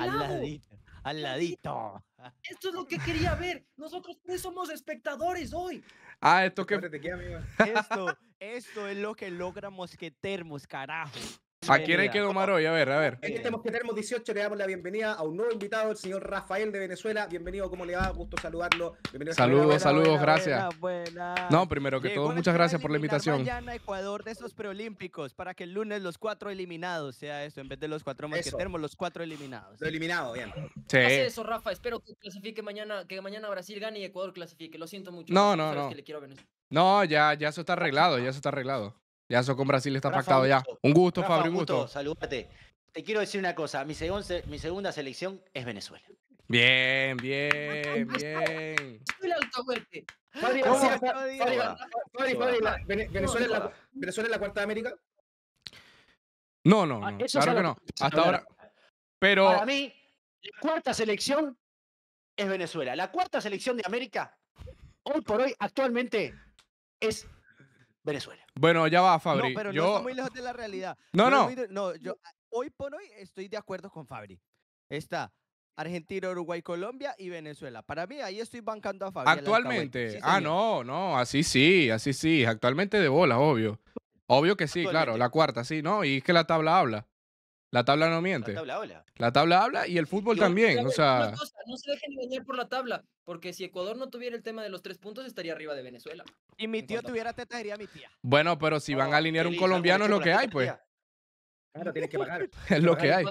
al, Ladito, al ladito. Esto es lo que quería ver. Nosotros no somos espectadores hoy. Ah, esto que... Esto, esto es lo que logramos que termos carajo. ¿A quién hay que domar hoy? A ver, a ver. En este tenemos 18 le damos la bienvenida a un nuevo invitado, el señor Rafael de Venezuela. Bienvenido, ¿cómo le va? Gusto saludarlo. saludos, saludos, gracias. No, primero que todo, muchas gracias por la invitación. Mañana Ecuador de esos preolímpicos para que el lunes los cuatro eliminados sea eso? en vez de los cuatro tenemos los cuatro eliminados. eliminado, bien. Sí. Hace eso, Rafa. Espero que clasifique mañana, que mañana Brasil gane y Ecuador clasifique. Lo siento mucho. No, no, no. No, ya, ya eso está arreglado, ya eso está arreglado. Ya eso con Brasil está pactado ya. Un gusto, Rafa Fabri, un gusto. Saludate. Te quiero decir una cosa. Mi, segunda selección es Venezuela. Bien, bien, bien. El autogolpe. Venezuela es la cuarta de América. No, no, ah, no. claro que no. Hasta ahora. Pero. Para mí, la cuarta selección es Venezuela. La cuarta selección de América, hoy por hoy, actualmente, es Venezuela. Bueno, ya va, Fabri. No, pero yo... no está muy lejos de la realidad. No, no. no, hoy por hoy estoy de acuerdo con Fabri. Está Argentina, Uruguay, Colombia y Venezuela. Para mí, ahí estoy bancando a Fabri. Actualmente. ah, no, no, así sí, así sí. Actualmente de bola, obvio. Obvio que sí, claro, la cuarta, sí, ¿no? Y es que la tabla habla. La tabla no miente. La tabla habla. La tabla habla y el fútbol también. o sea... no se dejen engañar por la tabla, porque si Ecuador no tuviera el tema de los tres puntos, estaría arriba de Venezuela. Y mi tío tuviera teta, sería mi tía. Bueno, pero si van a alinear un colombiano, es lo que hay, pues. Claro, tienes que pagar. es lo que hay.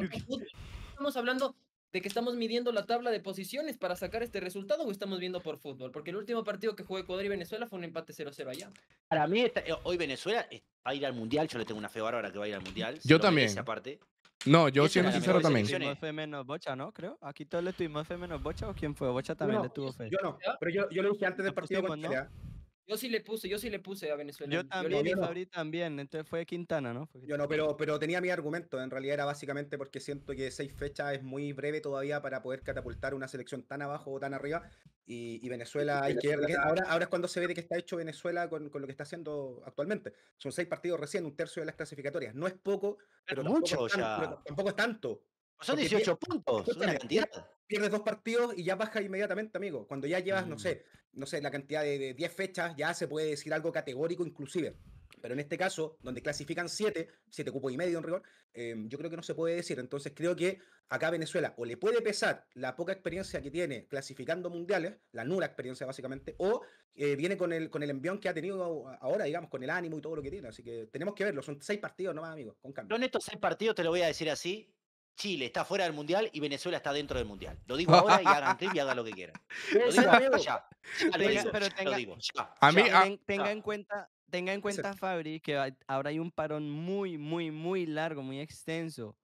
Estamos hablando de que estamos midiendo la tabla de posiciones para sacar este resultado o estamos viendo por fútbol? Porque el último partido que jugó Ecuador y Venezuela fue un empate 0-0 allá. Para mí, eh, hoy Venezuela va a ir al Mundial, yo le tengo una fe ahora que va a ir al Mundial. Yo también. No, yo siendo sincero también. fue menos bocha, ¿no? Creo. Aquí todos le tuvimos fe menos bocha o quién fue bocha también le tuvo fe. Yo no, pero yo, yo lo dije antes del partido con ¿ah? Yo sí le puse, yo sí le puse a Venezuela. Yo también, también, entonces fue Quintana, ¿no? Yo no, pero, pero tenía mi argumento, en realidad era básicamente porque siento que seis fechas es muy breve todavía para poder catapultar una selección tan abajo o tan arriba, y, Venezuela, hay que ahora, ahora es cuando se ve de qué está hecho Venezuela con, lo que está haciendo actualmente. Son seis partidos recién, un tercio de las clasificatorias. No es poco, pero, mucho, tampoco, es tanto, tampoco es tanto. Son 18 puntos, una cantidad. Pierdes dos partidos y ya bajas inmediatamente, amigo. Cuando ya llevas, no mm. sé, no sé, la cantidad de 10 fechas, ya se puede decir algo categórico inclusive. Pero en este caso, donde clasifican 7, 7 cupos y medio en rigor, em, yo creo que no se puede decir. Entonces creo que acá Venezuela o le puede pesar la poca experiencia que tiene clasificando mundiales, la nula experiencia básicamente, o eh, viene con el, con el envión que ha tenido ahora, digamos, con el ánimo y todo lo que tiene. Así que tenemos que verlo. Son 6 partidos nomás, amigos, con cambio. en estos 6 partidos te lo voy a decir así. Chile está fuera del mundial y Venezuela está dentro del mundial. Lo digo ahora y hagan clip y lo que quiera. Lo digo ya. pero tenga, en cuenta, tenga en cuenta Fabri que ahora hay un parón muy, muy, muy largo, muy extenso.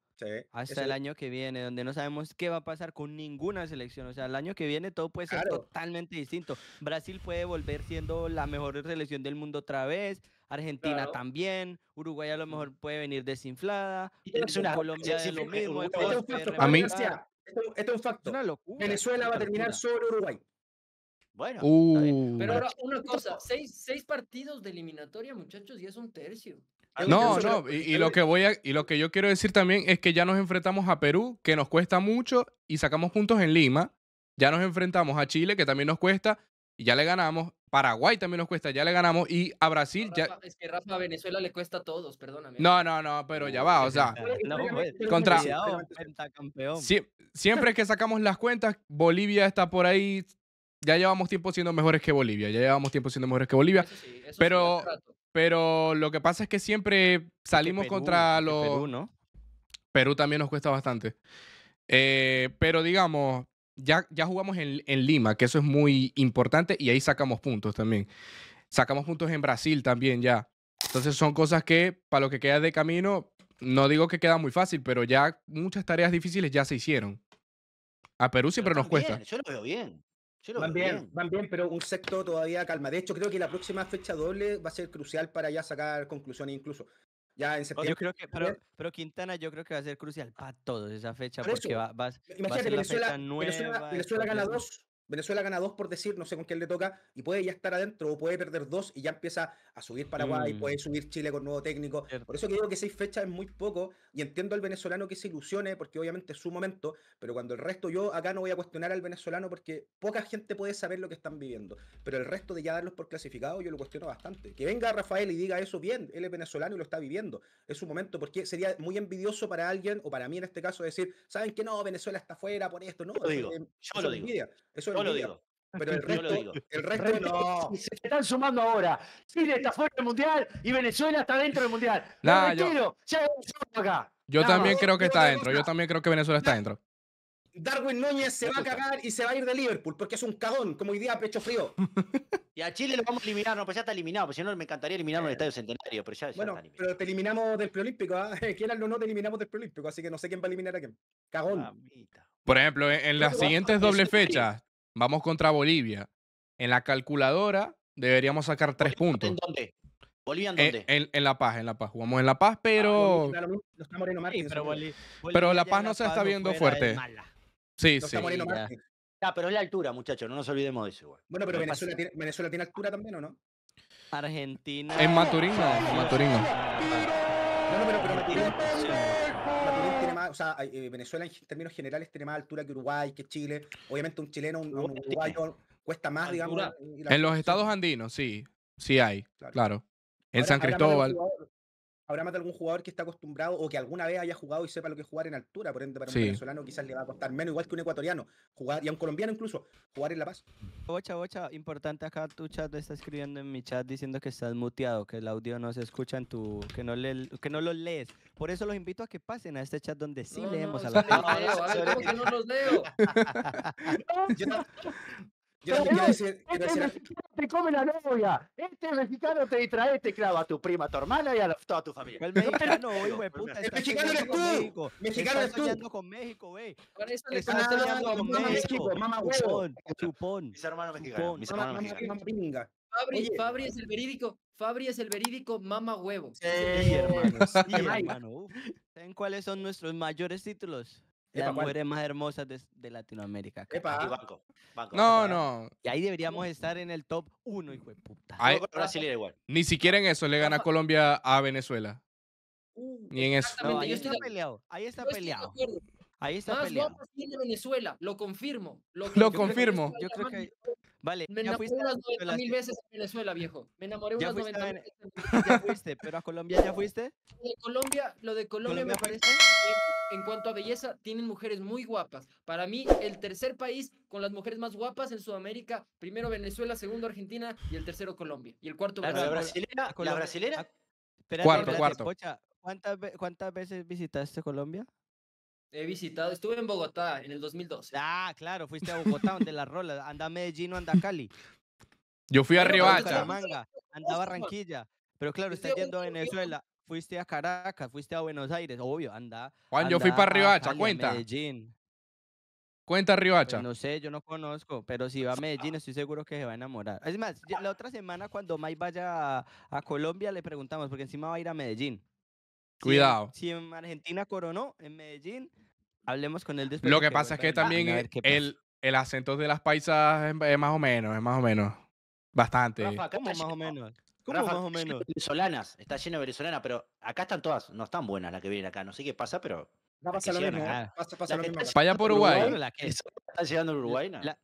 Hasta el año que viene, donde no sabemos qué va a pasar con ninguna selección. O sea, el año que viene todo puede ser totalmente distinto. Brasil puede volver siendo la mejor selección del mundo otra vez. Argentina también. Uruguay a lo mejor puede venir desinflada. Es Colombia es lo mismo. A esto, es un facto. Venezuela va a terminar solo Uruguay. Bueno, uh. pero ahora una cosa, seis, seis partidos de eliminatoria, muchachos, y es un tercio. No, no, y, lo que voy a, y lo que yo quiero decir también es que ya nos enfrentamos a Perú, que nos cuesta mucho, y sacamos puntos en Lima. Ya nos enfrentamos a Chile, que también nos cuesta, y ya le ganamos. Paraguay también nos cuesta, ya le ganamos. Y a Brasil ya. Es que Rafa, a Venezuela le cuesta a todos, perdóname. No, no, no, pero ya va, o sea. Pues, contra. Pues, siempre que sacamos las cuentas, Bolivia está por ahí. Ya llevamos tiempo siendo mejores que Bolivia, ya llevamos tiempo siendo mejores que Bolivia. pero. Pero lo que pasa es que siempre salimos contra los. Perú, también nos cuesta bastante. Eh, pero digamos, ya, ya jugamos en, Lima, que eso es muy importante y ahí sacamos puntos también. Sacamos puntos en Brasil también ya. Entonces son cosas que para lo que queda de camino, no digo que queda muy fácil, pero ya muchas tareas difíciles ya se hicieron. A Perú siempre nos cuesta. Yo lo veo bien van bien, van bien, pero un sexto todavía calma. De hecho, creo que la próxima fecha doble va a ser crucial para ya sacar conclusiones incluso. Ya en oh, septiembre. Yo creo que, pero, Quintana yo creo que va a ser crucial para todos esa fecha, porque va, va, va la fecha Venezuela gana dos, Venezuela gana dos por decir, no sé con quién le toca, y puede ya estar adentro o puede perder dos y ya empieza a subir Paraguay, y mm. puede subir Chile con nuevo técnico. Por eso que digo que seis fechas es muy poco y entiendo al venezolano que se ilusione porque obviamente es su momento, pero cuando el resto yo acá no voy a cuestionar al venezolano porque poca gente puede saber lo que están viviendo, pero el resto de ya darlos por clasificados yo lo cuestiono bastante. Que venga Rafael y diga eso bien, él es venezolano y lo está viviendo, es su momento porque sería muy envidioso para alguien o para mí en este caso decir, ¿saben que no? Venezuela está fuera por esto, no. Yo lo digo. yo lo digo lo digo. Pero el resto, no. Se están sumando ahora. Chile está fuera del mundial y Venezuela está dentro del mundial. yo, yo también creo que está dentro. Yo también creo que Venezuela está dentro. Darwin Núñez se va a cagar y se va a ir de Liverpool porque es un cagón, como hoy día pecho frío. Y a Chile lo vamos a eliminar, no, pues ya está eliminado, pues si no me encantaría eliminarlo en el Estadio Centenario, pero ya, está eliminado. Pero te eliminamos del preolímpico, ¿eh? ¿ah? quieran no te eliminamos del preolímpico, así que no sé quién va a eliminar a quién. Cagón. Por ejemplo, en, en las siguientes dobles fechas, vamos contra Bolivia, en la calculadora deberíamos sacar tres puntos. ¿En dónde? ¿Bolivia en e, dónde? En, La Paz, en La Paz. Jugamos en La Paz, ah, pero. pero, La Paz no se está viendo fuerte. Sí, sí. Ah, pero es la altura, muchachos, no nos olvidemos de eso. Bueno, pero Venezuela tiene, altura ah. también, ¿o no? Argentina. En Maturino no, No, no, pero, o sea, eh, Venezuela en términos generales tiene más altura que Uruguay, que Chile. Obviamente un chileno, un, uruguayo cuesta más, digamos. En los estados andinos, sí, sí hay, claro. En San Cristóbal habrá más de algún jugador que está acostumbrado o que alguna vez haya jugado y sepa lo que es jugar en altura. Por ende, para un venezolano quizás le va a costar menos, igual que un ecuatoriano, jugar, y a un colombiano incluso, jugar en La Paz. Bocha, bocha, importante acá tu chat está escribiendo en mi chat diciendo que estás muteado, que el audio no se escucha en tu, que no le, que no lo lees. Por eso los invito a que pasen a este chat donde sí leemos a la gente. Ya, no, decir, este, este, este mexicano te come la novia. Este mexicano te distrae, te clava a tu prima, a tu hermana y a la, toda tu familia. El mexicano, güey, güey, puta. El mexicano eres tú. México. Mexicano eres tú. con México, güey. Por eso le están con México. Mamá huevón. Chupón. Mis hermanos mexicanos. Mis hermanos mexicanos. Fabri, Oye, Fabri es el verídico. Fabri es el verídico mama huevo. Sí, hermano. Sí, hermano. ¿Saben cuáles son nuestros mayores títulos? Las mujeres más hermosas de, de Latinoamérica. Epa. Banco, banco, no, no. Y ahí deberíamos estar en el top 1, hijo de puta. Ahí, Brasil era igual. Ni siquiera en eso le gana Colombia a Venezuela. Uh, ni en eso. No, ahí, está peleado, ahí está peleado. Ahí está peleado. Más peleado. Guapas tiene Venezuela, lo confirmo. Lo, confirmo. yo creo que. Vale, me enamoré unas 90.000 veces en Venezuela, viejo. Me enamoré unas 90 mil veces. Ya fuiste, pero a Colombia ya fuiste. Lo de Colombia, lo de ¿Colombia me parece en cuanto a belleza, tienen mujeres muy guapas. Para mí, el tercer país con las mujeres más guapas en Sudamérica, primero Venezuela, segundo Argentina y el tercero Colombia. Y el cuarto La brasilera. Ah, cuarto, cuarto. ¿cuántas, ¿Cuántas veces visitaste Colombia? He visitado, estuve en Bogotá en el 2012. Ah, claro, fuiste a Bogotá, donde las rola. Anda a Medellín, anda Cali. Yo fui a Riohacha. Anda Barranquilla. Pero claro, está yendo a Venezuela fuiste a Caracas, fuiste a Buenos Aires, obvio, anda. Juan, yo fui para Ribacha, cuenta. Cuenta Ribacha. Pues no sé, yo no conozco, pero si va a Medellín estoy seguro que se va a enamorar. Es más, la otra semana cuando May vaya a, Colombia le preguntamos, porque encima va a ir a Medellín. Cuidado. Si, en Argentina coronó, en Medellín, hablemos con él después. Lo que, pasa es que también el, el acento de las paisas es más o menos, es más o menos. Bastante. más o menos? ¿Cómo más o menos? Venezolanas, está lleno de venezolanas, pero acá están todas, no están buenas las que vienen acá, no sé qué pasa, pero. No pasa lo mismo. ¿eh? allá por Uruguay.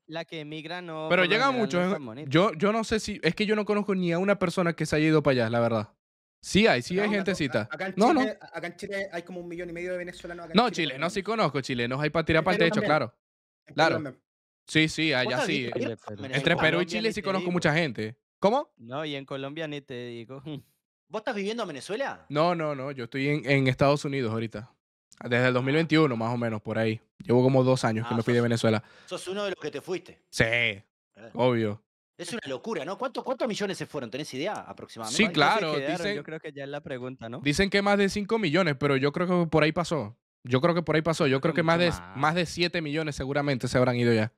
la que emigra no. Pero llega mucho eh, Yo, yo no sé si. Es que yo no conozco ni a una persona que se haya ido para allá, la verdad. Sí hay, sí hay gentecita. Acá en, no, no. acá en Chile hay como un millón y medio de venezolanos. no, Chile, no sí conozco Chile, no Hay para tirar para el techo, claro. Claro. Sí, sí, allá sí. Entre Perú y Chile sí conozco mucha gente. ¿Cómo? No, y en Colombia ni te digo. ¿Vos estás viviendo en Venezuela? No, no, no. Yo estoy en, Estados Unidos ahorita. Desde el 2021, ah. más o menos, por ahí. Llevo como dos años que ah, me fui de Venezuela. Sos uno de los que te fuiste. Sí, eh. obvio. Es una locura, ¿no? ¿Cuántos millones se fueron? ¿Tenés idea aproximadamente? Sí, claro. dicen, yo creo que ya es la pregunta, ¿no? Dicen que más de 5 millones, pero yo creo que por ahí pasó. Yo creo que por ahí pasó. Yo creo que más de, más de 7 millones seguramente se habrán ido ya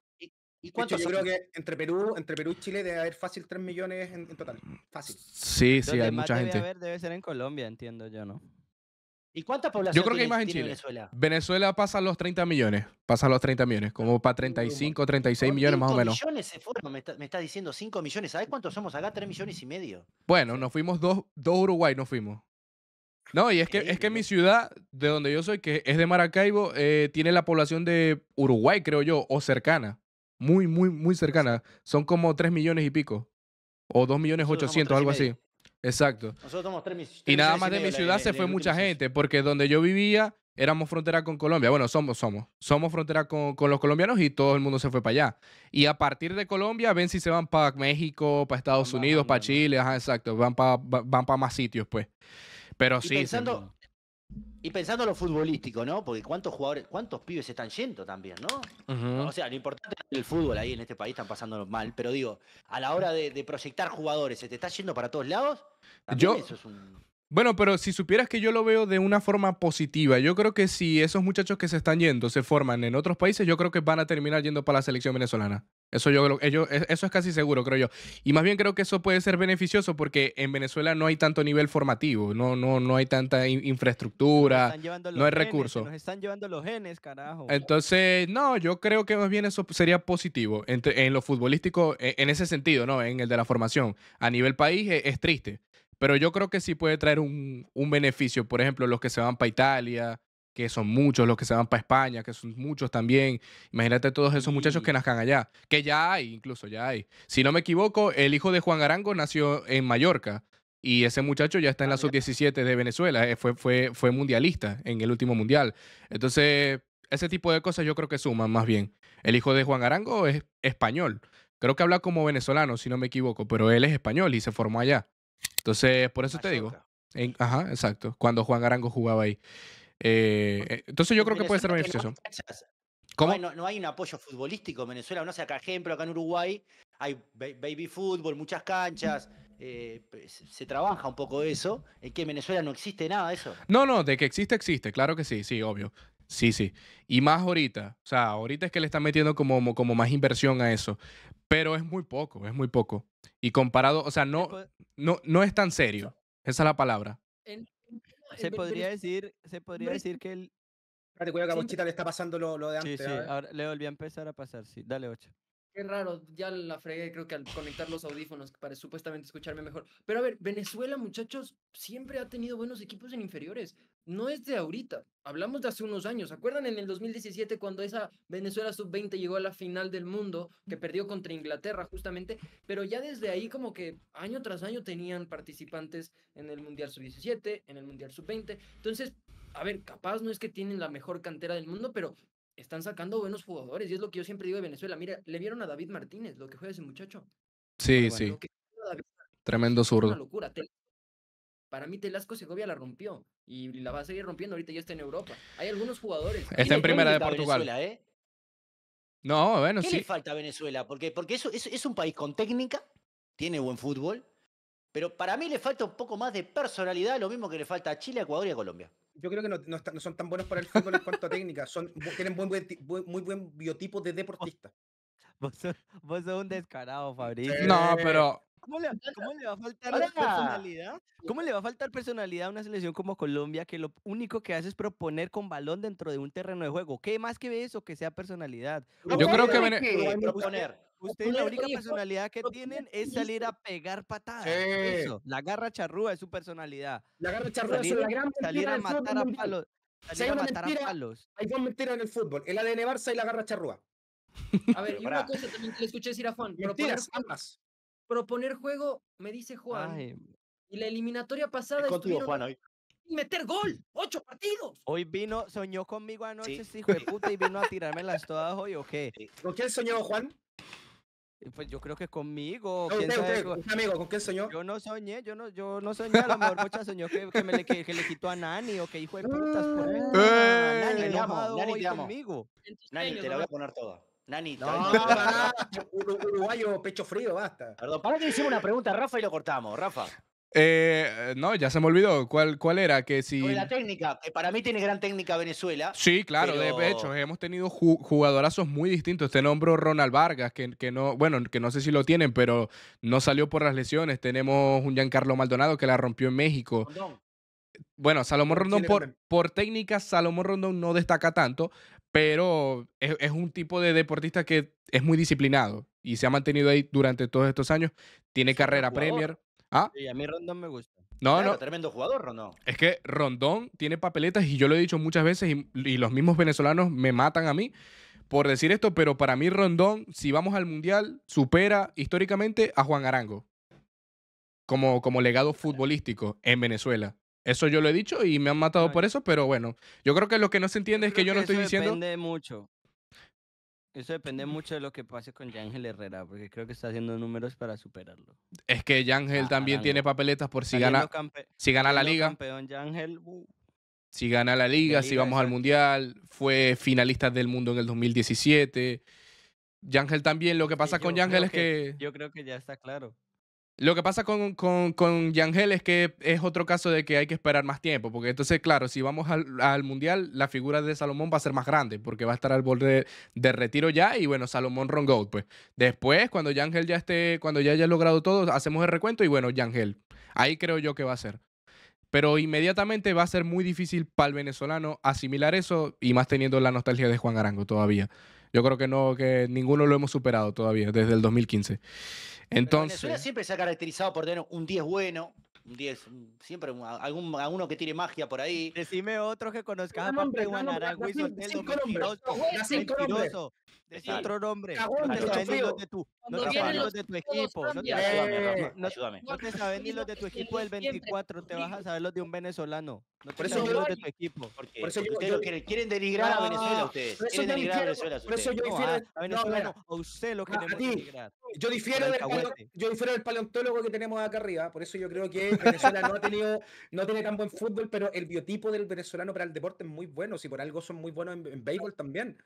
yo creo que entre Perú, entre Perú y Chile debe haber fácil 3 millones en, total. Fácil. Sí, sí, hay mucha gente. Debe, ser en Colombia, entiendo yo, ¿no? ¿Y cuánta población Yo creo que hay más en Chile. Venezuela? Venezuela pasa los 30 millones, pasa los 30 millones, como para 35, 36 millones más o menos. millones se fueron, me está, diciendo 5 millones. ¿Sabes cuántos somos acá? 3 millones y medio. Bueno, nos fuimos dos, dos Uruguay, nos fuimos. No, y es que, es que mi ciudad, de donde yo soy, que es de Maracaibo, eh, tiene la población de Uruguay, creo yo, o cercana. Muy, muy, muy cercana. Son como 3 millones y pico. O 2 millones 800, algo así. Exacto. Nosotros somos 3, Y nada más de mi ciudad se fue mucha gente, porque donde yo vivía éramos frontera con Colombia. Bueno, somos, somos. Somos frontera con, los colombianos y todo el mundo se fue para allá. Y a partir de Colombia, ven si se van para México, para Estados Unidos, para Chile, ajá, exacto. Van para van más sitios, pues. Pero sí. Y pensando en lo futbolístico, ¿no? Porque cuántos jugadores, cuántos pibes están yendo también, ¿no? O sea, lo importante es el fútbol ahí en este país están pasando mal, pero digo, a la hora de, proyectar jugadores, ¿se te está yendo para todos lados? Yo, eso es un... Bueno, pero si supieras que yo lo veo de una forma positiva, yo creo que si esos muchachos que se están yendo se forman en otros países, yo creo que van a terminar yendo para la selección venezolana. Eso yo ellos, e, eso es casi seguro, creo yo. Y más bien creo que eso puede ser beneficioso porque en Venezuela no hay tanto nivel formativo, no no no hay tanta infraestructura, no hay recursos. Nos están llevando los genes, carajo. Entonces, no, yo creo que más bien eso sería positivo en, lo futbolístico e, en ese sentido, no, en el de la formación. A nivel país e, es triste pero yo creo que sí puede traer un, beneficio. Por ejemplo, los que se van para Italia, que son muchos, los que se van para España, que son muchos también. Imagínate todos esos muchachos que nazcan allá, que ya hay, incluso ya hay. Si no me equivoco, el hijo de Juan Arango nació en Mallorca y ese muchacho ya está en la ah, sub-17 de Venezuela, eh, fue, fue, fue mundialista en el último mundial. Entonces, ese tipo de cosas yo creo que suman más bien. El hijo de Juan Arango es español. Creo que habla como venezolano, si no me equivoco, pero él es español y se formó allá. Entonces, por eso te digo. ajá, exacto. Cuando Juan Arango jugaba ahí. Eh, eh, entonces yo creo que puede ser beneficioso. ¿Cómo? No, hay un apoyo futbolístico en Venezuela, no sé, acá ejemplo, acá en Uruguay hay baby fútbol, muchas canchas, eh, se trabaja un poco eso, en que en Venezuela no existe nada de eso. No, no, de que existe, existe, claro que sí, sí, obvio. Sí, sí. Y más ahorita. O sea, ahorita es que le están metiendo como, como más inversión a eso. Pero es muy poco, es muy poco. Y comparado, o sea, no, no, no es tan serio. Esa es la palabra. Se podría decir, se podría decir que el. Espérate, que a le está pasando lo, de antes. Sí, sí, ahora le volví a empezar a pasar, sí. Dale, ocho. Qué raro, ya la fregué, creo que al conectar los audífonos para supuestamente escucharme mejor. Pero a ver, Venezuela, muchachos, siempre ha tenido buenos equipos en inferiores. No es de ahorita, hablamos de hace unos años. ¿Se acuerdan en el 2017 cuando esa Venezuela sub-20 llegó a la final del mundo, que perdió contra Inglaterra justamente? Pero ya desde ahí como que año tras año tenían participantes en el Mundial sub-17, en el Mundial sub-20. Entonces, a ver, capaz no es que tienen la mejor cantera del mundo, pero están sacando buenos jugadores. Y es lo que yo siempre digo de Venezuela. Mira, le vieron a David Martínez, lo que juega ese muchacho. Sí, sí. Tremendo zurdo. Para mí Telasco Segovia la rompió y la va a seguir rompiendo. Ahorita ya está en Europa. Hay algunos jugadores. Está en primera de Portugal. ¿eh? No, bueno, ¿Qué le falta a Venezuela? Porque, porque es, un país con técnica, tiene buen fútbol, pero para mí le falta un poco más de personalidad, lo mismo que le falta a Chile, Ecuador y a Colombia yo creo que no, son tan buenos para el fútbol en cuanto a técnica. Son, tienen muy buen biotipo de deportista. Vos, un descarado, Fabricio. No, pero. ¿Cómo le, va a faltar personalidad? ¿Cómo le va a faltar personalidad a una selección como Colombia que lo único que hace es proponer con balón dentro de un terreno de juego? ¿Qué más que eso que sea personalidad? Yo creo que, Ustedes la única personalidad que tienen es salir a pegar patadas. Eso, la garra charrúa es su personalidad. La garra charrúa es la gran Salir a matar a palos. Salir a matar mentira, a palos. Hay dos mentiras en el fútbol: el ADN Barça y la garra charrúa. A ver, y una cosa también que le escuché decir a Juan. proponer, proponer juego, me dice Juan. Y la eliminatoria pasada. Es meter gol. Ocho partidos. Hoy vino, soñó conmigo anoche, sí. Este hijo de puta, y vino a tirármelas todas hoy, ¿o qué? ¿Con quién soñó, Juan? Pues yo creo que es conmigo. ¿con quién soñó? Yo no soñé, yo no, yo no soñé. A lo soñó que, me le, que, le, quitó a Nani o que hijo de putas. Ah. Eh, Nani, te amo, Nani, te amo. Nani, te la voy a poner toda. Nani, no, uruguayo pecho frío, basta. Perdón, para que hicimos una pregunta a Rafa y lo cortamos, Rafa. Eh, no, ya se me olvidó. ¿Cuál, cuál era? Que si... la técnica. para mí tiene gran técnica Venezuela. Sí, claro. De hecho, hemos tenido jugadorazos muy distintos. Te este nombro Ronald Vargas, que, no, bueno, que no sé si lo tienen, pero no salió por las lesiones. Tenemos un Giancarlo Maldonado que la rompió en México. Bueno, Salomón Rondón por, por técnica, Salomón Rondón no destaca tanto, pero es un tipo de deportista que es muy disciplinado y se ha mantenido ahí durante todos estos años. Tiene carrera Premier. ¿Ah? Sí, a mí Rondón me gusta. No, no. Tremendo jugador, Rondón. Es que Rondón tiene papeletas y yo lo he dicho muchas veces y, los mismos venezolanos me matan a mí por decir esto, pero para mí Rondón, si vamos al Mundial, supera históricamente a Juan Arango como, como legado futbolístico en Venezuela. Eso yo lo he dicho y me han matado por eso, pero bueno, yo creo que lo que no se entiende es que yo no estoy diciendo... Depende mucho. Eso depende mucho de lo que pase con Yangel Herrera, porque creo que está haciendo números para superarlo. Es que Yangel ah, también tiene papeletas por si gana, si gana la liga. Uh. Si gana la liga, si vamos al mundial, fue finalista del mundo en el 2017. Yangel también, lo que pasa con Yangel es que... Yo creo que ya está claro. Lo que pasa con, con, Yangel es que es otro caso de que hay que esperar más tiempo, porque entonces, claro, si vamos al, Mundial, la figura de Salomón va a ser más grande, porque va a estar al borde de, retiro ya, y bueno, Salomón Rongo pues. Después, cuando Yangel ya esté, cuando ya haya logrado todo, hacemos el recuento y bueno, Yangel. Ahí creo yo que va a ser. Pero inmediatamente va a ser muy difícil para el venezolano asimilar eso, y más teniendo la nostalgia de Juan Arango todavía. Yo creo que no, que ninguno lo hemos superado todavía desde el 2015. Entonces, Venezuela siempre se ha caracterizado por tener un 10 bueno, un 10, siempre algún, alguno que tire magia por ahí. Decime otro que conozcas ah, no, a Pape Guanaragüi, otro nombre. no te saben ni los de tu, los de tu equipo, no te saben no te los de tu equipo del 24, te vas a saber los de un venezolano. No por eso los de tu equipo. Porque, por eso ustedes quieren denigrar a Venezuela ustedes. Quieren denigrar a Venezuela. Por eso yo a, usted lo queremos Yo yo difiero del paleontólogo que tenemos acá arriba. Por eso yo creo que Venezuela no ha tenido, no tiene tan buen fútbol, pero el biotipo del venezolano para el deporte es muy bueno. Si por algo son muy buenos en, en béisbol también.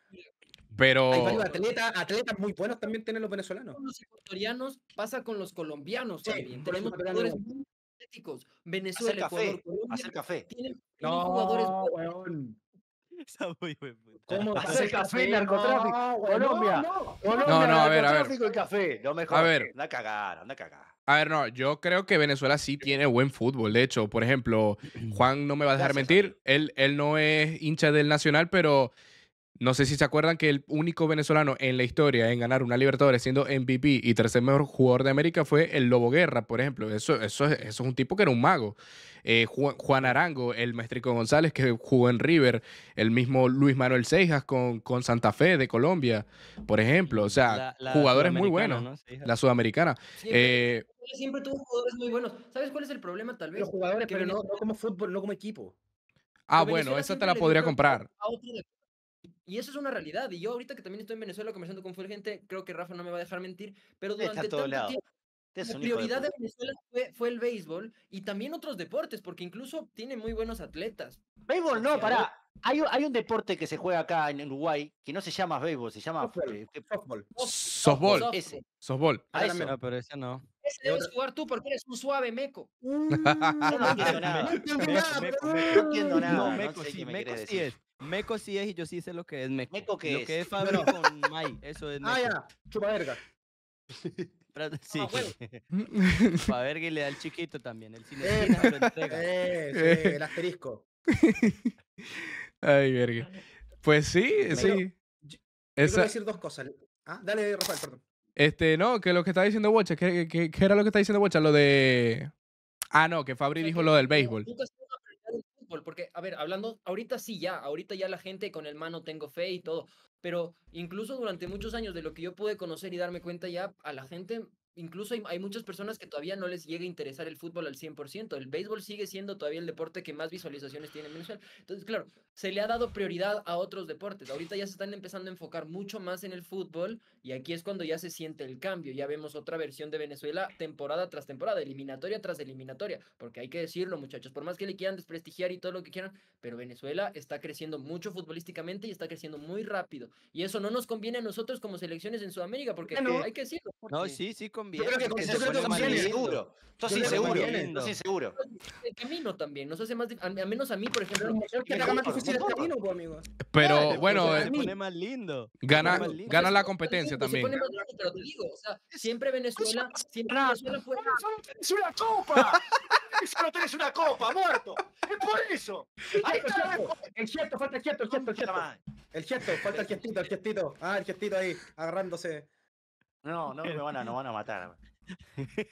Pero. Hay varios atletas, atletas muy buenos también tienen los venezolanos. los ecuatorianos pasa con los colombianos sí, Tenemos jugadores muy atléticos. Venezuela, hacer Ecuador, café, Colombia. Hacer café. Tienen, no, jugadores. Weón. ¿Cómo hace café narcotráfico? Colombia. No, no. Colombia, no, no, a ver, a ver. El café. No mejor A ver. Anda a cagar, anda cagar. A ver, no, yo creo que Venezuela sí tiene buen fútbol. De hecho, por ejemplo, Juan no me va a dejar mentir. Él, él no es hincha del Nacional, pero no sé si se acuerdan que el único venezolano en la historia en ganar una Libertadores siendo MVP y tercer mejor jugador de América fue el Lobo Guerra, por ejemplo. Eso, eso, eso es un tipo que era un mago. Eh, Juan, Arango, el Maestrico González que jugó en River, el mismo Luis Manuel Seijas con, con Santa Fe de Colombia, por ejemplo. O sea, jugadores muy buenos. la sudamericana. Eh, siempre, tuvo jugadores muy buenos. ¿Sabes cuál es el problema tal vez? Los jugadores, pero no, como fútbol, no como equipo. Ah, bueno, esa te la podría comprar. Y eso es una realidad. Y yo ahorita que también estoy en Venezuela conversando con gente, creo que Rafa no me va a dejar mentir, pero durante todo tanto tiempo la prioridad de, Venezuela fue, el béisbol y también otros deportes, porque incluso tiene muy buenos atletas. Béisbol no, este, pará. Hay, hay un deporte que se juega acá en Uruguay que no se llama béisbol, se llama softball. Eh, softball. Ese. softball. Ah, pero ese no. Ese debes jugar tú porque eres un suave meco. no, entiendo nada. No entiendo nada. meco, meco sí es. Meco sí es y yo sí sé lo que es Meco. Meco qué lo es. Lo que es Fabri con Mai, eso es Ah, ya, chupa verga. Ah, sí. verga y le da el chiquito también, el cine eh, lo entrega. Eh, sí, el asterisco. Ay, verga. Pues sí, sí. Yo, quiero decir dos cosas. Ah, dale, Rafael, perdón. Este, no, que lo que está diciendo Bocha, ¿qué, era lo que está diciendo Bocha? Lo de... Ah, no, que Fabri dijo lo del béisbol porque, a ver, hablando, ahorita sí ya, ahorita ya la gente con el mano tengo fe y todo, pero incluso durante muchos años de lo que yo pude conocer y darme cuenta ya, a la gente incluso hay, muchas personas que todavía no les llega a interesar el fútbol al 100%. El béisbol sigue siendo todavía el deporte que más visualizaciones tiene en Venezuela. Entonces, claro, se le ha dado prioridad a otros deportes. Ahorita ya se están empezando a enfocar mucho más en el fútbol y aquí es cuando ya se siente el cambio. Ya vemos otra versión de Venezuela temporada tras temporada, eliminatoria tras eliminatoria, porque hay que decirlo, muchachos, por más que le quieran desprestigiar y todo lo que quieran, pero Venezuela está creciendo mucho futbolísticamente y está creciendo muy rápido. Y eso no nos conviene a nosotros como selecciones en Sudamérica, porque no, hay que decirlo. No, sí, sí, conviene. Yo creo que, yo creo que conviene. Seguro. Estás inseguro. Estás seguro. El camino también. Nos hace más. Al menos a mí, por ejemplo. Creo que te más difícil el camino, pues, amigo. Pero bueno. Eh, se pone más lindo. Gana, gana la competencia también. Se pone más lindo, pero te digo. O sea, siempre Venezuela. Siempre Venezuela fue. ¡Es una copa! solo tenés una copa, muerto. Es por eso. Ahí está. El gesto, falta el gesto, el gesto, el gesto. El gesto, falta el gestito, el gestito. Ah, el gestito ahí, agarrándose. No, no me van a, no van a matar.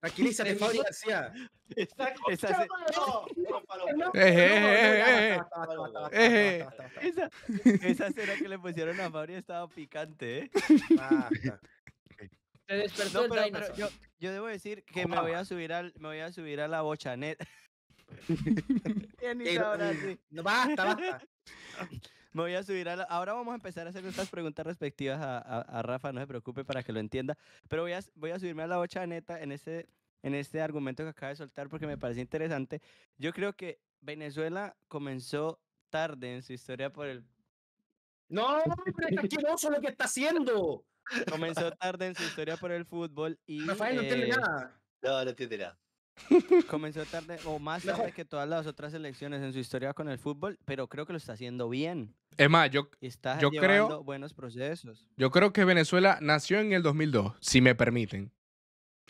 Tranquilízate, Fabri García. Esa, esa cena que le pusieron a Fabri estaba picante, ¿eh? Se despertó no, pero, yo, debo decir que me voy a subir al, me voy a subir a la bochanet. basta, basta. Me voy a subir Ahora vamos a empezar a hacer nuestras preguntas respectivas a, Rafa, no se preocupe para que lo entienda. Pero voy a, voy a subirme a la bocha neta en este, en este argumento que acaba de soltar porque me parece interesante. Yo creo que Venezuela comenzó tarde en su historia por el... No, pero es lo que está haciendo. Comenzó tarde en su historia por el fútbol y... Rafael, no entiende eh, nada. No, no entiende nada. Comenzó tarde o más tarde que todas las otras elecciones en su historia con el fútbol, pero creo que lo está haciendo bien. Es más, yo, está yo creo buenos procesos. Yo creo que Venezuela nació en el 2002, si me permiten.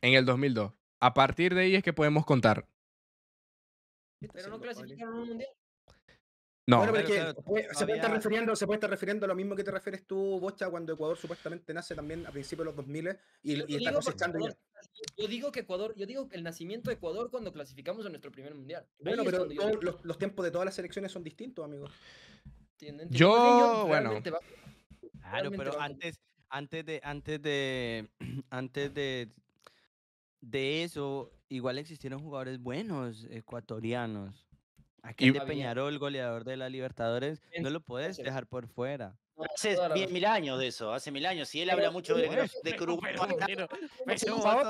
En el 2002. A partir de ahí es que podemos contar. Pero no clasificaron un mundial. No. pero se, puede estar refiriendo, a lo mismo que te refieres tú, Bocha, cuando Ecuador supuestamente nace también a principios de los 2000 eh, y, yo y está Yo digo que Ecuador, yo digo que el nacimiento de Ecuador cuando clasificamos a nuestro primer mundial. Bueno, pero los, tiempos de todas las selecciones son distintos, amigos. Yo, bueno. claro, pero antes, antes de, antes de, antes de, de eso, igual existieron jugadores buenos ecuatorianos Aquí de Peñarol, goleador de la Libertadores, no lo puedes dejar por fuera. Hace mil años de eso, hace mil años. Si él habla mucho de, de Cruz,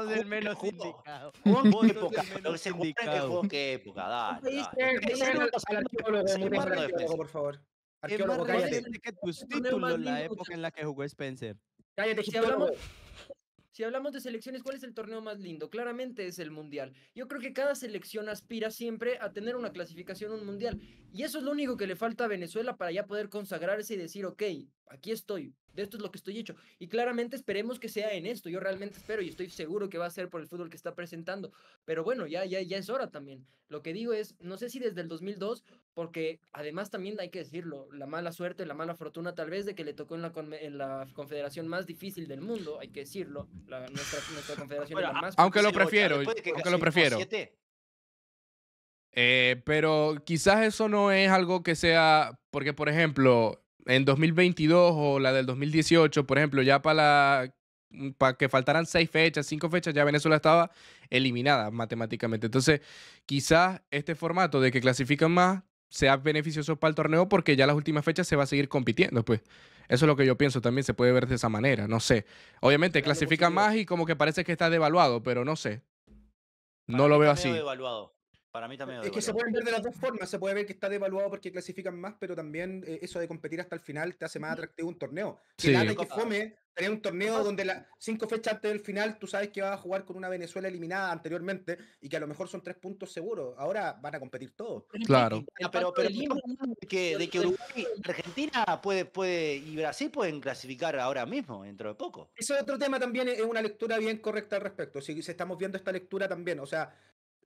del menos ¿Qué época? ¿Qué época? Dale, por favor. cállate. la época en la que jugó Spencer. Si hablamos de selecciones, ¿cuál es el torneo más lindo? Claramente es el Mundial. Yo creo que cada selección aspira siempre a tener una clasificación, un Mundial. Y eso es lo único que le falta a Venezuela para ya poder consagrarse y decir, ok, aquí estoy, de esto es lo que estoy hecho. Y claramente esperemos que sea en esto, yo realmente espero y estoy seguro que va a ser por el fútbol que está presentando. Pero bueno, ya, ya, ya es hora también. Lo que digo es, no sé si desde el 2002, porque además también hay que decirlo, la mala suerte, la mala fortuna tal vez de que le tocó en la, la confederación más difícil del mundo, hay que decirlo, nuestra, confederación es la más... Aunque lo prefiero, aunque lo prefiero. Eh, pero quizás eso no es algo que sea, porque por ejemplo, en 2022 o la del 2018, por ejemplo, ya para la mm, que faltaran seis fechas, cinco fechas, ya Venezuela estaba eliminada matemáticamente. Entonces, quizás este formato de que clasifican más sea beneficioso para el torneo porque ya las últimas fechas se va a seguir compitiendo, pues. Eso es lo que yo pienso también, se puede ver de esa manera, no sé. Obviamente clasifican más y como que parece que está devaluado, pero no sé. no lo veo así. Devaluado. Para mí también. Es que se pueden ver de las dos formas. Se puede ver que está devaluado porque clasifican más, pero también eh, eso de competir hasta el final te hace más atractivo un torneo. Sí. Que que fome tener un torneo donde las cinco fechas antes del final tú sabes que vas a jugar con una Venezuela eliminada anteriormente y que a lo mejor son tres puntos seguros. Ahora van a competir todos. Claro. Pero, pero, de, que, de que Uruguay, Argentina puede, puede y Brasil pueden clasificar ahora mismo, dentro de poco. Ese otro tema también es una lectura bien correcta al respecto. Si, si estamos viendo esta lectura también, o sea,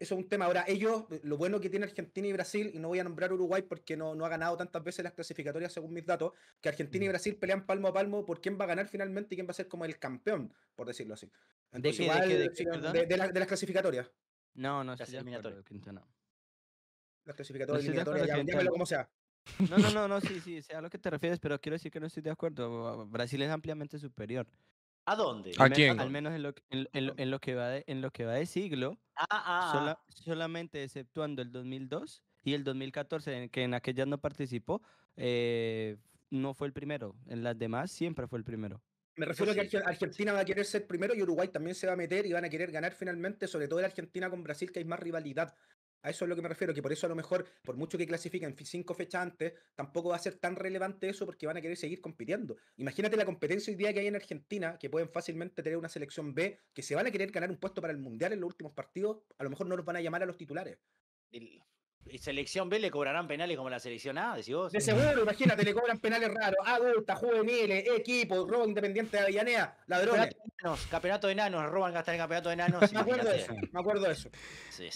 eso es un tema. Ahora, ellos, lo bueno que tiene Argentina y Brasil, y no voy a nombrar Uruguay porque no, no ha ganado tantas veces las clasificatorias según mis datos, que Argentina y mm. Brasil pelean palmo a palmo por quién va a ganar finalmente y quién va a ser como el campeón, por decirlo así. ¿De, de, las clasificatorias. No, no, es eliminatorio, Las clasificatorias, no ya, como sea. No, no, no, no, sí, sí, sea a lo que te refieres, pero quiero decir que no estoy de acuerdo. Brasil es ampliamente superior. ¿A dónde? Al menos en lo, que, va de, siglo, ah, ah, ah. solamente exceptuando el 2002 y el 2014, en que en aquellas no participó, eh, no fue el primero. En las demás siempre fue el primero. Me pues refiero a que Argentina va a querer ser primero y Uruguay también se va a meter y van a querer ganar finalmente, sobre todo en Argentina con Brasil, que hay más rivalidad. A eso es a lo que me refiero, que por eso a lo mejor, por mucho que clasifiquen cinco fechas antes, tampoco va a ser tan relevante eso porque van a querer seguir compitiendo. Imagínate la competencia hoy día que hay en Argentina, que pueden fácilmente tener una selección B, que se van a querer ganar un puesto para el Mundial en los últimos partidos, a lo mejor no los van a llamar a los titulares. ¿Y selección B le cobrarán penales como la selección A, decís vos? De seguro, imagínate, le cobran penales raros. Adultas, juveniles, equipo, robo independiente de Avellaneda, ladrones. Campeonato de enanos, campeonato de enanos roban gastar el campeonato de enanos. me, acuerdo de eso, me acuerdo de eso,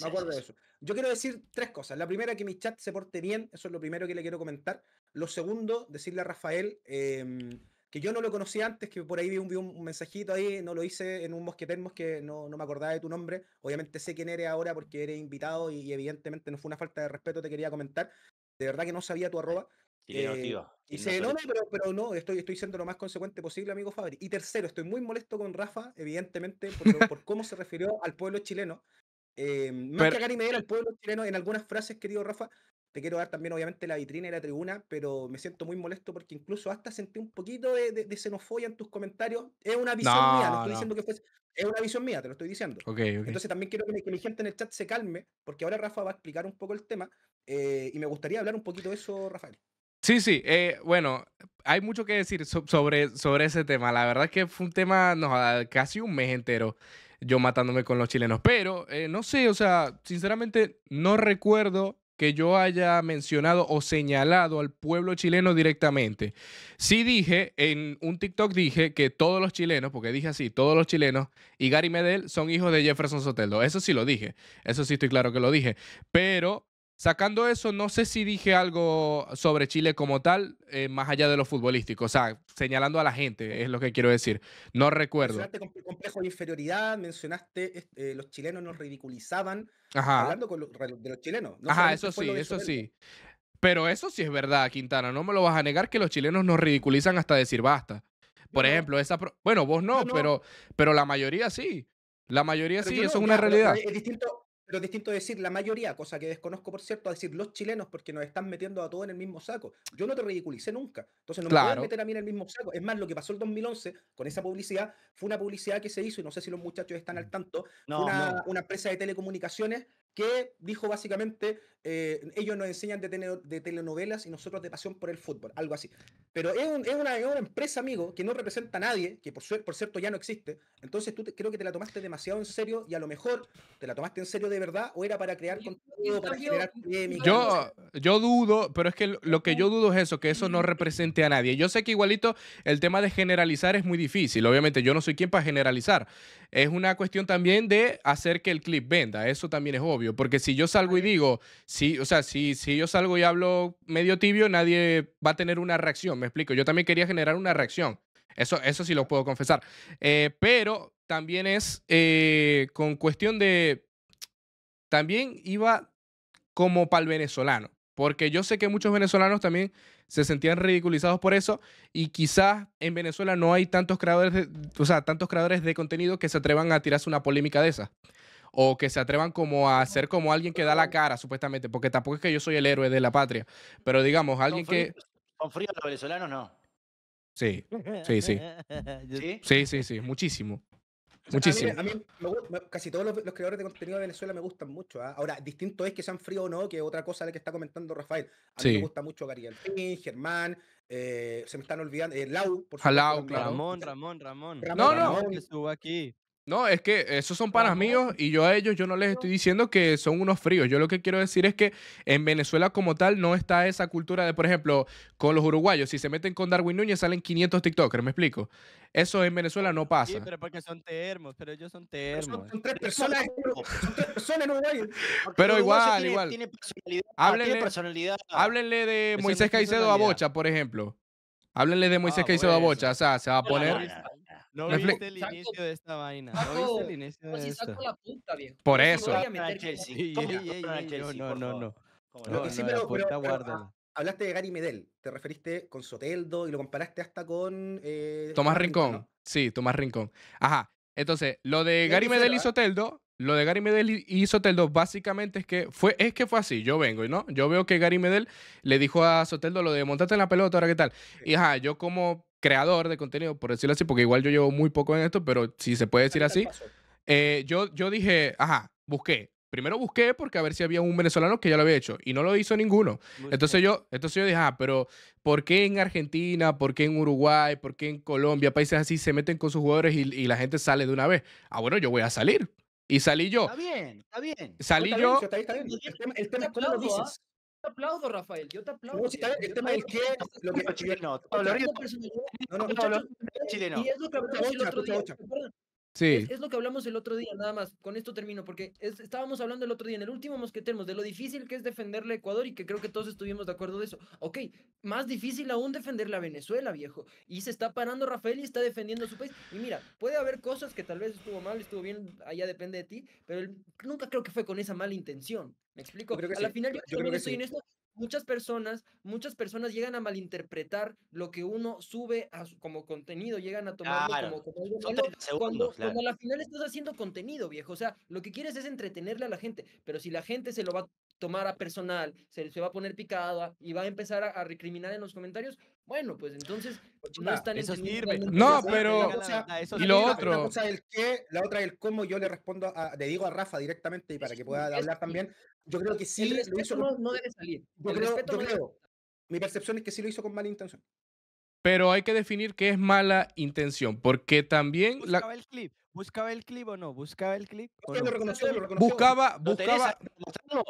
me acuerdo eso. Yo quiero decir tres cosas. La primera, que mi chat se porte bien, eso es lo primero que le quiero comentar. Lo segundo, decirle a Rafael... Em, yo no lo conocí antes, que por ahí vi un, mensajito ahí, no lo hice en un mosquetermos que no, me acordaba de tu nombre. Obviamente sé quién eres ahora porque eres invitado y, evidentemente no fue una falta de respeto, te quería comentar. De verdad que no sabía tu arroba. Eh, y se no, pero, no, estoy, estoy siendo lo más consecuente posible, amigo Fabri. Y tercero, estoy muy molesto con Rafa, evidentemente, por, cómo se refirió al pueblo chileno. Eh, más que a me al pueblo chileno en algunas frases, querido Rafa, te quiero dar también, obviamente, la vitrina y la tribuna, pero me siento muy molesto porque incluso hasta sentí un poquito de, de, xenofobia en tus comentarios. Es una visión mía, Es una visión mía, te lo estoy diciendo. Entonces también quiero que mi, gente en el chat se calme, porque ahora Rafa va a explicar un poco el tema eh, y me gustaría hablar un poquito de eso, Rafael. Sí, sí, eh, bueno, hay mucho que decir sobre, sobre ese tema. La verdad es que fue un tema, no, ah, casi un mes entero yo matándome con los chilenos, pero eh, no sé, o sea, sinceramente no recuerdo que yo haya mencionado o señalado al pueblo chileno directamente. Sí dije, en un TikTok dije que todos los chilenos, porque dije así, todos los chilenos y Gary Medel son hijos de Jefferson Soteldo. Eso sí lo dije, eso sí estoy claro que lo dije. Pero Sacando eso, no sé si dije algo sobre Chile como tal, eh, más allá de lo futbolístico. O sea, señalando a la gente, es lo que quiero decir. No recuerdo. Mencionaste complejo de inferioridad, mencionaste este, eh, los chilenos nos ridiculizaban hablando de los chilenos. Ajá, eso sí, eso sí. Pero eso sí es verdad, Quintana. No me lo vas a negar que los chilenos nos ridiculizan hasta decir basta. Por ejemplo, esa. Bueno, vos no, Pero, pero la mayoría sí. La mayoría sí, eso es una realidad. Es distinto pero distinto decir la mayoría, cosa que desconozco, por cierto, a decir los chilenos, porque nos están metiendo a todos en el mismo saco. Yo no te ridiculicé nunca. Entonces no me meter a mí en el mismo saco. Es más, lo que pasó el 2011 con esa publicidad fue una publicidad que se hizo, y no sé si los muchachos están al mm. tanto, una, empresa de telecomunicaciones que dijo básicamente, eh, ellos nos enseñan de, telenovelas y nosotros de pasión por el fútbol, algo así. Pero es, una, empresa, amigo, que no representa a nadie, que por, por cierto ya no existe. Entonces tú creo que te la tomaste demasiado en serio y a lo mejor te la tomaste en serio de verdad o era para crear contenido, para generar Yo, yo dudo, pero es que lo que yo dudo es eso, que eso no represente a nadie. Yo sé que igualito el tema de generalizar es muy difícil. Obviamente yo no soy quien para generalizar es una cuestión también de hacer que el clip venda. Eso también es obvio. Porque si yo salgo y digo, o sea, si, si yo salgo y hablo medio tibio, nadie va a tener una reacción. Me explico. Yo también quería generar una reacción. Eso, eso sí lo puedo confesar. Eh, pero también es eh, con cuestión de. También iba como para venezolano. Porque yo sé que muchos venezolanos también se sentían ridiculizados por eso y quizás en Venezuela no hay tantos creadores, de, o sea, tantos creadores de contenido que se atrevan a tirarse una polémica de esa o que se atrevan como a ser como alguien que da la cara supuestamente, porque tampoco es que yo soy el héroe de la patria, pero digamos alguien que con frío los venezolanos no. sí, sí. ¿Sí? Sí, sí, sí, muchísimo. Muchísimo. A mí, me, casi todos los, creadores de contenido de Venezuela me gustan mucho. ¿ah? Ahora, distinto es que sean frío o no, que otra cosa la que está comentando Rafael. A mí me gusta mucho Gary Germán, eh, se me están olvidando, el eh, Lau, por supuesto. Ramón, Ramón, Ramón, Ramón. No, no. Ramón, que estuvo aquí. No, es que esos son panas míos y yo a ellos yo no les estoy diciendo que son unos fríos. Yo lo que quiero decir es que en Venezuela como tal no está esa cultura de, por ejemplo, con los uruguayos, si se meten con Darwin Núñez salen 500 TikTokers, ¿me explico? Eso en Venezuela no pasa. Sí, pero porque son termos, pero ellos son termos. Son, tres personas, son tres personas en Pero igual, igual. Tiene ah, personalidad, háblenle, de Moisés Caicedo a Bocha, por ejemplo. Háblenle de ah, Moisés Caicedo a Bocha, o sea, se va a poner... No viste el inicio de esta vaina. No viste el inicio pues de si esta. la viejo. Por eso. No, no, no. Lo que sí, pero, pero, pero, ah, hablaste de Gary Medel, te referiste con Soteldo y lo comparaste hasta con... Eh, Tomás Rincón, sí, Tomás Rincón. Ajá, entonces, lo de Gary Medel y Soteldo lo de Gary Medel y Soteldo básicamente es que fue, es que fue así. Yo vengo, y ¿no? Yo veo que Gary Medel le dijo a Soteldo lo de montarte en la pelota, ahora qué tal. Y ajá, yo como creador de contenido, por decirlo así, porque igual yo llevo muy poco en esto, pero si se puede decir así, eh, yo, yo dije, ajá, busqué. Primero busqué porque a ver si había un venezolano que ya lo había hecho y no lo hizo ninguno. entonces yo, entonces yo dije, ah, pero ¿por qué en Argentina, por qué en Uruguay, por qué en Colombia, países así se meten con sus jugadores y, y la gente sale de una vez? Ah, bueno, yo voy a salir. Y salí yo. Está bien, está bien. Salí yo. El tema, ¿ah? Yo aplaudo, Rafael, yo te aplaudo. No, el tema chilenos. No, no, no, es, lo que hablamos el otro día, nada más. Con esto termino, porque estábamos hablando el otro día en el último tenemos de lo difícil que es defenderle a Ecuador y que creo que todos estuvimos de acuerdo de eso. Ok, más difícil aún defenderle a Venezuela, viejo. Y se está parando Rafael y está defendiendo a su país. Y mira, puede haber cosas que tal vez estuvo mal, estuvo bien, allá depende de ti, pero nunca creo que fue con esa mala intención. ¿Me explico? Creo que final muchas personas, muchas personas llegan a malinterpretar lo que uno sube a como contenido, llegan a tomarlo como, cuando, cuando, final estás haciendo contenido, viejo. O sea, lo que quieres es entretenerle a la gente, pero si la gente se lo va a tomara personal, se, va a poner picada y va a empezar a, recriminar en los comentarios, bueno, pues entonces pues no están eso No, pero y lo otro. qué, la otra el cómo, yo le respondo, a, le digo a Rafa directamente y para que pueda hablar también, yo creo que sí Eso lo hizo. No, debe salir. creo, mi percepción es que sí lo hizo con mala intención. Pero hay que definir qué es mala intención, porque también... Buscaba el clip, buscaba el clip o no, buscaba el clip. Buscaba, buscaba...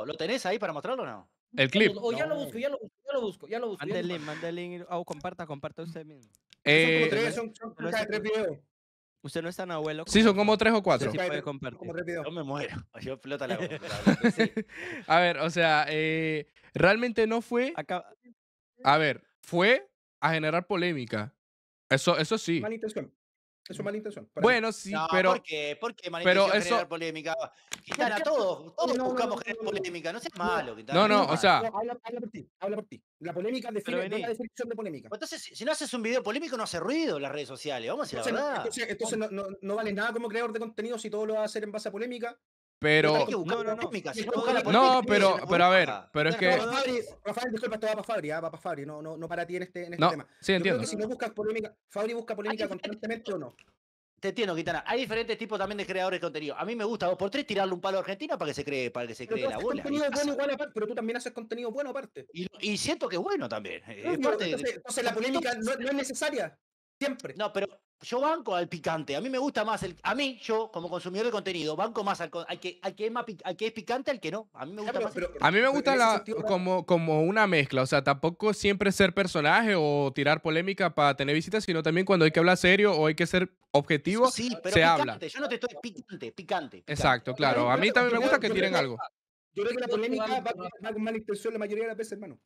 ¿Lo tenés ahí para mostrarlo o no? ¿El clip? O, ya lo busco, ya lo busco, ya lo busco, ya lo busco. Mande el link, el link. comparta, comparta usted mismo. Eh, son como tres, son, tres videos. Usted no es tan abuelo. Sí, son como tres o cuatro. Sí, puede compartir. Yo me muero. Yo flota la sí. A ver, o sea, eh, realmente no fue. A ver, fue a generar polémica. Eso, eso sí. Eso es mala intención. Bueno, sí, pero. ¿Por qué? ¿Por qué mala pero generar polémica? Quitar a todos. Todos buscamos generar polémica. No seas malo. Quitar, no, no, o sea. Habla, por ti. Habla por ti. La polémica define la definición de polémica. Pues entonces, si no haces un video polémico, no hace ruido en las redes sociales. Vamos a decir entonces, la verdad. Entonces, entonces no, vale nada como creador de contenido si todo lo vas a hacer en base a polémica. Pero. no, pero, pero a ver, pero es que. Rafael, disculpa, esto va para Fabri, ah, para Fabri, no, no, no para ti en este, este tema. Sí, Yo Creo que si no buscas polémica, Fabri busca polémica constantemente o no. Te entiendo, Quintana. Hay diferentes tipos también de creadores de contenido. A mí me gusta vos por tres tirarle un palo a Argentina para que se cree, para que se cree la bola. Contenido bueno igual pero tú también haces contenido bueno aparte. Y, siento que bueno también. entonces, la polémica no, es necesaria. Siempre. No, pero yo banco al picante. A mí me gusta más el. A mí, yo, como consumidor de contenido, banco más al, que, al, que, es picante, al que no. A mí me gusta más. a mí me gusta la, como, como una mezcla. O sea, tampoco siempre ser personaje o tirar polémica para tener visitas, sino también cuando hay que hablar serio o hay que ser objetivo. Sí, se habla. Yo no te estoy picante, picante. Exacto, claro. A mí también me gusta que tiren algo. Yo creo que la polémica va, va, mala intención la mayoría de las veces, hermano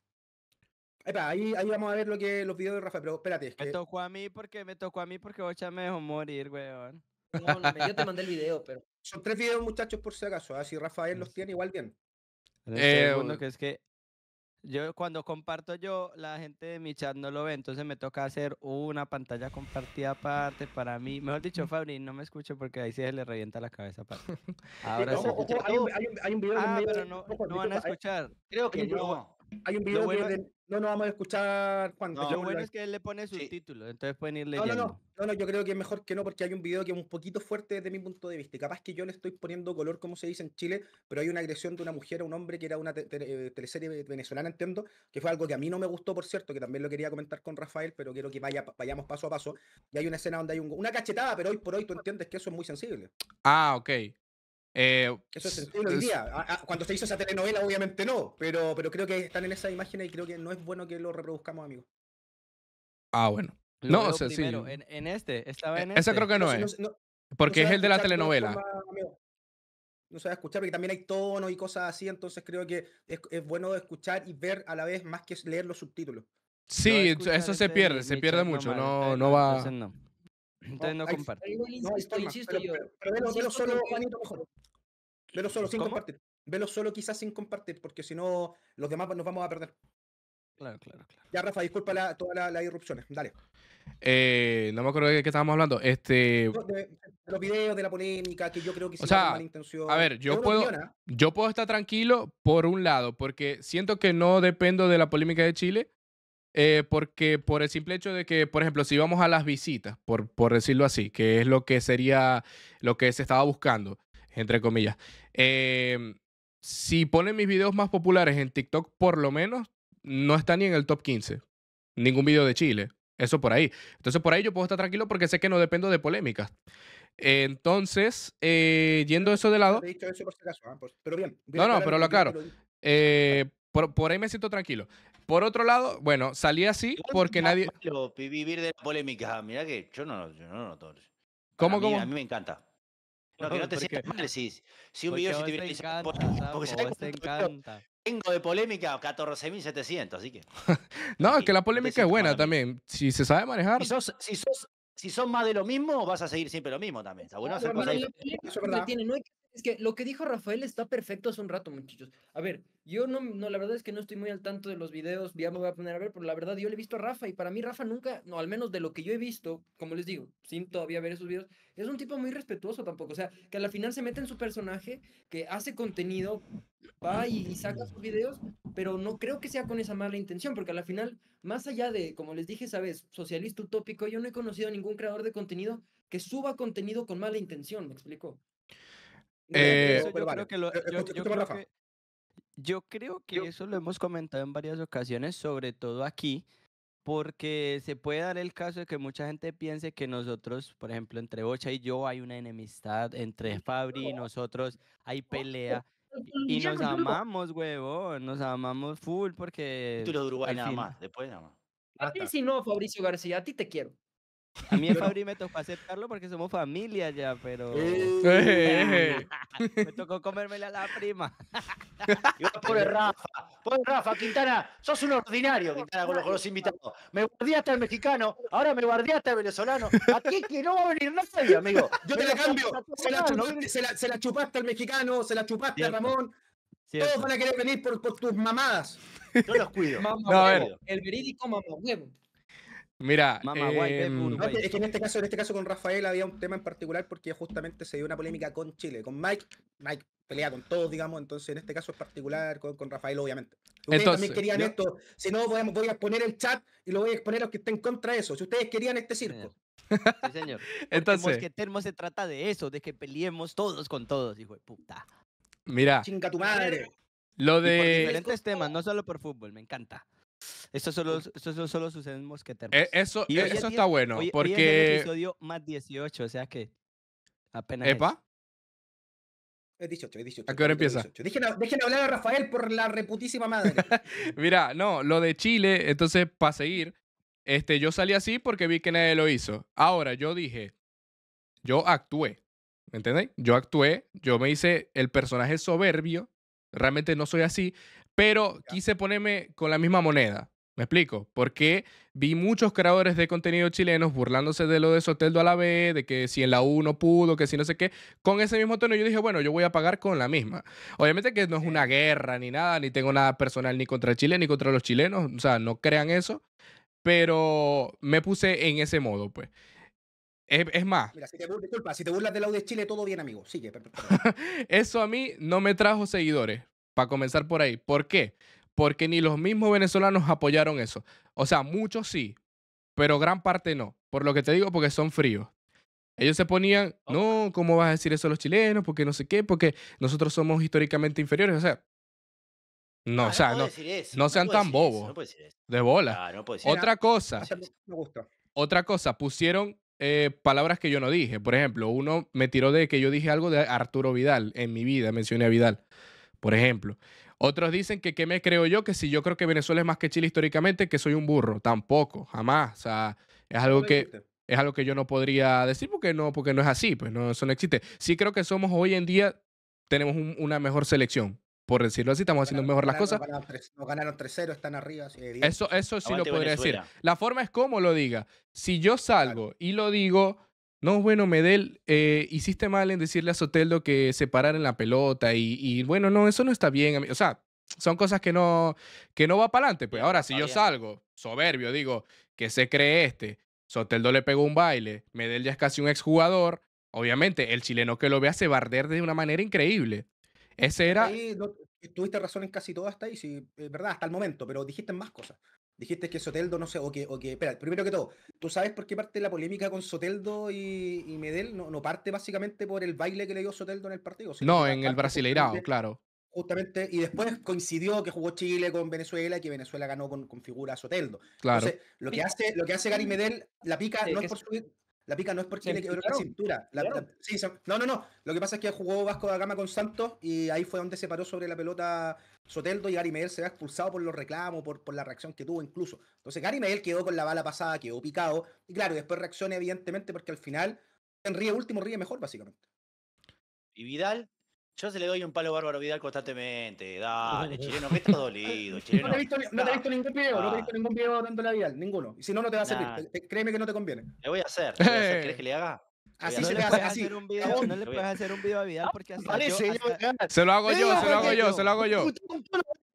ahí, ahí vamos a ver lo que, los videos de Rafael, pero espérate. Me tocó a mí porque me tocó a mí porque me dejó morir, weón. No, no, yo te mandé el video, pero. Son tres videos, muchachos, por si acaso. Así ah, ver si Rafael los tiene, igual bien. Eh, que es que yo cuando comparto yo, la gente de mi chat no lo ve, entonces me toca hacer una pantalla compartida aparte para mí. Mejor dicho, Fabri, no me escucho porque ahí sí se le revienta la cabeza aparte. Ahora sí. hay, un, un, video. Ah, pero no, no van a eh. escuchar. Creo que no. Hay un video que no nos vamos a escuchar, Juan. lo bueno es que él le pone subtítulos, entonces pueden ir leyendo. No, no, no, yo creo que es mejor que no, porque hay un video que es un poquito fuerte desde mi punto de vista. Capaz que yo le estoy poniendo color, como se dice en Chile, pero hay una agresión de una mujer a un hombre que era una eh, teleserie venezolana, entiendo, que fue algo que a mí no me gustó, por cierto, que también lo quería comentar con Rafael, pero quiero que vayamos paso a paso. Y hay una escena donde hay una cachetada, pero hoy por hoy tú entiendes que eso es muy sensible. Ah, ok. Eh, eso es hoy día. Cuando se hizo esa telenovela, obviamente no, pero, pero creo que están en esa imagen y creo que no es bueno que lo reproduzcamos, amigos. Ah, bueno. no, o sea, sí. En, este, estaba e Ese creo este. que no, es. porque es el de la telenovela. no se va a escuchar porque también hay tono y cosas así, entonces creo que es, es bueno escuchar y ver a la vez más que leer los subtítulos. Sí, eso se este pierde, se pierde mucho, no, no va. Entonces no, no No, insisto, pero, yo. velo, solo, Juanito, mejor. Velo solo, sin compartir. Velo solo quizás sin compartir, porque si no, los demás nos vamos a perder. Claro, claro, claro. Ya, Rafa, disculpa todas las irrupciones. Dale. Eh, no me acuerdo de qué estábamos hablando. Este... los videos, de la polémica, que yo creo que sí o mala intención. A ver, yo puedo, yo puedo estar tranquilo por un lado, porque siento que no dependo de la polémica de Chile, eh, porque por el simple hecho de que, por ejemplo, si vamos a las visitas, por, por decirlo así, que es lo que sería lo que se estaba buscando, entre comillas, em, si ponen mis videos más populares en TikTok, por lo menos no está ni en el top 15, ningún video de Chile, eso por ahí. Entonces por ahí yo puedo estar tranquilo porque sé que no dependo de polémicas. Entonces, eh, yendo eso de lado... No, no, pero lo aclaro. Eh, por, ahí me siento tranquilo. Por otro lado, bueno, salí así porque nadie. Vivir de polémica, mira que yo no, no, ¿Cómo, cómo? A mí me encanta. No, no te sientas mal, si, si un video se te porque Tengo de polémica 14.700, así que. no, es que la polémica es buena también. Si se sabe manejar. Si sos, si son más de lo mismo, vas a seguir siempre lo mismo también. Está bueno hacer cosas que es que lo que dijo Rafael está perfecto hace un rato, muchachos. A ver, yo no, no, la verdad es que no estoy muy al tanto de los videos, ya me voy a poner a ver, pero la verdad yo le he visto a Rafa y para mí Rafa nunca, no, al menos de lo que yo he visto, como les digo, sin todavía ver esos videos, es un tipo muy respetuoso tampoco. O sea, que a la final se mete en su personaje, que hace contenido, va y, saca sus videos, pero no creo que sea con esa mala intención, porque a la final, más allá de, como les dije, sabes, socialista utópico, yo no he conocido a ningún creador de contenido que suba contenido con mala intención, ¿me explico? Yo creo que eso lo hemos comentado en varias ocasiones, sobre todo aquí, porque se puede dar el caso de que mucha gente piense que nosotros, por ejemplo, entre Bocha y yo hay una enemistad, entre Fabri y nosotros hay pelea. Y, nos amamos, huevo nos amamos full porque... nada más, después nada más. A ti si no, Fabricio García, a ti te quiero. A mí el Fabri me tocó aceptarlo porque somos familia ya, pero. Eh. me tocó comérmela a la prima. pobre Rafa, pobre Rafa, Quintana, sos un ordinario, Quintana, con los, invitados. Me guardiaste al mexicano, ahora me guardiaste al venezolano. Aquí que no va a venir nadie, amigo. Yo te la cambio. Se la, chupaste, al mexicano, se la chupaste a Ramón. Todos van a querer venir por, tus mamadas. Yo los cuido. Vamos a ver. El verídico mamá Mira, em, es que en este caso, en este caso con Rafael había un tema en particular porque justamente se dio una polémica con Chile, con Mike, Mike pelea con todos, digamos, entonces en este caso es particular con, Rafael, obviamente. Ustedes entonces, también querían esto, si no voy a, voy poner el chat y lo voy a exponer a los que estén contra eso, si ustedes querían este circo. Sí, señor. Entonces, Termo se trata de eso, de que peleemos todos con todos, hijo de puta. Mira. Chinga tu madre. Lo de. por diferentes temas, no solo por fútbol, me encanta. Esto solo, esto solo sucede en Mosqueteros. E, eso y e, eso está bueno, porque... Hoy el episodio más 18, o sea que apenas... ¿Epa? Es 18, 18. ¿A qué hora empieza? Dejen, hablar a Rafael por la reputísima madre. Mira, no, lo de Chile, entonces, para seguir, este, yo salí así porque vi que nadie lo hizo. Ahora, yo dije, yo actué, ¿me entendéis? Yo actué, yo me hice el personaje soberbio, realmente no soy así, pero quise ponerme con la misma moneda. ¿Me explico? Porque vi muchos creadores de contenido chilenos burlándose de lo de Soteldo a la vez, de que si en la U no pudo, que si no sé qué. Con ese mismo tono yo dije, bueno, yo voy a pagar con la misma. Obviamente que no es una guerra ni nada, ni tengo nada personal ni contra Chile ni contra los chilenos, o sea, no crean eso, pero me puse en ese modo, pues. Es, más. Mira, si te, disculpa, si te burlas de la U de Chile, todo bien, amigo. Sigue. Eso a mí no me trajo seguidores para comenzar por ahí. ¿Por qué? Porque ni los mismos venezolanos apoyaron eso. O sea, muchos sí, pero gran parte no. Por lo que te digo, porque son fríos. Ellos se ponían, no, ¿cómo vas a decir eso a los chilenos? Porque no sé qué, porque nosotros somos históricamente inferiores. O sea, no, o ah, sea, no, no, sean tan bobos. de bola. otra cosa. Otra cosa, pusieron eh, palabras que yo no dije. Por ejemplo, uno me tiró de que yo dije algo de Arturo Vidal en mi vida, mencioné a Vidal por ejemplo. Otros dicen que qué me creo yo, que si yo creo que Venezuela es más que Chile históricamente, que soy un burro. Tampoco, jamás. O sea, es algo que es algo que yo no podría decir porque no, porque no es así, pues no, eso no existe. Sí creo que somos hoy en día, tenemos una mejor selección, por decirlo así, estamos haciendo mejor las cosas. No ganaron 3-0, están arriba. Eso, eso sí lo podría decir. La forma es como lo diga. Si yo salgo y lo digo, no, bueno, Medel, eh, hiciste mal en decirle a Soteldo que se en la pelota y, bueno, no, eso no está bien. O sea, son cosas que no, que no va para adelante. Pues ahora, si yo salgo soberbio, digo, que se cree este, Soteldo le pegó un baile, Medel ya es casi un exjugador, obviamente el chileno que lo vea se barder de una manera increíble. Ese era... tuviste razón en casi todo hasta ahí, sí, es verdad, hasta el momento, pero dijiste más cosas. Dijiste que Soteldo, no sé, o que, o que, espera, primero que todo, ¿tú sabes por qué parte la polémica con Soteldo y, y Medel? No, no, parte básicamente por el baile que le dio Soteldo en el partido. No, en el Brasileirao, claro. Justamente, y después coincidió que jugó Chile con Venezuela y que Venezuela ganó con, con figura Soteldo. Claro. lo que hace, lo que hace Gary Medel, la pica no es por su la pica no es porque tiene que ver con la cintura. no, no, no. Lo que pasa es que jugó Vasco da Gama con Santos y ahí fue donde se paró sobre la pelota Soteldo y Gary Medel se ve expulsado por los reclamos, por, por la reacción que tuvo incluso. Entonces Gary Medel quedó con la bala pasada, quedó picado. Y claro, después reacciona evidentemente porque al final, en ríe último, ríe mejor, básicamente. ¿Y Vidal? Yo se le doy un palo bárbaro a Vidal constantemente. Dale, chileno, que está dolido, chileno. No te he visto, ningún video, no te he visto ah. ningún video dando la Vidal, ninguno. Y si no, no te va a servir. Créeme que no te conviene. Le voy a hacer, ¿quieres que le haga? Así se le hace, así. Un no le puedes hacer un video a Vidal porque hasta Se lo hago yo, se lo hago yo, se lo hago yo.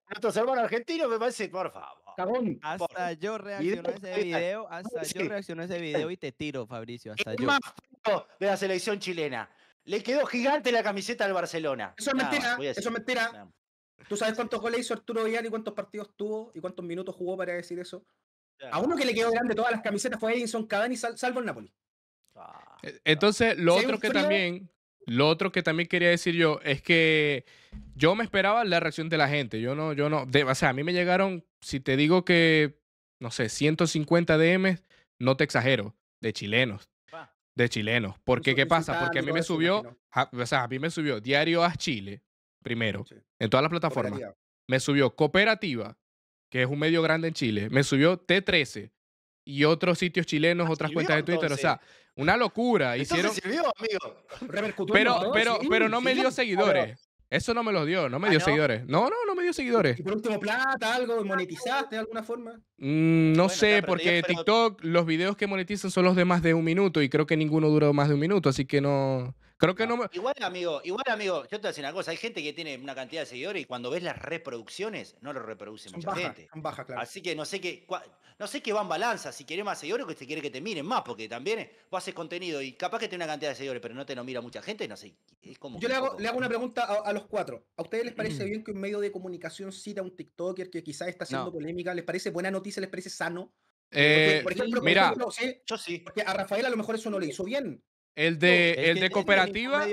Nuestro hermano argentinos me parece, por favor. hasta yo reacciono a ese video, hasta yo reacciono a ese video y te tiro, Fabricio, hasta el yo. Más de la selección chilena. Le quedó gigante la camiseta al Barcelona. Eso es mentira, eso es mentira. ¿Tú sabes cuántos goles hizo Arturo Vidal y cuántos partidos tuvo y cuántos minutos jugó para decir eso? A uno que le quedó grande todas las camisetas fue Edison Cavani, salvo el Napoli. Ah. E, entonces, lo otro que también, lo otro que también quería decir yo es que yo me esperaba la reacción de la gente. Yo no, yo no, o sea, a mí me llegaron, si te digo que, no sé, 150 DMs, no te exagero, de chilenos, de chilenos. Porque, ¿qué pasa? Porque a mí me subió, o sea, a mí me subió Diario a Chile, primero, en todas las plataformas. Me subió Cooperativa, que es un medio grande en Chile. Me subió T13 y otros sitios chilenos, ah, otras cuentas de Twitter. O sea, una locura. Hicieron... Pero, pero, pero no me dio seguidores. Eso no me lo dio, no me ah, dio seguidores. No, no, no me dio seguidores. por plata, algo? ¿Monetizaste de alguna forma? Mm, no sé, porque TikTok, los videos que monetizan son los de más de un minuto y creo que ninguno duró más de un minuto, así que no. Creo que no, Igual, amigo, igual, amigo, yo te voy a decir una cosa, hay gente que tiene una cantidad de seguidores y cuando ves las reproducciones, no lo reproduce mucha gente. Son baja, claro. Así que no sé qué, no sé qué va en balanza, si quiere más seguidores o que te quiere que te miren más, porque también vos haces contenido y capaz que tiene una cantidad de seguidores, pero no te lo mira mucha gente, no sé. Es como yo le hago, le hago, una pregunta a, los cuatro. ¿A ustedes les parece mm. bien que un medio de comunicación cita a un TikToker que quizás está haciendo polémica? ¿Les parece buena noticia? ¿Les parece sano? Eh, por ejemplo, mira, yo sí. a Rafael a lo mejor eso no le hizo bien, el de, el de cooperativa.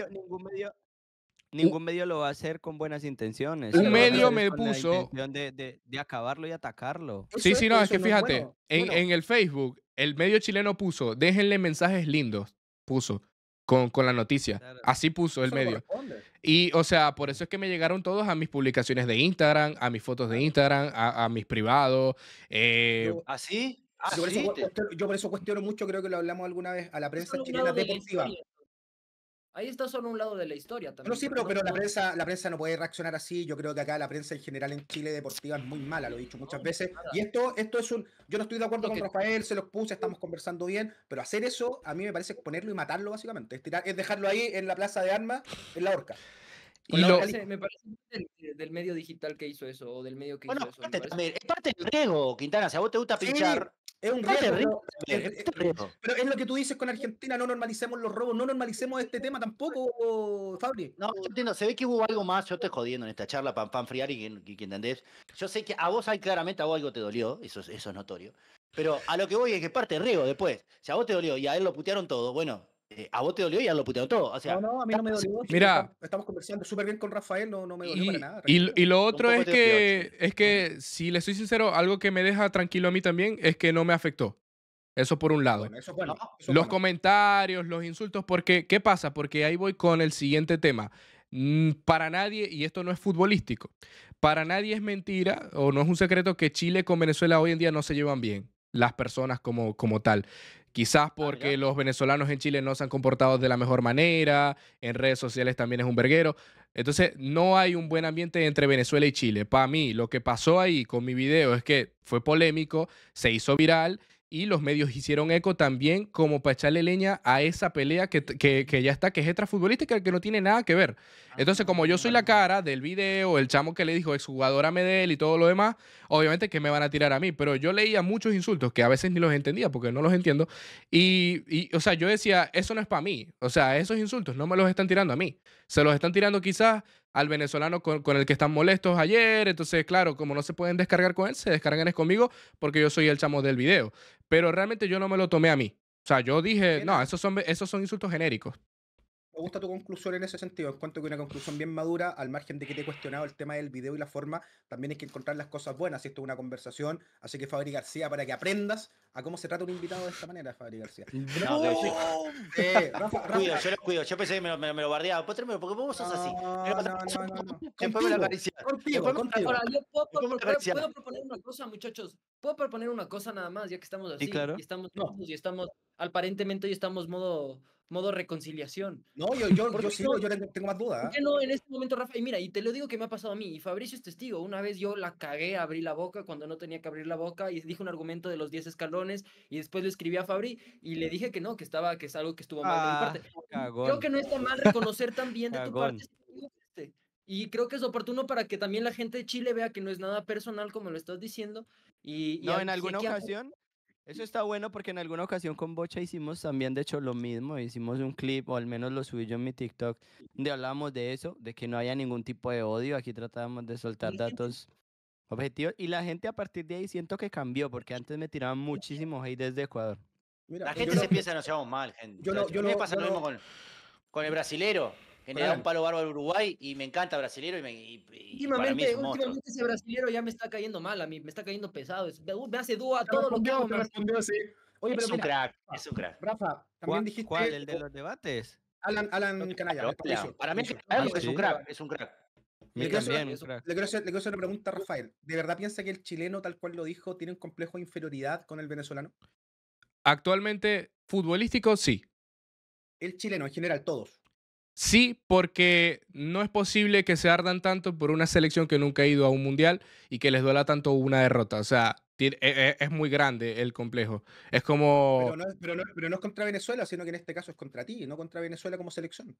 Ningún medio, lo va a hacer con buenas intenciones. Un medio me puso. de, acabarlo y atacarlo. Sí, sí, no, es que fíjate, en, en, el Facebook, el medio chileno puso, déjenle mensajes lindos, puso. Con, con la noticia. Así puso el medio. Y, o sea, por eso es que me llegaron todos a mis publicaciones de Instagram, a mis fotos de Instagram, a, mis privados. Eh, ¿Así? ¿Ah, Ah, yo, por eso, cuestiono mucho, creo que lo hablamos alguna vez, a la prensa chilena deportiva. Ahí está solo un lado de la historia también. No, sí, pero, la, prensa, la prensa no puede reaccionar así. Yo creo que acá la prensa en general en Chile deportiva es muy mala, lo he dicho muchas veces. Y esto, esto es un. Yo no estoy de acuerdo con Rafael, se los puse, estamos conversando bien, pero hacer eso a mí me parece ponerlo y matarlo básicamente. Es, tirar, es dejarlo ahí en la plaza de armas, en la horca me parece eh, del, medio digital que hizo eso, o del medio que hizo eso. es parte del riego, Quintana. Si a vos te gusta pinchar. es un eh, riesgo. pero, es, lo que tú dices con Argentina, no normalicemos los robos, no normalicemos este tema tampoco, Fabri. No, yo entiendo, se ve que hubo algo más, yo estoy jodiendo en esta charla para pan y que, entendés. Yo sé que a vos hay claramente a vos algo te dolió, eso, eso es notorio. Pero a lo que voy es que es parte riego después. Si a vos te dolió y a él lo putearon todo, bueno, eh, a vos te dolió y a lo puteado todo. no, no, a mí no me dolió. Mira, estamos conversando súper bien con Rafael, no, me dolió para nada. Y, lo otro es que, es que, si le soy sincero, algo que me deja tranquilo a mí también es que no me afectó. Eso por un lado. los comentarios, los insultos, porque ¿qué pasa? Porque ahí voy con el siguiente tema. Mm, para nadie, y esto no es futbolístico, para nadie es mentira o no es un secreto que Chile con Venezuela hoy en día no se llevan bien, las personas como, como tal. Quizás ah, porque los venezolanos en Chile no se han comportado de la mejor manera, en redes sociales también es un verguero. Entonces, no hay un buen ambiente entre Venezuela y Chile. Para mí, lo que pasó ahí con mi video es que fue polémico, se hizo viral y los medios hicieron eco también como para echarle leña a esa pelea que, ya está, que es extrafutbolística, que no tiene nada que ver. Ah, Entonces, como yo soy la cara del video, el chamo que le dijo a Medel y todo lo demás, obviamente que me van a tirar a mí, pero yo leía muchos insultos que a veces ni los entendía porque no los entiendo. Y, y o sea, yo decía, eso no es para mí. O sea, esos insultos no me los están tirando a mí. Se los están tirando quizás al venezolano con, el que están molestos ayer. Entonces, claro, como no se pueden descargar con él, se descargan es conmigo porque yo soy el chamo del video. Pero realmente yo no me lo tomé a mí. O sea, yo dije, no, esos son, esos son insultos genéricos me gusta tu conclusión en ese sentido. En Encuentro que una conclusión bien madura, al margen de que te he cuestionado el tema del video y la forma, también hay que encontrar las cosas buenas. Esto es una conversación, así que Fabri García, para que aprendas a cómo se trata un invitado de esta manera, Fabri García. No, no, sí. Eh, yo lo cuido. Yo pensé que me lo, me, me lo Porque vos sos así. Ah, no, no, no. no. Contigo, yo puedo, puedo, proponer una cosa, muchachos. Puedo proponer una cosa nada más, ya que estamos así. y estamos, no. y estamos, aparentemente, hoy estamos modo modo reconciliación. No, yo, yo, yo yo tengo, más dudas. ¿ah? No, en este momento, Rafa, y mira, y te lo digo que me ha pasado a mí, y Fabricio es testigo, una vez yo la cagué, abrí la boca cuando no tenía que abrir la boca, y dije un argumento de los 10 escalones, y después le escribí a Fabri, y le dije que no, que estaba, que es algo que estuvo mal de mi ah, parte. Creo que no está mal reconocer también de tu parte. Y creo que es oportuno para que también la gente de Chile vea que no es nada personal, como lo estás diciendo. Y, no, en alguna ocasión, eso está bueno porque en alguna ocasión con Bocha hicimos también, de hecho, lo mismo. Hicimos un clip, o al menos lo subí yo en mi TikTok, donde hablábamos de eso, de que no haya ningún tipo de odio. Aquí tratábamos de soltar datos objetivos. Y la gente a partir de ahí siento que cambió, porque antes me tiraban muchísimos hate desde Ecuador. la gente se piensa, no seamos mal, gente. Yo no, yo me pasa lo mismo con, con el brasilero genera un palo bárbaro al Uruguay y me encanta brasilero y, me, y, últimamente, últimamente, ese brasilero ya me está cayendo mal a mí, me está cayendo pesado, me hace duda a todo lo que Me respondió, así es un crack, es un crack. Rafa, también dijiste ¿cuál el de los debates? Alan, Alan Canalla. Para mí es, un crack, es un crack. Le quiero, hacer, una pregunta a Rafael. ¿De verdad piensa que el chileno, tal cual lo dijo, tiene un complejo de inferioridad con el venezolano? Actualmente, futbolístico, sí. El chileno, en general, todos. Sí, porque no es posible que se ardan tanto por una selección que nunca ha ido a un mundial y que les duela tanto una derrota. O sea, e, e, es muy grande el complejo. Es como... Pero no, es contra Venezuela, sino que en este caso es contra ti, no contra Venezuela como selección.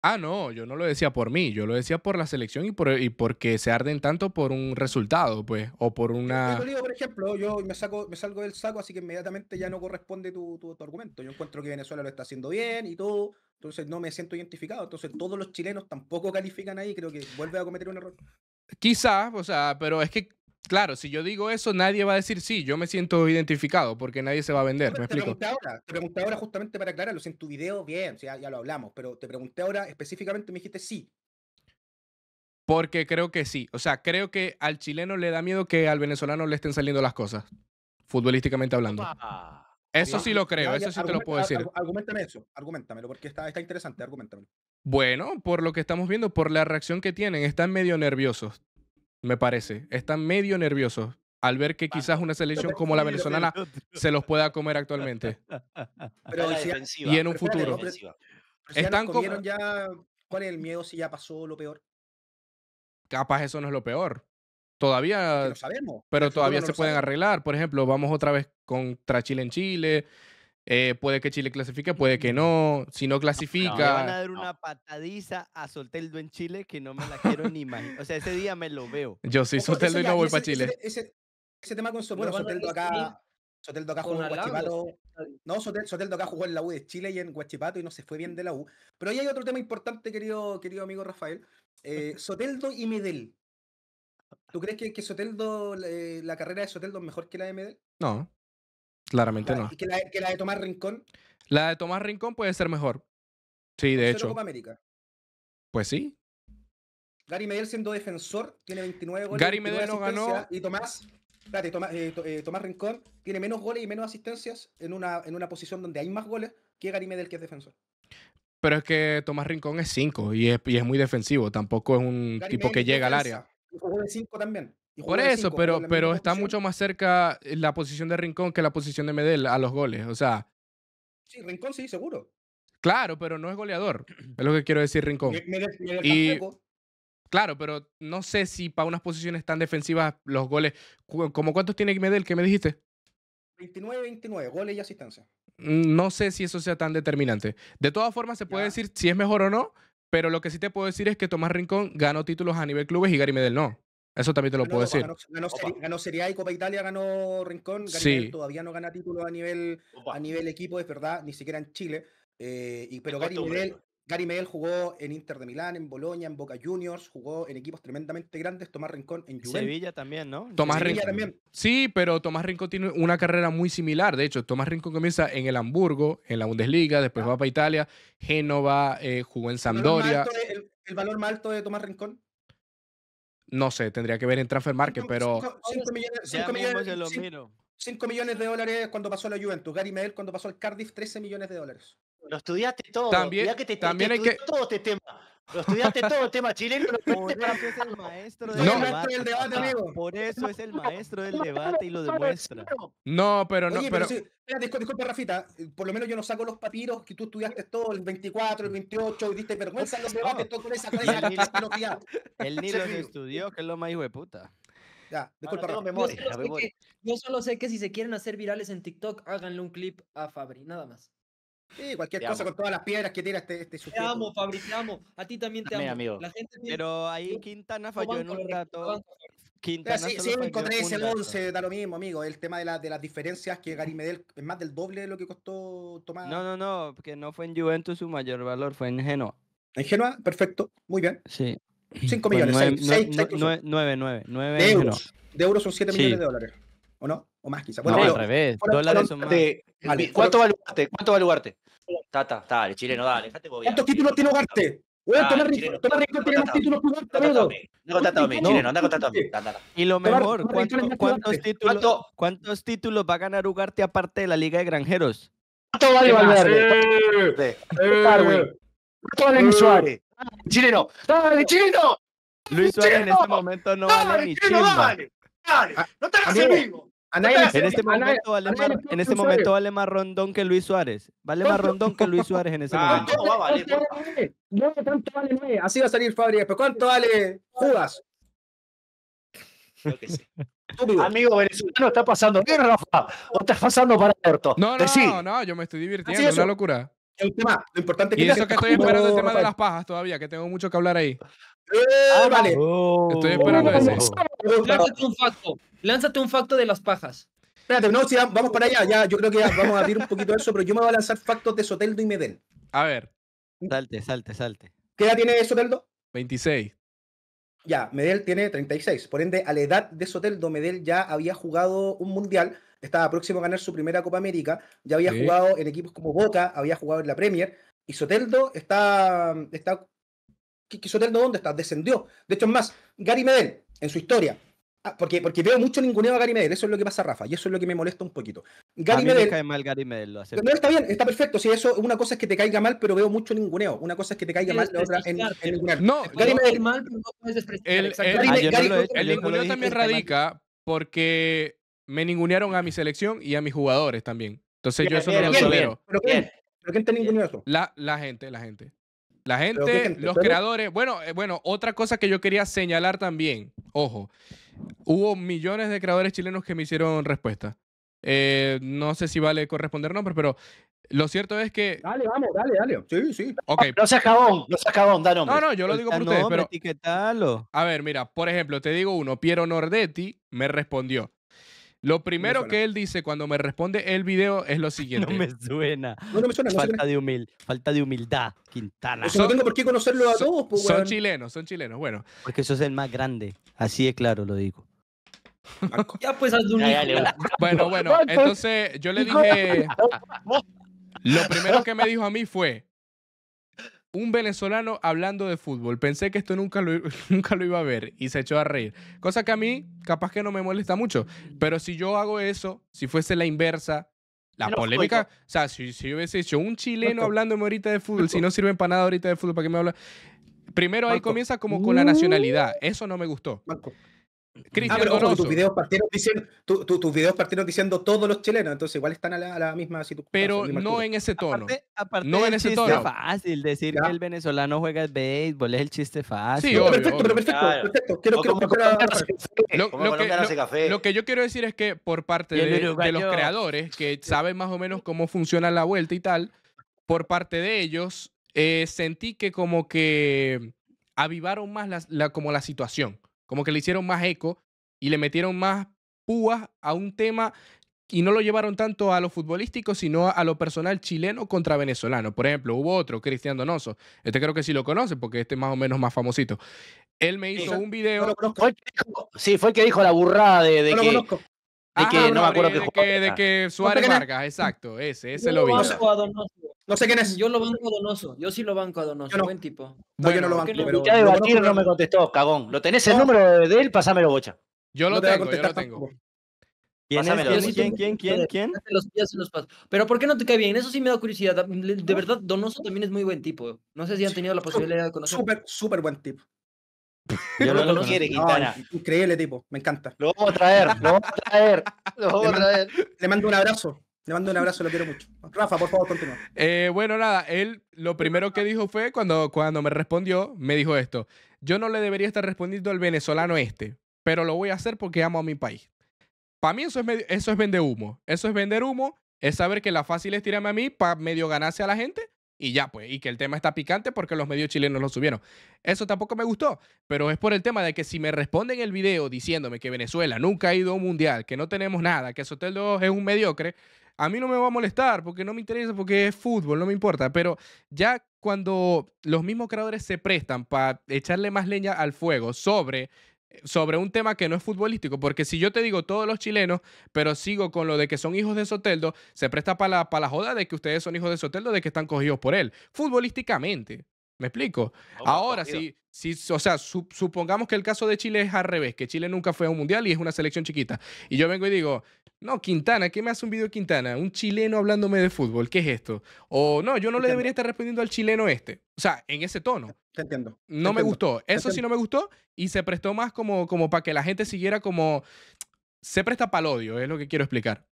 Ah, no, yo no lo decía por mí, yo lo decía por la selección y, por, y porque se arden tanto por un resultado, pues, o por una... por ejemplo, yo me, salgo del saco, así que inmediatamente ya no corresponde tu, tu argumento. Yo encuentro que Venezuela lo está haciendo bien y todo entonces no me siento identificado. Entonces todos los chilenos tampoco califican ahí. Creo que vuelve a cometer un error. Quizás, o sea, pero es que, claro, si yo digo eso, nadie va a decir sí, yo me siento identificado porque nadie se va a vender. ¿Me te explico? Pregunté ahora, te pregunté ahora justamente para aclararlo. Si en tu video, bien, ya, ya lo hablamos, pero te pregunté ahora específicamente, me dijiste sí. Porque creo que sí. O sea, creo que al chileno le da miedo que al venezolano le estén saliendo las cosas, futbolísticamente hablando. Eso sí lo creo, eso sí te lo puedo decir. Argumentame eso, argumentamelo, porque está, está interesante, argumentamelo. Bueno, por lo que estamos viendo, por la reacción que tienen, están medio nerviosos, me parece. Están medio nerviosos al ver que quizás una selección como la venezolana se los pueda comer actualmente. Pero y en un futuro. están ¿Cuál es el miedo si ya pasó lo peor? Capaz eso no es lo peor. Todavía. Pero todavía se pueden arreglar. Por ejemplo, vamos otra vez contra Chile en Chile. Eh, puede que Chile clasifique, puede que mm. no. Si no clasifica. Me van a dar una patadiza a Soteldo en Chile que no me la quiero ni imaginar. O sea, ese día me lo veo. Yo soy Soteldo y no voy para Chile. Ese, ese, tema con Soteldo, Soteldo acá. Soteldo acá jugó en Guachipato. No, Soteldo, Soteldo acá jugó en la U de Chile y en Huachipato y no se fue bien de la U. Pero ahí hay otro tema importante, querido, querido amigo Rafael. Eh, Soteldo y Medel. ¿Tú crees que, Soteldo, eh, la carrera de Soteldo es mejor que la de Medel? No, claramente no. ¿Y que la, de Tomás Rincón? La de Tomás Rincón puede ser mejor. Sí, de hecho. Copa América. Pues sí. Gary Medel siendo defensor tiene 29 goles. Gary Medel no ganó. Y Tomás, espérate, eh, eh, Tomás, Rincón tiene menos goles y menos asistencias en una, en una posición donde hay más goles que Gary Medel, que es defensor. Pero es que Tomás Rincón es 5 y es, muy defensivo. Tampoco es un tipo que llega al área. Por eso, pero, pero está mucho más cerca eh, la posición de Rincón que la posición de Medel a los goles. O sea. Sí, Rincón sí, seguro. Claro, pero no es goleador. Es lo que quiero decir, Rincón. y, claro, pero no sé si para unas posiciones tan defensivas los goles. ¿Cómo cuántos tiene Medel? ¿Qué me dijiste? 29-29, goles y asistencia. Mm, no sé si eso sea tan determinante. De todas formas, se puede decir si es mejor o no, pero lo que sí te puedo decir es que Tomás Rincón ganó títulos a nivel clubes y Gary Medel no. Eso también te lo puedo decir. Ganó, Serie, A y Copa Italia, ganó Rincón. Gary todavía no gana títulos a nivel, a nivel equipo, es verdad, ni siquiera en Chile. Eh, pero Gary Medel, Gary Medel jugó en Inter de Milán, en Boloña, en Boca Juniors, jugó en equipos tremendamente grandes, Tomás Rincón en Juventus. Sevilla también, ¿no? Tomás Rincón también. Sí, pero Tomás Rincón tiene una carrera muy similar. De hecho, Tomás Rincón comienza en el Hamburgo, en la Bundesliga, después ah. va para Italia, Génova, eh, jugó en Sampdoria. ¿El, el, valor más alto de Tomás Rincón? No sé, tendría que ver en Transfer Market, pero... 5 millones, cinco millones, de dólares cuando pasó a la Juventus. Gary Medel cuando pasó al Cardiff, 13 millones de dólares lo estudiaste todo. También, que te, te, hay todo este tema. Lo estudiaste todo el tema chileno. Por eso es el maestro del, no. debate, amigo. Por eso es el maestro del debate y lo demuestra. No, pero no. pero, disculpa, Rafita. Eh, por lo menos yo no saco los papiros que tú estudiaste todo, el 24, el 28, y diste vergüenza en los debates, todo con esa El ni estudió, que es lo más hijo de puta. Ya, ah, disculpa, no, memoria, yo, yo solo sé que si se quieren hacer virales en TikTok, háganle un clip a Fabri, nada más. Sí, cualquier cosa con todas las piedras que tira este, este sujeto. Te amo, fabricamos, A ti también te amo. La gente Pero ahí Quintana falló en un rato. Quintana sí, 5, 11, da lo mismo, amigo. El tema de, la, de las diferencias que Garimedel es más del doble de lo que costó tomar. No, no, no, porque no fue en Juventus su mayor valor, fue en Genoa. En Genoa, perfecto, muy bien. Sí. 5 pues millones, 6 9, 9, 9, De euros son 7 millones de dólares. ¿o no? O más quizá. Bueno, no, pero, al revés, dólares fueron, son de, más. Vale, ¿Cuánto fueron, valuarte? ¿Cuánto valuarte? Tata, dale, chileno, dale, déjate bobear. ¿Cuántos títulos tiene Ugarte? rico, Tomás rico, tiene más títulos que Ugarte, amigo. No contratado a mí, chileno, no contratado a mí. Y lo mejor, ¿cuántos títulos, ¿cuántos títulos va a ganar Ugarte aparte de la Liga de Granjeros? ¿Cuánto vale eh, eh, Valverde? ¿Cuánto vale eh. Luis Suárez? Chileno, dale, chileno. Luis Suárez en este momento no vale ni chileno. Ah, no te hagas el vivo en este momento vale más, en este momento vale Rondón que Luis Suárez. Vale más Rondón que Luis Suárez en ese momento. No, va No, tanto vale Así va a salir Fabri. ¿Pero cuánto vale Jugas? Amigo venezolano, está pasando bien, Rafa. O estás pasando para No, no, no, yo me estoy divirtiendo, es una locura. tema, lo importante es que. Y eso que estoy esperando el tema de las pajas todavía, que tengo mucho que hablar ahí. Ah, vale. Estoy uh, esperando Lánzate un facto. Lánzate un facto de las pajas. Espérate, no, vamos para allá. Ya, yo creo que ya vamos a abrir un poquito eso, pero yo me voy a lanzar factos de Soteldo y Medel. A ver. Salte, salte, salte. ¿Qué edad tiene Soteldo? 26. Ya, Medel tiene 36. Por ende, a la edad de Soteldo, Medel ya había jugado un mundial, estaba próximo a ganar su primera Copa América, ya había jugado en equipos como Boca, había jugado en la Premier, y Soteldo está, está Quiso tener dónde está, descendió. De hecho, es más, Gary Medel, en su historia, ah, porque, porque veo mucho ninguneo a Gary Medel, eso es lo que pasa Rafa, y eso es lo que me molesta un poquito. Gary a mí mal Gary Medel, No, está bien, está perfecto, si eso, una cosa es que te caiga mal, pero veo mucho ninguneo, una cosa es que te caiga mal, la otra en, en No, Gary Medel, mal, pero no puedes el, el, ah, ninguneo también radica porque me ningunearon a mi selección y a mis jugadores también. Entonces yo eso no lo tolero. ¿Pero quién te ninguneó eso? La gente, la gente. La gente, los creadores. Bueno, eh, bueno, otra cosa que yo quería señalar también, ojo, hubo millones de creadores chilenos que me hicieron respuesta. Eh, no sé si vale corresponder nombres, pero lo cierto es que. Dale, vamos, dale, dale. Sí, sí. Okay. No se acabó, no se acabó, da nombre. No, no, yo lo digo por ustedes, pero. A ver, mira, por ejemplo, te digo uno. Piero Nordetti me respondió. Lo primero que él dice cuando me responde el video es lo siguiente. No me suena. No, me suena. falta, De humildad, Quintana. no tengo por qué conocerlo a todos. Pues, son chilenos, son chilenos, bueno. Es que eso es el más grande. Así es claro lo digo. ya pues haz un Bueno, bueno, entonces yo le dije... Lo primero que me dijo a mí fue, un venezolano hablando de fútbol. Pensé que esto nunca lo, nunca lo iba a ver y se echó a reír. Cosa que a mí capaz que no me molesta mucho. Pero si yo hago eso, si fuese la inversa, la polémica, o sea, si, yo hubiese hecho un chileno hablándome ahorita de fútbol, si no sirve para nada ahorita de fútbol, ¿para qué me habla? Primero ahí comienza como con la nacionalidad. Uh. Eso no me gustó. Cristian ah, tus videos partieron diciendo, todos los chilenos, entonces igual están a la, misma situación. Pero no en ese tono. Aparte, no en ese tono. Es fácil decir que el venezolano juega el béisbol, es el chiste fácil. Sí, perfecto, perfecto, lo, que, que, yo quiero decir es que por parte de, los creadores que saben más o menos cómo funciona la vuelta y tal, por parte de ellos eh, sentí que como que avivaron más la, como la situación. Como que le hicieron más eco y le metieron más púas a un tema y no lo llevaron tanto a lo futbolístico, sino a lo personal chileno contra venezolano. Por ejemplo, hubo otro, Cristian Donoso. Este creo que sí lo conoce, porque este es más o menos más famosito. Él me hizo un video. sí, fue el que dijo la burrada de, que. Ah, que no me acuerdo de que, de que Suárez Vargas, exacto, ese, ese lo vi. No sé quién es. Yo lo banco a Donoso. Yo sí lo banco a Donoso. Buen tipo. No, no, yo no lo banco. Pero ya de batir, no me contestó, cagón. ¿Lo tenés el número de él? Pásamelo, bocha. Yo lo tengo, yo lo tengo. ¿Quién, sí ¿Quién, ¿Quién, quién, quién, Pero ¿por qué no te cae bien? Eso sí me da curiosidad. De verdad, Donoso también es muy buen tipo. No sé si han tenido la posibilidad de conocerlo. Súper, súper buen tipo. Yo lo quiere, Quintana. increíble tipo, me encanta. Lo vamos a traer, lo vamos a traer. Lo vamos a traer. Le mando un abrazo. Le mando un abrazo, lo quiero mucho. Rafa, por favor, continúa. Eh, bueno, nada, él lo primero que dijo fue cuando, cuando me respondió, me dijo esto. Yo no le debería estar respondiendo al venezolano este, pero lo voy a hacer porque amo a mi país. Para mí eso es, eso es vender humo. Eso es vender humo, es saber que la fácil es tirarme a mí para medio ganarse a la gente y ya, pues, y que el tema está picante porque los medios chilenos lo subieron. Eso tampoco me gustó, pero es por el tema de que si me responden el video diciéndome que Venezuela nunca ha ido a un mundial, que no tenemos nada, que Soteldo es un mediocre, a mí no me va a molestar porque no me interesa, porque es fútbol, no me importa. Pero ya cuando los mismos creadores se prestan para echarle más leña al fuego sobre sobre un tema que no es futbolístico, porque si yo te digo todos los chilenos, pero sigo con lo de que son hijos de Soteldo, se presta para la, la, joda de que ustedes son hijos de Soteldo, de que están cogidos por él, futbolísticamente. ¿Me explico? Oh, Ahora, si, si, o sea, supongamos que el caso de Chile es al revés, que Chile nunca fue a un mundial y es una selección chiquita. Y yo vengo y digo, no, Quintana, ¿qué me hace un video Quintana? Un chileno hablándome de fútbol, ¿qué es esto? O no, yo no le debería estar respondiendo al chileno este. O sea, en ese tono. Te entiendo. no me gustó. Eso sí no me gustó y se prestó más como, como para que la gente siguiera como... Se presta odio, es lo que quiero explicar.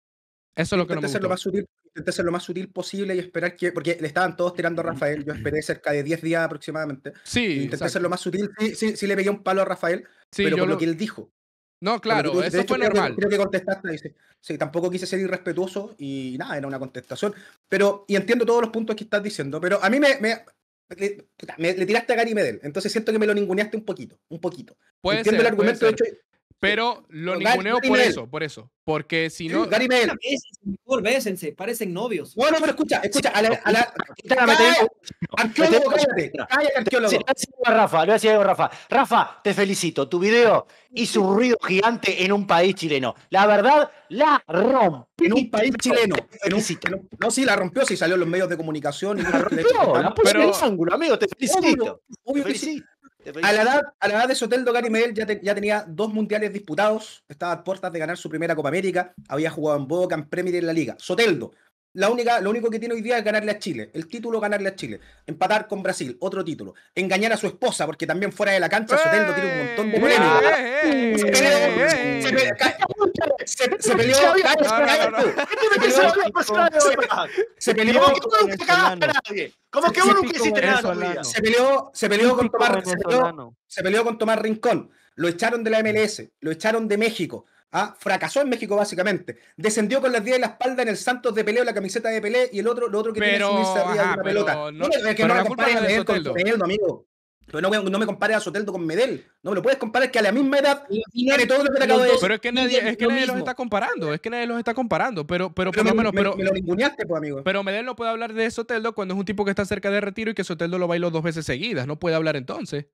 Eso es lo que no me gustó. Lo intenté ser lo más sutil posible y esperar que, porque le estaban todos tirando a Rafael, yo esperé cerca de 10 días aproximadamente. Sí. Intenté ser lo más sutil, sí, sí, sí, le pegué un palo a Rafael, pero con lo... que él dijo. No, claro, eso fue normal. que contestaste, sí, tampoco quise ser irrespetuoso y nada, era una contestación. Pero, y entiendo todos los puntos que estás diciendo, pero a mí me, le tiraste a Gary Medel, entonces siento que me lo ninguneaste un poquito, un poquito. entiendo el argumento, de hecho, pero lo ninguneo por eso, por eso. Porque si no. Gary Mel. Bésense, parecen novios. Bueno, pero escucha, escucha. A la, a la... Arqueólogo, cállate. Cállate, arqueólogo. a Rafa, le voy a Rafa. Rafa, te felicito. Tu video hizo un ruido gigante en un país chileno. La verdad, la rompí. En un país chileno. no, sí, la rompió, sí salió en los medios de comunicación. la rompió, la puso pero... en el ángulo, amigo. Te felicito. Obvio, sí. A la, edad, de Soteldo, Gary ya, tenía dos mundiales disputados, estaba a puertas de ganar su primera Copa América, había jugado en Boca, en Premier en la Liga. Soteldo, la única, lo único que tiene hoy día es ganarle a Chile. El título ganarle a Chile. Empatar con Brasil, otro título. Engañar a su esposa, porque también fuera de la cancha tiene un montón de polémica. Se peleó. Se peleó. con Tomás, se peleó con Tomás Rincón. Lo echaron de la MLS, lo echaron de México ¿ah? fracasó en México básicamente. Descendió con las 10 de la espalda en el Santos de Peleo, la camiseta de Pelé y el otro, lo otro que pero, tiene es arriba de una pelota. No, es que no la compares a Sotelo. con Soteldo, amigo. no, no, me compares a Soteldo con Medel. No me lo puedes comparar, que a la misma edad tiene todo lo que de eso. Pero es que nadie, es que nadie los está comparando. Es que nadie los está comparando. Pero, pero, pero Pero Medel no puede hablar de Soteldo cuando es un tipo que está cerca de retiro y que Soteldo lo bailó dos veces seguidas. No puede hablar entonces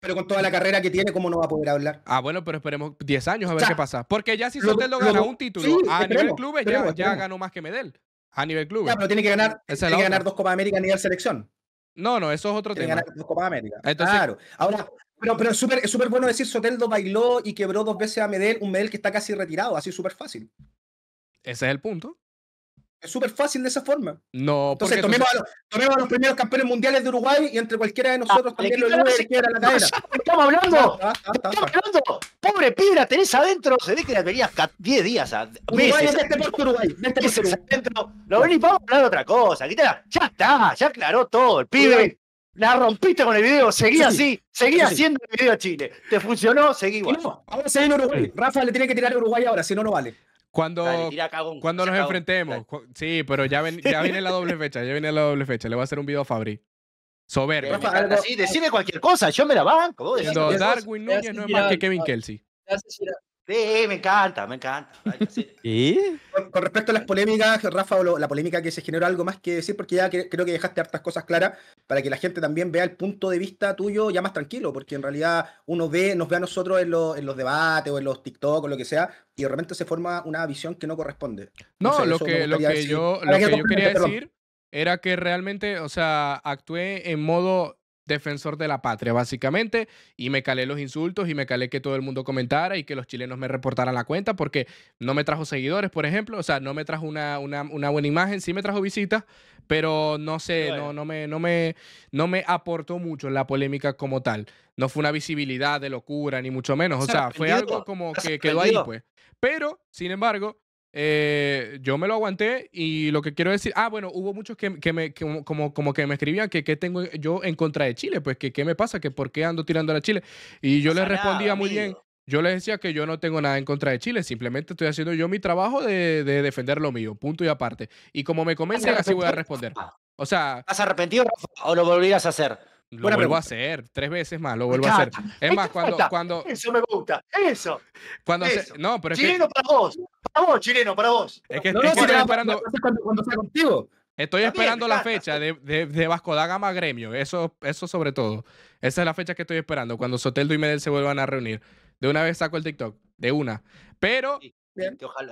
pero con toda la carrera que tiene, ¿cómo no va a poder hablar? Ah, bueno, pero esperemos 10 años a ver qué pasa. Porque ya si Soteldo gana un título a nivel clubes, ya, ganó más que Medel. A nivel clubes. Ya, pero tiene que ganar, dos Copas América a nivel selección. No, no, eso es otro tema. tiene Que ganar dos Copas América. claro. Ahora, pero, pero es súper bueno decir Soteldo bailó y quebró dos veces a Medel, un Medel que está casi retirado, así súper fácil. Ese es el punto. Es súper fácil de esa forma. No, Entonces, tomemos, a los, tomemos, a los, primeros campeones mundiales de Uruguay y entre cualquiera de ah, nosotros también lo se la cadera. ¡Estamos hablando! ¡Estamos hablando! ¡Pobre pibra! Tenés adentro, se ve que la tenías 10 días. A, ah, Uruguay es este puerto Uruguay. Este adentro. Lo venís, vamos a hablar de otra cosa. Ya está, ya aclaró todo. El pibe La rompiste con el video, Seguí así, seguí haciendo el video a Chile. Te funcionó, seguí igual. ahora se en Uruguay. Rafa le tiene que tirar a Uruguay ahora, si no, no vale. Cuando, cuando nos enfrentemos. Sí, pero ya, ya viene la doble fecha. Ya viene la doble fecha. Le voy a hacer un video a Fabri. Soberbio. Sí, decime cualquier cosa. Yo me la banco. Darwin Núñez no es más que Kevin Kelsey. Sí, me encanta, me encanta. ¿Y? Con, respecto a las polémicas, Rafa, o la polémica que se generó, algo más que decir, porque ya creo que dejaste hartas cosas claras para que la gente también vea el punto de vista tuyo ya más tranquilo, porque en realidad uno ve, nos ve a nosotros en, los debates o en los TikTok o lo que sea, y realmente se forma una visión que no corresponde. No, lo, que, yo, lo que yo quería decir era que realmente, o sea, actué en modo defensor de la patria, básicamente, y me calé los insultos y me calé que todo el mundo comentara y que los chilenos me reportaran la cuenta porque no me trajo seguidores, por ejemplo, o sea, no me trajo una, una, buena imagen, sí me trajo visitas, pero no sé, no, no, me, no, me, no me aportó mucho en la polémica como tal. No fue una visibilidad de locura, ni mucho menos, o sea, fue algo como que quedó ahí, pues. Pero, sin embargo, eh, yo me lo aguanté y lo que quiero decir, ah, bueno, hubo muchos que, me, como, como que me escribían que tengo yo en contra de Chile, pues que qué me pasa, que por qué ando tirando a Chile. Y yo les respondía muy bien, yo les decía que yo no tengo nada en contra de Chile, simplemente estoy haciendo yo mi trabajo de, defender lo mío, punto y aparte. Y como me comencen, así voy a responder. O sea... ¿Has arrepentido o lo volverías a hacer? Lo vuelvo a hacer, tres veces más, lo vuelvo a hacer. Es más, cuando, Eso me gusta, eso. Cuando No, pero chileno para vos, para vos, chileno, para vos. Es que, no, estoy esperando. Cuando, cuando sea contigo. Estoy esperando la fecha de, de, Vasco da Gama Gremio, eso, eso sobre todo. Esa es la fecha que estoy esperando, cuando Soteldo y Medel se vuelvan a reunir. De una vez saco el TikTok, de una. Pero.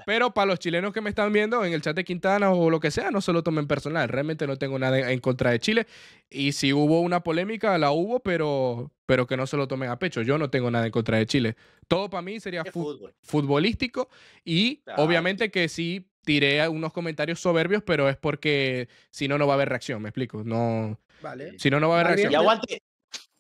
Pero para los chilenos que me están viendo en el chat de Quintana o lo que sea, no se lo tomen personal. Realmente no tengo nada en contra de Chile. Y si hubo una polémica, la hubo, pero, pero que no se lo tomen a pecho. Yo no tengo nada en contra de Chile. Todo para mí sería futbolístico y obviamente que sí tiré unos comentarios soberbios, pero es porque si no, no va a haber reacción, me explico. No, vale. Si no, no va a haber reacción.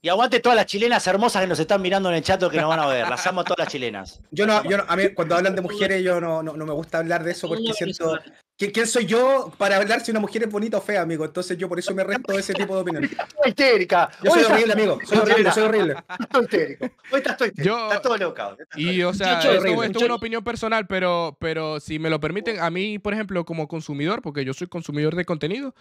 Y aguante todas las chilenas hermosas que nos están mirando en el chat que nos van a ver. Las amo a todas las chilenas. Yo no, yo a mí cuando hablan de mujeres, yo no, me gusta hablar de eso porque siento. ¿Quién soy yo para hablar si una mujer es bonita o fea, amigo? Entonces yo por eso me resto ese tipo de opinión. histérica. Yo soy horrible, amigo. Soy horrible, soy horrible. Estoy histérico. estás todo Y, o sea, esto, es una opinión personal, pero, pero si me lo permiten, a mí, por ejemplo, como consumidor, porque yo soy consumidor de contenido,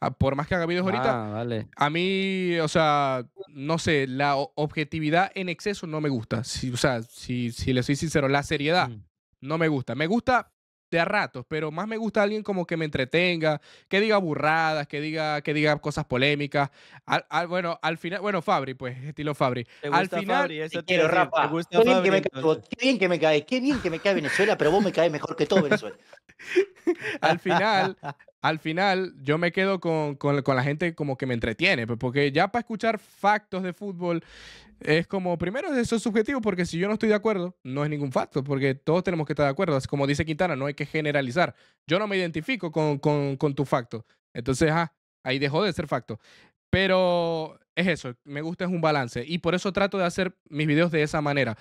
Ah, por más que haga videos ahorita, ah, a mí, o sea, no sé, la objetividad en exceso no me gusta. o sea, si, si le soy sincero, la seriedad mm. no me gusta. Me gusta de a ratos, pero más me gusta alguien como que me entretenga, que diga burradas, que diga, que diga cosas polémicas. Al, bueno, al final, bueno, Fabri, pues, estilo Fabri. ¿Te gusta al final, Fabri, eso te quiero, Rafa. Qué, bien que me, qué bien que me cae Venezuela, pero vos me caes mejor que todo Venezuela. al final, al final yo me quedo con, la gente como que me entretiene, pues, porque ya para escuchar factos de fútbol es como, primero eso es subjetivo, porque si yo no estoy de acuerdo, no es ningún facto, porque todos tenemos que estar de acuerdo. como dice Quintana, no hay que generalizar. Yo no me identifico con, tu facto. Entonces, ah, ahí dejó de ser facto. Pero es eso, me gusta es un balance y por eso trato de hacer mis videos de esa manera.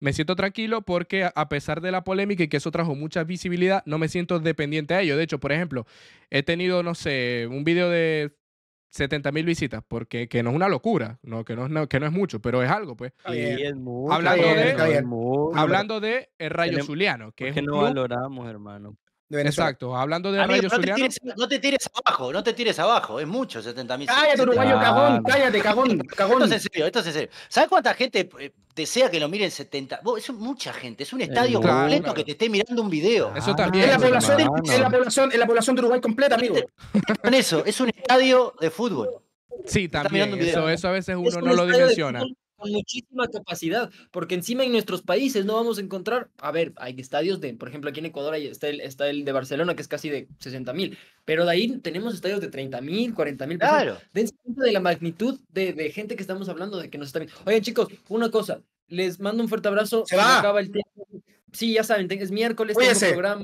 Me siento tranquilo porque a pesar de la polémica y que eso trajo mucha visibilidad, no me siento dependiente a ello. De hecho, por ejemplo, he tenido, no sé, un video de 70.000 mil visitas, porque que no es una locura, no que no, que no es mucho, pero es algo, pues. hablando, de, hablando de el Rayo Zuliano, que es no valoramos, hermano. Exacto, hablando de Amigo, no, te tires, no te, tires, abajo, no te tires abajo, es mucho, 70 mil. Cállate, uruguayo, ah, cagón, cállate, cagón, cagón. Esto es en serio, esto es en serio. ¿Sabes cuánta gente eh, desea que lo miren 70? es mucha gente, es un eh, estadio completo que te esté mirando un video. Eso ah, también. Es la, población, Es la, población, la población de Uruguay completa, amigo. Con eso, es un estadio de fútbol. Sí, también. Eso, eso a veces uno no lo dimensiona con muchísima capacidad, porque encima en nuestros países no vamos a encontrar, a ver, hay estadios de, por ejemplo, aquí en Ecuador está, el, está el de Barcelona, que es casi de 60 mil, pero de ahí tenemos estadios de 30 mil, 40 mil. Claro. Dense de la magnitud de, gente que estamos hablando, de que nos está viendo. Oigan, chicos, una cosa, les mando un fuerte abrazo. Se Sí, ya saben, es miércoles, programa.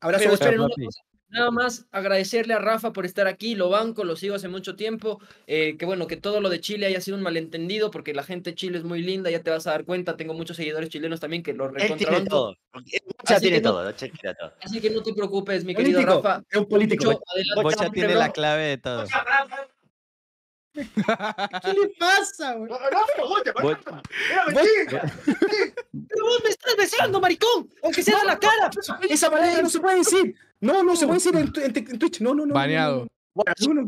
Abrazo, Nada más agradecerle a Rafa por estar aquí, lo banco, lo sigo hace mucho tiempo, eh, que bueno, que todo lo de Chile haya sido un malentendido, porque la gente de Chile es muy linda, ya te vas a dar cuenta, tengo muchos seguidores chilenos también que lo recontraban. Bocha tiene todo, Así que no te preocupes, mi querido Rafa. Es un político. Bocha tiene la clave de todo. ¿Qué le pasa, güey? No, no, Pero vos me estás besando, maricón. Aunque sea en la cara. Esa palabra no se puede decir. No, no se puede decir en, Twitch. No, no, no. Baneado. Bueno,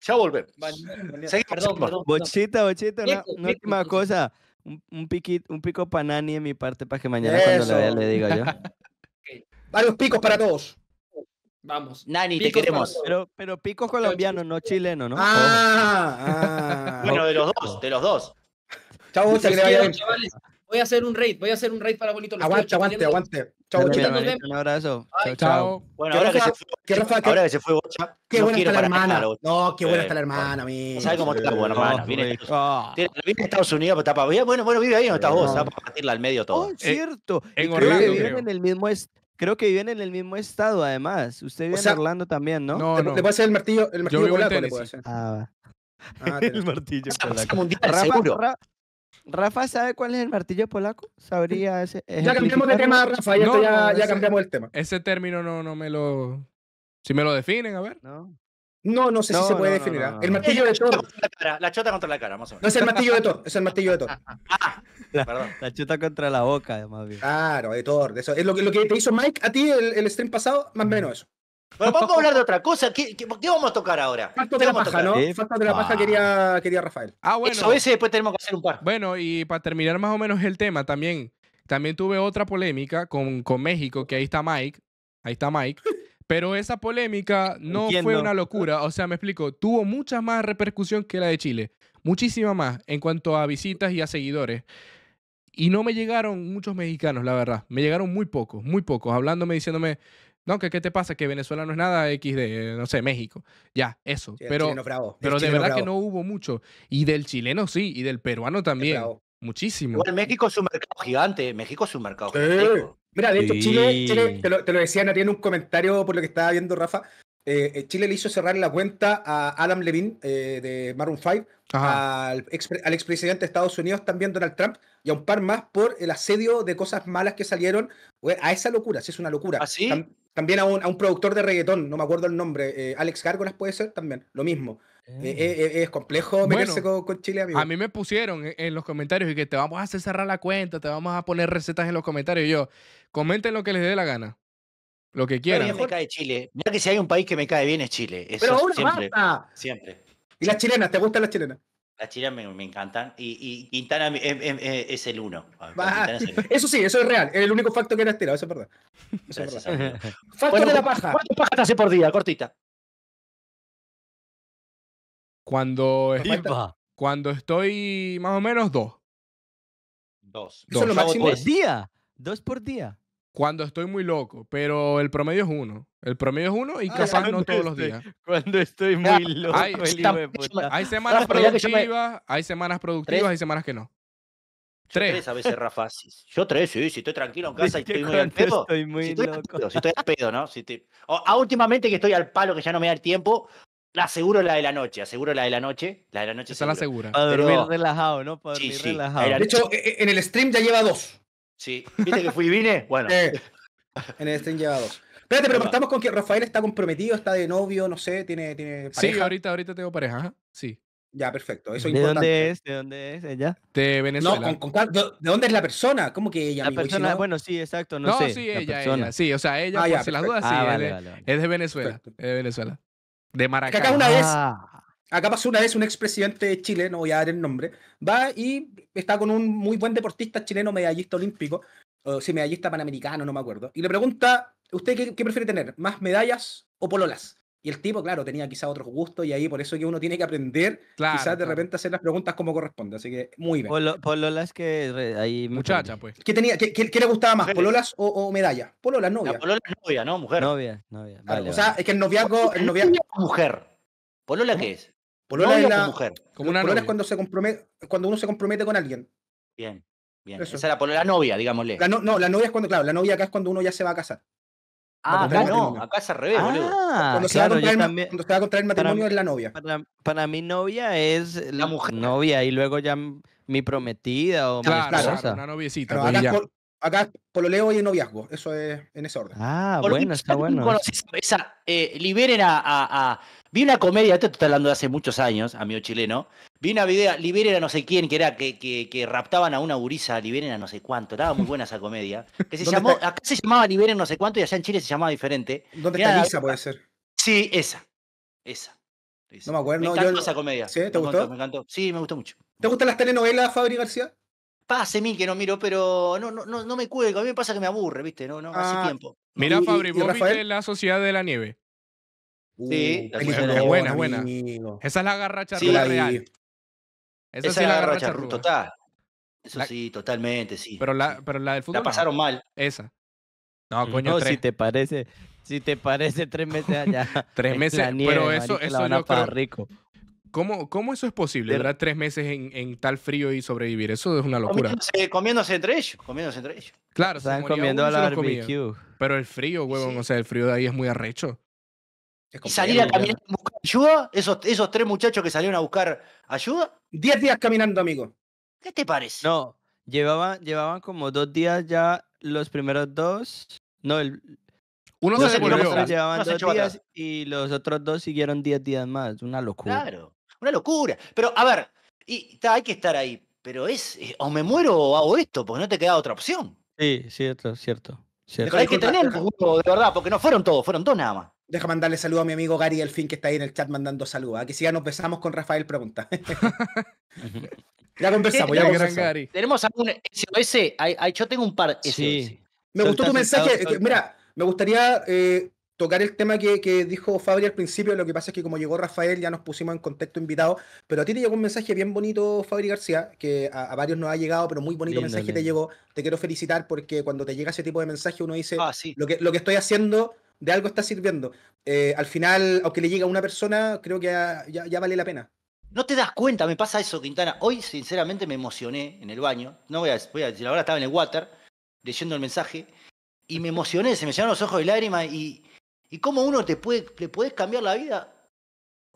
Ya Perdón, Bochita, bochita, una, última cosa. Un, un piquito, un pico panani en mi parte para que mañana cuando la vea le diga yo. Varios picos para todos. Vamos. Nani, te queremos. Pero, pero picos colombianos, no chilenos, ¿no? Ah, ah, bueno, de los dos, oh. de los dos. Chau, se chavales. Voy a hacer un raid, voy a hacer un raid para bonito. Los aguante, aguante, aguante. Chau, chicos. Un abrazo. chau, Bueno, ahora que, se fue, ahora que se fue Bocha, qué no buena está la hermana. no, qué buena está la hermana, mí. ¿Sabes cómo está la buena hermana? Viene, oh. Ah. a Estados Unidos, pero está para. Bueno, bueno, vive ahí, no estás vos, está para partirla al medio todo. Oh, eh, cierto. En Orlando. Viven en el mismo Creo que viven en el mismo estado, además. Usted vive en Orlando también, ¿no? No, no. Le puede hacer el martillo, el martillo ah, ah, polaco, Ah, el martillo polaco. Rafa, Rafa, ¿sabe cuál es el martillo polaco? Sabría ese. Ya cambiamos de tema, Rafa. Ya, ya, cambiamos el tema. Ese término no, no me lo. Si me lo definen, a ver. No. No, no sé si se puede definir. ¿ah? el martillo de Thor. La, chota contra la cara, más o menos. No es el martillo de Thor, es el martillo de Thor. Ah, perdón. La chota contra la boca, más Bien. Claro, de Thor. De eso. Es lo, que te hizo Mike a ti el, stream pasado, más o menos eso. Bueno, vamos a hablar de otra cosa. ¿Qué, qué, vamos a tocar ahora? Falta de la paja, ¿no? Falta de la paja ah. quería, quería Rafael. Ah, bueno. Eso, ese después tenemos que hacer un par. Bueno, y para terminar más o menos el tema también. También tuve otra polémica con, con México, que ahí está Mike. Ahí está Mike. Pero esa polémica no fue una locura. O sea, me explico, tuvo mucha más repercusión que la de Chile. Muchísima más en cuanto a visitas y a seguidores. Y no me llegaron muchos mexicanos, la verdad. Me llegaron muy pocos, muy pocos, hablándome, diciéndome, no, que qué te pasa, que Venezuela no es nada de, no sé, México. Ya, eso. pero pero de verdad que no hubo mucho. Y del chileno sí, y del peruano también. Muchísimo. Igual México es un mercado gigante. México es un mercado gigante. Mira, de hecho, Chile, te, lo, decía Natia en un comentario por lo que estaba viendo Rafa. Eh, eh, Chile le hizo cerrar la cuenta a Adam Levine eh, de Maroon 5, al, al, expresidente de Estados Unidos también Donald Trump y a un par más por el asedio de cosas malas que salieron a esa locura, si es una locura. ¿Ah, también a un, a un, productor de reggaetón, no me acuerdo el nombre, Alex Gárgolas puede ser también, lo mismo. Eh, eh, eh, es complejo meterse con, Chile, amigo. A mí me pusieron e, en los comentarios y que te vamos a hacer cerrar la cuenta, te vamos a poner recetas en los comentarios. Y yo, comenten lo que les dé la gana. Lo que quieran. me cae Chile. Mira que si hay un país que me cae bien es Chile. Pero una siempre, Siempre. ¿Y las chilenas? ¿Te gustan las chilenas? Las chilenas me, me encantan. Y, y Quintana em, em, ah, es, el uno. Eso sí, eso es real. Es el único facto que era tira eso es verdad. de la paja. ¿Cuántas pajas te hace por día? Cortita. Cuando, cuando estoy más o menos dos. Dos. Eso lo máximo. Por día. Dos por día. Cuando estoy muy loco, pero el promedio es uno. El promedio es uno y ah, capaz no todos los días. Cuando estoy ah, muy loco, hay, semanas productivas, hay semanas productivas, hay semanas que no. tres. a veces, Rafa. yo tres, sí, si estoy tranquilo en casa y estoy muy al pedo. si estoy loco. pedo, ¿no? últimamente que estoy al palo, que ya no me da el tiempo, Aseguro la de la noche, aseguro la de la noche. La de la noche Esa la asegura. Para dormir relajado, ¿no? Para dormir relajado. De hecho, e, e, en el stream ya lleva dos. Sí. ¿Viste que fui y vine? Bueno. en el stream lleva dos. Espérate, pero estamos con que Rafael está comprometido, está de novio, no sé, tiene, tiene pareja. Sí, ahorita, ahorita tengo pareja, sí. Ya, perfecto. Eso es ¿De dónde es? ¿De dónde es ella? De Venezuela. No, ¿de dónde es la persona? ¿Cómo que ella? La persona, bueno, sí, exacto, no, sé. No, sí, ella, Sí, o sea, ella, hace ah, por si las dudas, ah, sí. Es de Venezuela, es de Venezuela. De Maracaibo. Acá una vez, ah. acá pasó una vez un expresidente de Chile, no voy a dar el nombre, va y está con un muy buen deportista chileno, medallista olímpico, o si medallista panamericano, no me acuerdo, y le pregunta, ¿usted qué, qué prefiere tener? ¿Más medallas o pololas? Y el tipo, claro, tenía quizá otros gustos y ahí por eso que uno tiene que aprender quizás de repente hacer las preguntas como corresponde. Así que muy bien. pololas que hay muchacha, pues. ¿Qué, tenía, qué, le gustaba más, pololas o, o medalla? Pololas, novia. polola es novia, ¿no? Mujer. Novia, novia. O sea, es que el noviazgo... El noviazgo... Mujer. ¿Polola qué es? Polola es Como es cuando, se compromete, cuando uno se compromete con alguien. Bien, bien. Eso. sea, era polola novia, digámosle. La no, no, la novia es cuando, claro, la novia acá es cuando uno ya se va a casar. Ah, acá no, acá es al revés, boludo. Ah, cuando, se va a contraer matrimonio es la novia. Para, mi novia es la, mujer. novia y luego ya mi prometida o claro, mi esposa. Claro, una noviecita. Pues, acá, Por, acá pololeo y noviazgo, eso es en ese orden. Ah, bueno, está bueno. Conoces, esa, eh, liberen a, Vi una comedia, esto estoy hablando de hace muchos años, amigo chileno, Vi una video, Liberen no sé quién, que era que, que, que raptaban a una gurisa, Liberen a no sé cuánto, estaba muy buena esa comedia. Que se llamó, acá se llamaba Liberen no sé cuánto y allá en Chile se llamaba diferente. ¿Dónde está Lisa, puede ser? Sí, esa, esa. No me acuerdo. Me encantó esa comedia. ¿Sí? ¿Te me gustó? encantó. Sí, me gustó mucho. ¿Te gustan las telenovelas, Fabri García? Pase mil que no miro, pero no, no, no, me cuelgo. A mí me pasa que me aburre, ¿viste? No, no, hace ah, tiempo. Mira, Fabri, vos viste La Sociedad de la Nieve. sí, uh, la es buena, es buena. Esa es la garracha real. Esa, es la racha, ruta Eso sí, totalmente, sí. Pero la, pero la del fútbol. La pasaron mal. Esa. No, coño, si te parece, si te parece tres meses allá. tres meses, pero eso, es eso la rico. ¿Cómo, ¿Cómo, eso es posible? De... tres meses en, en, tal frío y sobrevivir. Eso es una locura. Comiéndose, entre ellos, comiéndose entre ellos. Claro, Están comiendo a la barbecue. Pero el frío, huevón, o sea, el frío de ahí es muy arrecho y salir a caminar a buscar ayuda, esos, esos tres muchachos que salieron a buscar ayuda. Diez días caminando, amigo. ¿Qué te parece? No, llevaban, llevaban como dos días ya los primeros dos. No, el, uno se, Llevaban dos días y los otros dos siguieron diez días más. Una locura. Claro, una locura. Pero a ver, y, hay que estar ahí. Pero es, eh, o me muero o hago esto, porque no te queda otra opción. Sí, cierto, cierto. cierto. Pero hay que tener, de verdad, porque no fueron todos, fueron dos nada más. Deja mandarle saludo a mi amigo Gary Delfín que está ahí en el chat mandando saludos. Aquí ¿ah? si ya nos besamos con Rafael, pregunta. ya conversamos, ya conversamos. Tenemos algún SOS. yo tengo un par. Me gustó tu mensaje. Mira, me gustaría eh, tocar el tema que, dijo Fabri al principio. Lo que pasa es que como llegó Rafael, ya nos pusimos en contexto invitado Pero a ti te llegó un mensaje bien bonito, Fabri García, que a, varios nos ha llegado, pero muy bonito mensaje te llegó. Te quiero felicitar porque cuando te llega ese tipo de mensaje, uno dice, ah, lo, que, lo que estoy haciendo de algo está sirviendo. Eh, al final, aunque le llega a una persona, creo que ya, vale la pena. No te das cuenta, me pasa eso, Quintana. Hoy, sinceramente, me emocioné en el baño. No voy a, decir, ahora estaba en el water leyendo el mensaje y me emocioné, se me llenaron los ojos de lágrimas y, y cómo uno te puede, le puedes cambiar la vida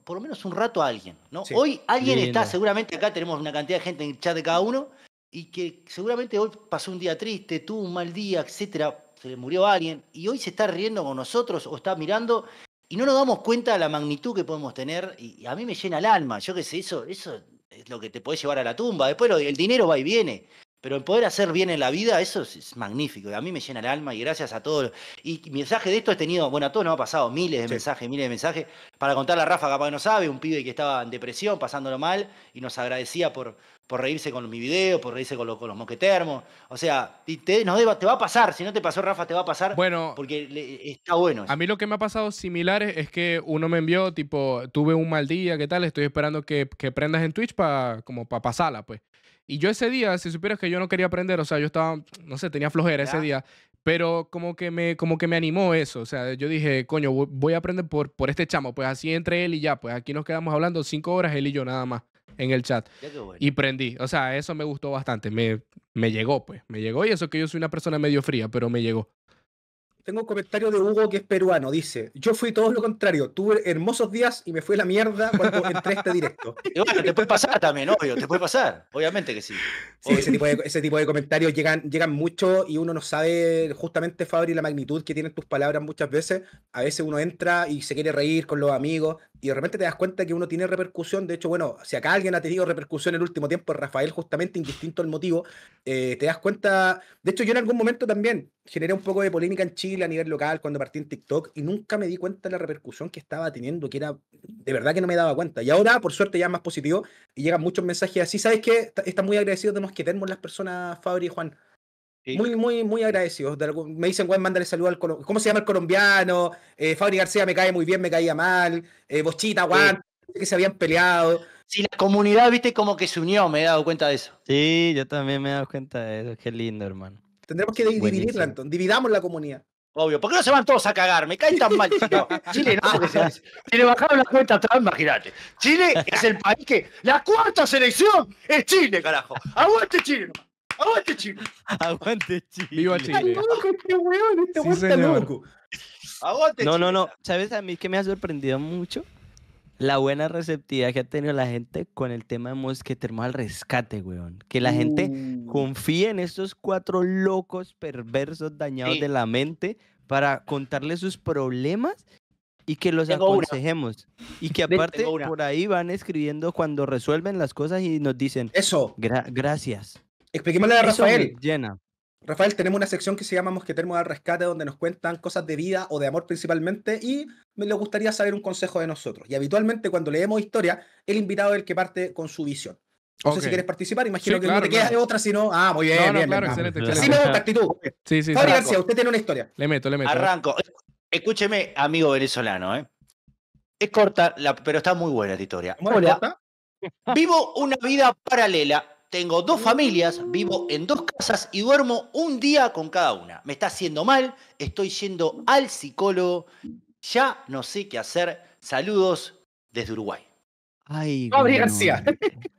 por lo menos un rato a alguien. ¿no? hoy alguien está, seguramente acá tenemos una cantidad de gente en el chat de cada uno, y que seguramente hoy pasó un día triste, tuvo un mal día, etcétera se le murió alguien y hoy se está riendo con nosotros o está mirando y no nos damos cuenta de la magnitud que podemos tener y, a mí me llena el alma, yo qué sé, eso, eso es lo que te podés llevar a la tumba, después el dinero va y viene, pero el poder hacer bien en la vida, eso es, magnífico. magnífico. A mí me llena el alma y gracias a todos. Y mensaje de esto he tenido, bueno, a todos nos ha pasado miles de mensajes, miles de mensajes. Para contar a Rafa, capaz que no sabe, un pibe que estaba en depresión, pasándolo mal, y nos agradecía por, por reírse con mi video, por reírse con, los moquetermos. O sea, te, te va a pasar. Si no te pasó, Rafa, te va a pasar. Bueno, porque está bueno. A mí lo que me ha pasado similar es que uno me envió, tipo, tuve un mal día, ¿qué tal? Estoy esperando que, que prendas en Twitch para como para pasarla, pues. Y yo ese día, si supieras que yo no quería aprender, o sea, yo estaba, no sé, tenía flojera ese día, pero como que, me, como que me animó eso, o sea, yo dije, coño, voy a aprender por, por este chamo, pues así entre él y ya, pues aquí nos quedamos hablando cinco horas, él y yo nada más en el chat. Y prendí, o sea, eso me gustó bastante, me, me llegó, pues, me llegó y eso que yo soy una persona medio fría, pero me llegó. Tengo un comentario de Hugo que es peruano. Dice: Yo fui todo lo contrario. Tuve hermosos días y me fue la mierda cuando entré a este directo. te puede pasar también, obvio. Te puede pasar. Obviamente que sí. sí ese, tipo de, comentarios llegan, llegan mucho y uno no sabe justamente, Fabri, la magnitud que tienen tus palabras muchas veces. A veces uno entra y se quiere reír con los amigos y de repente te das cuenta que uno tiene repercusión. De hecho, bueno, si acá alguien ha tenido repercusión en el último tiempo, Rafael, justamente indistinto al motivo, eh, te das cuenta. De hecho, yo en algún momento también generé un poco de polémica en Chile a nivel local cuando partí en TikTok y nunca me di cuenta de la repercusión que estaba teniendo, que era de verdad que no me daba cuenta. Y ahora, por suerte, ya es más positivo y llegan muchos mensajes así. ¿Sabes qué? Está muy agradecido, de que tenemos las personas, Fabri y Juan. Muy, muy, muy agradecidos. me dicen, bueno mándale saludo al colombiano. ¿Cómo se llama el colombiano? Eh, Fabri García me cae muy bien, me caía mal. Boschita eh, Bochita, Juan, que se habían peleado. Sí, la comunidad, viste, como que se unió, me he dado cuenta de eso. Sí, yo también me he dado cuenta de eso. Qué lindo, hermano. Tendremos que dividirla, Dividamos la comunidad. Obvio, ¿por qué no se van todos a cagar? Me caen tan mal. Chile no, si le bajaron la cuenta atrás, imagínate. Chile es el país que. La cuarta selección es Chile, carajo. Aguante Chile. ¡Aguante Chile! ¡Aguante Chile! ¡Viva Chile! Este este ¡Aguante no, No, no, no. ¿Sabes a mí que me ha sorprendido mucho? La buena receptividad que ha tenido la gente con el tema de Mosquetermo al rescate, weón. Que la gente uh. confíe en estos cuatro locos perversos dañados de la mente para contarles sus problemas y que los aconsejemos. Y que aparte por ahí van escribiendo cuando resuelven las cosas y nos dicen, eso. gracias. Expliquémosle a Rafael. Llena. Rafael, tenemos una sección que se llama Mosquetermo al Rescate, donde nos cuentan cosas de vida o de amor principalmente, y me le gustaría saber un consejo de nosotros. Y habitualmente cuando leemos historia, el invitado es el que parte con su visión. No sé si quieres participar, imagino que no te queda de otra, Ah, muy bien, Así me gusta actitud. Sí, sí, García, usted tiene una historia. Le meto, le meto. Arranco. Escúcheme, amigo venezolano, ¿eh? Es corta, pero está muy buena la historia. corta. Vivo una vida paralela tengo dos familias, vivo en dos casas y duermo un día con cada una. Me está haciendo mal, estoy yendo al psicólogo, ya no sé qué hacer. Saludos desde Uruguay. Ay, gracias. bueno.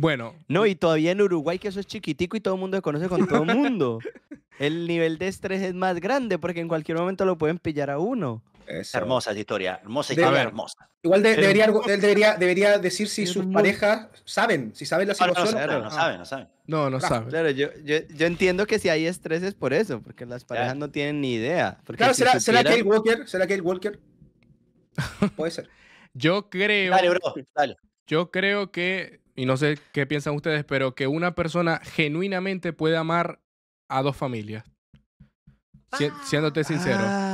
Bueno. No, y todavía en Uruguay, que eso es chiquitico y todo el mundo se conoce con todo el mundo. el nivel de estrés es más grande porque en cualquier momento lo pueden pillar a uno. Hermosa esa historia, hermosa historia, hermosa. Igual debería, debería, debería decir si sus parejas saben, si saben las situación. No, saben, no saben. No, no saben. Claro, yo, yo, yo, entiendo que si hay estrés es por eso, porque las parejas no tienen ni idea. Claro, será, Kate Walker, será Kate Walker. Puede ser. yo creo. Dale, bro, Yo creo que, y no sé qué piensan ustedes, pero que una persona genuinamente puede amar a dos familias. siéndote sincero. Ah,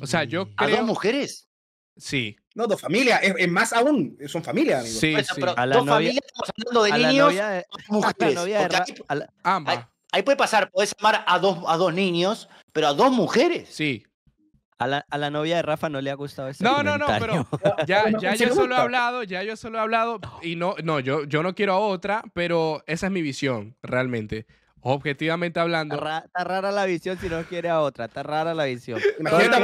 o sea, yo creo... ¿A dos mujeres? Sí. No, dos familias, es, más aún, son familias, Sí, sí. a la dos novia, familias, estamos hablando de niños, mujeres. ahí, ah, Ahí, puede pasar, puedes amar a dos, a dos niños, pero a dos mujeres. Sí. A la, a la novia de Rafa no le ha gustado ese No, no, no, pero ya, ya yo solo he hablado, ya yo solo he hablado y no, no, yo, yo no quiero a otra, pero esa es mi visión, realmente. Objetivamente hablando. Está, rara la visión si no quiere a otra. Está rara la visión. Imagínate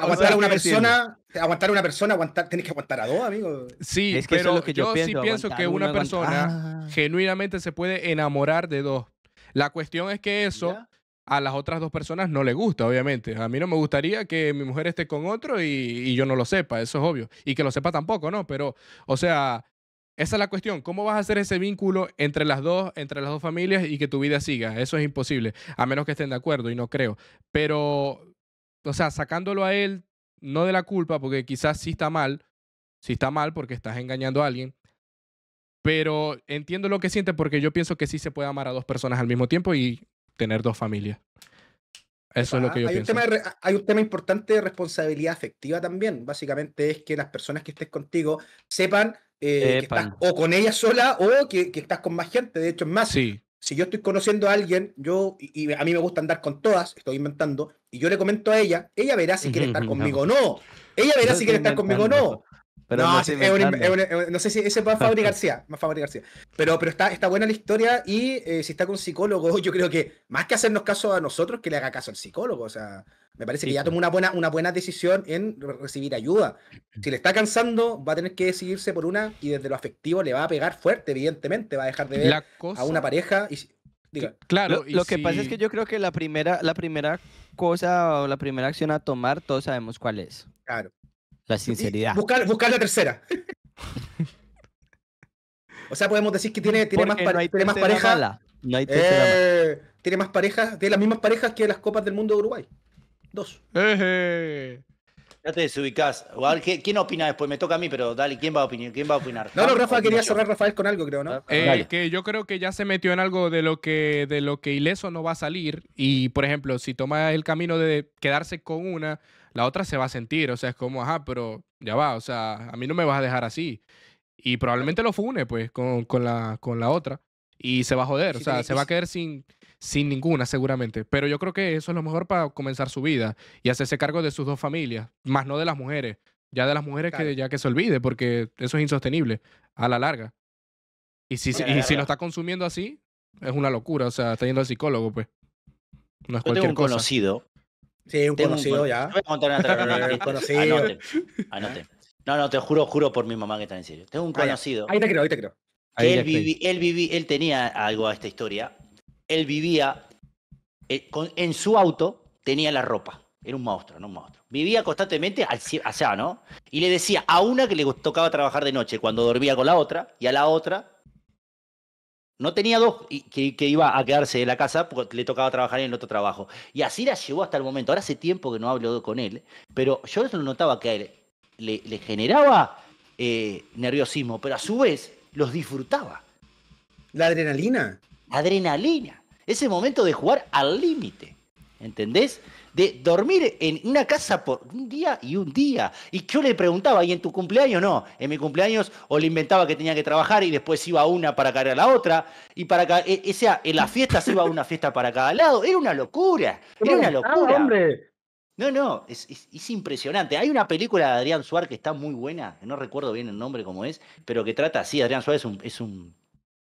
aguantar a una persona, aguantar a una persona, aguantar, tenés que aguantar a dos, amigo. Sí, es que pero es que yo, sí pienso que una persona ah. genuinamente se puede enamorar de dos. La cuestión es que eso a las otras dos personas no le gusta, obviamente. A mí no me gustaría que mi mujer esté con otro y, y yo no lo sepa, eso es obvio. Y que lo sepa tampoco, ¿no? Pero, o sea, esa es la cuestión. ¿Cómo vas a hacer ese vínculo entre las dos, entre las dos familias y que tu vida siga? Eso es imposible, a menos que estén de acuerdo y no creo. Pero, o sea, sacándolo a él, no de la culpa, porque quizás sí está mal, sí está mal porque estás engañando a alguien, pero entiendo lo que siente porque yo pienso que sí se puede amar a dos personas al mismo tiempo y tener dos familias. Eso es lo ah, que yo hay pienso. Un tema hay un tema importante de responsabilidad afectiva también. Básicamente es que las personas que estés contigo sepan eh, o con ella sola o que, estás con más gente. De hecho, es más, si yo estoy conociendo a alguien, yo, y, a mí me gusta andar con todas, estoy inventando, y yo le comento a ella, ella verá si quiere estar conmigo o no. Ella verá si quiere estar conmigo o no no, sé si ese va a más Fabri García. Pero, pero está, está buena la historia y eh, si está con psicólogo, yo creo que más que hacernos caso a nosotros, que le haga caso al psicólogo. O sea, me parece que ya tomó una buena, una buena decisión en recibir ayuda. Si le está cansando, va a tener que decidirse por una y desde lo afectivo le va a pegar fuerte, evidentemente. Va a dejar de ver a una pareja Claro, lo, que pasa es que yo creo que la primera, la primera cosa o la primera acción a tomar, todos sabemos cuál es. Claro. La sinceridad. Buscar, buscar la tercera. o sea, podemos decir que tiene, tiene, más, parejas, tiene más pareja. No hay tiene más eh, parejas, las mismas parejas que las copas del mundo de Uruguay. Dos. ya te desubicás. ¿Quién opina después? Me toca a mí, pero dale, ¿quién va a opinar? ¿Quién va a opinar? No, no, Rafa quería cerrar Rafael con algo, creo, ¿no? Ah, eh, que yo creo que ya se metió en algo de lo que de lo que ileso no va a salir. Y, por ejemplo, si toma el camino de quedarse con una, la otra se va a sentir, o sea, es como, ajá, pero ya va, o sea, a mí no me vas a dejar así. Y probablemente lo fune, pues, con, con, la, con la otra. Y se va a joder, o sea, se va a quedar sin, sin ninguna seguramente. Pero yo creo que eso es lo mejor para comenzar su vida y hacerse cargo de sus dos familias, más no de las mujeres. Ya de las mujeres que ya que se olvide, porque eso es insostenible a la larga. Y si, y si lo está consumiendo así, es una locura. O sea, está yendo al psicólogo, pues. No es un conocido Sí, un conocido ya. Voy a contar una un conocido. Anote, No, no, te juro, juro por mi mamá que está en serio. Tengo un conocido. Ahí te creo, ahí te creo. él, viví, él, tenía algo a esta historia. Él vivía eh, en su auto, tenía la ropa. Era un monstruo, no un monstruo. Vivía constantemente allá, ¿no? Y le decía a una que le tocaba trabajar de noche cuando dormía con la otra y a la otra no tenía dos que, que, iba a quedarse de la casa porque le tocaba trabajar en el otro trabajo. Y así la llevó hasta el momento. Ahora hace tiempo que no hablo con él, pero yo lo notaba que a él le, generaba eh, nerviosismo, pero a su vez los disfrutaba. La adrenalina. adrenalina. Ese momento de jugar al límite. ¿Entendés? de dormir en una casa por un día y un día. Y yo le preguntaba, ¿y en tu cumpleaños no? En mi cumpleaños o le inventaba que tenía que trabajar y después iba una para caer a la otra. Y para e-, o sea, en las fiestas iba una fiesta para cada lado. Era una locura. Era una ah, locura. No, no, es, es, impresionante. Hay una película de Adrián Suárez que está muy buena, no recuerdo bien el nombre como es, pero que trata sí, Adrián Suárez es un, es, un,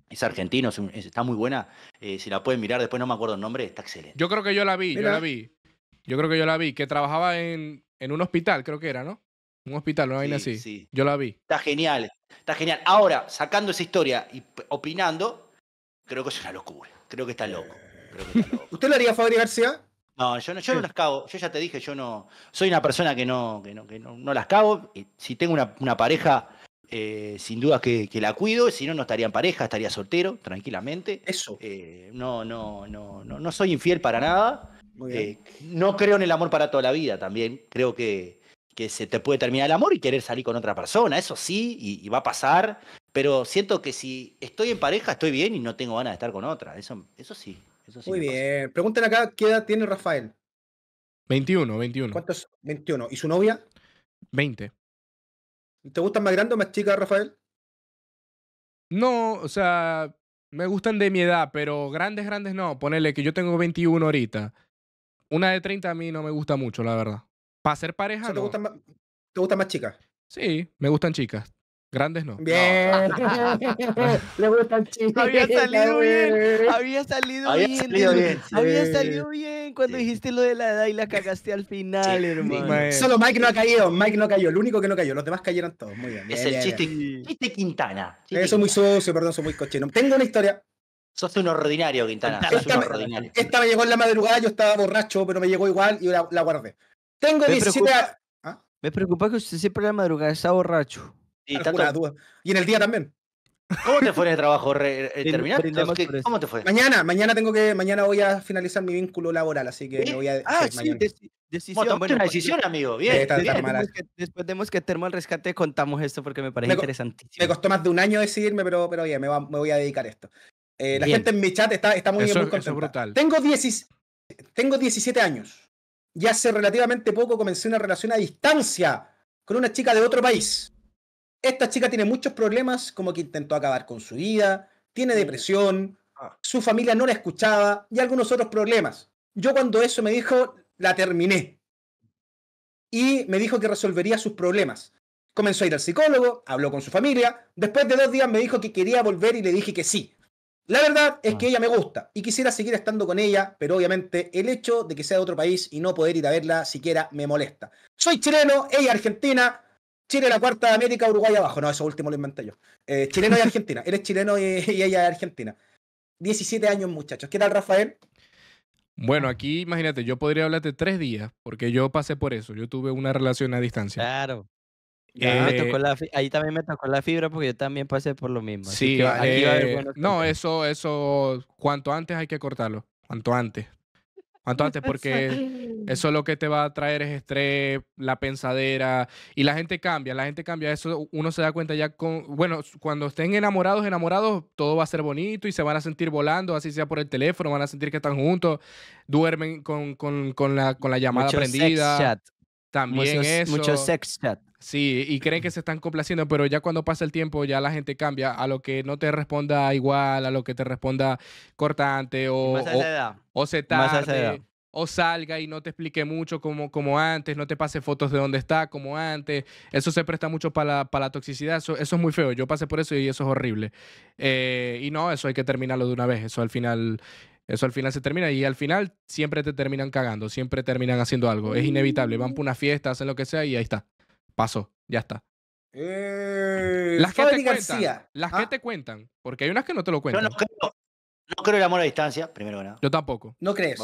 es argentino, está muy buena. Eh, si la pueden mirar, después no me acuerdo el nombre, está excelente. Yo creo que yo la vi, yo la vi. Yo creo que yo la vi, que trabajaba en, un hospital, creo que era, ¿no? Un hospital, una sí, vaina así. Sí. Yo la vi. Está genial, está genial. Ahora, sacando esa historia y opinando, creo que es una locura. Creo que está loco. ¿Usted lo haría, Fabri García? No, yo no, yo no las cago. Yo ya te dije, yo no. Soy una persona que no, que no, que las cago. Si tengo una, pareja, sin duda que, la cuido. Si no, no estaría en pareja, estaría soltero, tranquilamente. Eso. no, no, no, no, no soy infiel para nada. Eh, no creo en el amor para toda la vida también. Creo que, se te puede terminar el amor y querer salir con otra persona. Eso sí, y, va a pasar. Pero siento que si estoy en pareja, estoy bien y no tengo ganas de estar con otra. Eso, eso sí. Eso Muy bien. pregúntenle acá qué edad tiene Rafael. 21, 21. ¿Cuántos? 21. ¿Y su novia? 20. ¿Te gustan más grandes o más chicas, Rafael? No, o sea, me gustan de mi edad, pero grandes, grandes no. Ponele que yo tengo 21 ahorita. Una de 30 a mí no me gusta mucho, la verdad. Para ser pareja. no. te, gustan más, ¿Te más chicas? Sí, me gustan chicas. Grandes no. Bien. Le gustan chicas. Había salido bien. Había salido bien. Salido Había salido bien cuando dijiste lo de la edad y la cagaste al final, hermano. Solo Mike no ha caído. Mike no cayó. El único que no cayó. Los demás cayeron todos. Muy bien. Es el chiste, Quintana. eso eh, es muy socio perdón, soy muy cochino. Tengo una historia. Sos un ordinario, Quintana. esta, me llegó en la madrugada, yo estaba borracho, pero me llegó igual y la, guardé. Tengo me ¿ah? Me preocupa que usted siempre en la madrugada está borracho. Y, en el día también. ¿Cómo te fue el trabajo? Eh, ¿Terminaste? ¿Cómo te fue? Mañana, mañana tengo que, mañana voy a finalizar mi vínculo laboral, así que me voy a. Ah, sí, decisión. Bueno, una pues, decisión, amigo. Bien. después tenemos que termo el rescate, contamos esto porque me parece interesantísimo. Me costó más de un año decidirme, pero, pero bien, me, me voy a dedicar a esto. Eh, la gente en mi chat está, está muy, eso, muy Tengo, tengo 17 años. Y hace relativamente poco comencé una relación a distancia con una chica de otro país. Esta chica tiene muchos problemas, como que intentó acabar con su vida, tiene mm. depresión, ah. su familia no la escuchaba y algunos otros problemas. Yo cuando eso me dijo, la terminé. Y me dijo que resolvería sus problemas. Comenzó a ir al psicólogo, habló con su familia, después de dos días me dijo que quería volver y le dije que sí. La verdad es que ah. ella me gusta y quisiera seguir estando con ella, pero obviamente el hecho de que sea de otro país y no poder ir a verla siquiera me molesta. Soy chileno, ella argentina, Chile la cuarta de América, Uruguay abajo. No, eso último lo inventé yo. Eh, chileno y argentina. Eres chileno y, ella argentina. 17 años, muchachos. ¿Qué tal, Rafael? Bueno, aquí imagínate, yo podría hablarte tres días, porque yo pasé por eso. Yo tuve una relación a distancia. Claro. Eh, ahí también me tocó la fibra porque yo también pasé por lo mismo. Sí, eh, no, eso, eso, cuanto antes hay que cortarlo, cuanto antes. Cuanto antes, porque eso lo que te va a traer es estrés, la pensadera, y la gente cambia, la gente cambia, eso uno se da cuenta ya con, bueno, cuando estén enamorados, enamorados, todo va a ser bonito y se van a sentir volando, así sea por el teléfono, van a sentir que están juntos, duermen con, con, la, llamada prendida. chat. También Mucho sex chat. Sí, y creen que se están complaciendo, pero ya cuando pasa el tiempo, ya la gente cambia a lo que no te responda igual, a lo que te responda cortante o, o, se tarde o salga y no te explique mucho como, como antes, no te pase fotos de dónde está como antes. Eso se presta mucho para la, para la toxicidad. Eso, es muy feo. Yo pasé por eso y eso es horrible. Eh, y no, eso hay que terminarlo de una vez. Eso al final. Eso al final se termina y al final siempre te terminan cagando, siempre terminan haciendo algo. Es inevitable. Van por una fiesta, hacen lo que sea y ahí está pasó, ya está. Eh, las que, te cuentan, las que ah. te cuentan, porque hay unas que no te lo cuentan. Yo no creo, no creo el amor a distancia, primero que nada. Yo tampoco. ¿No crees?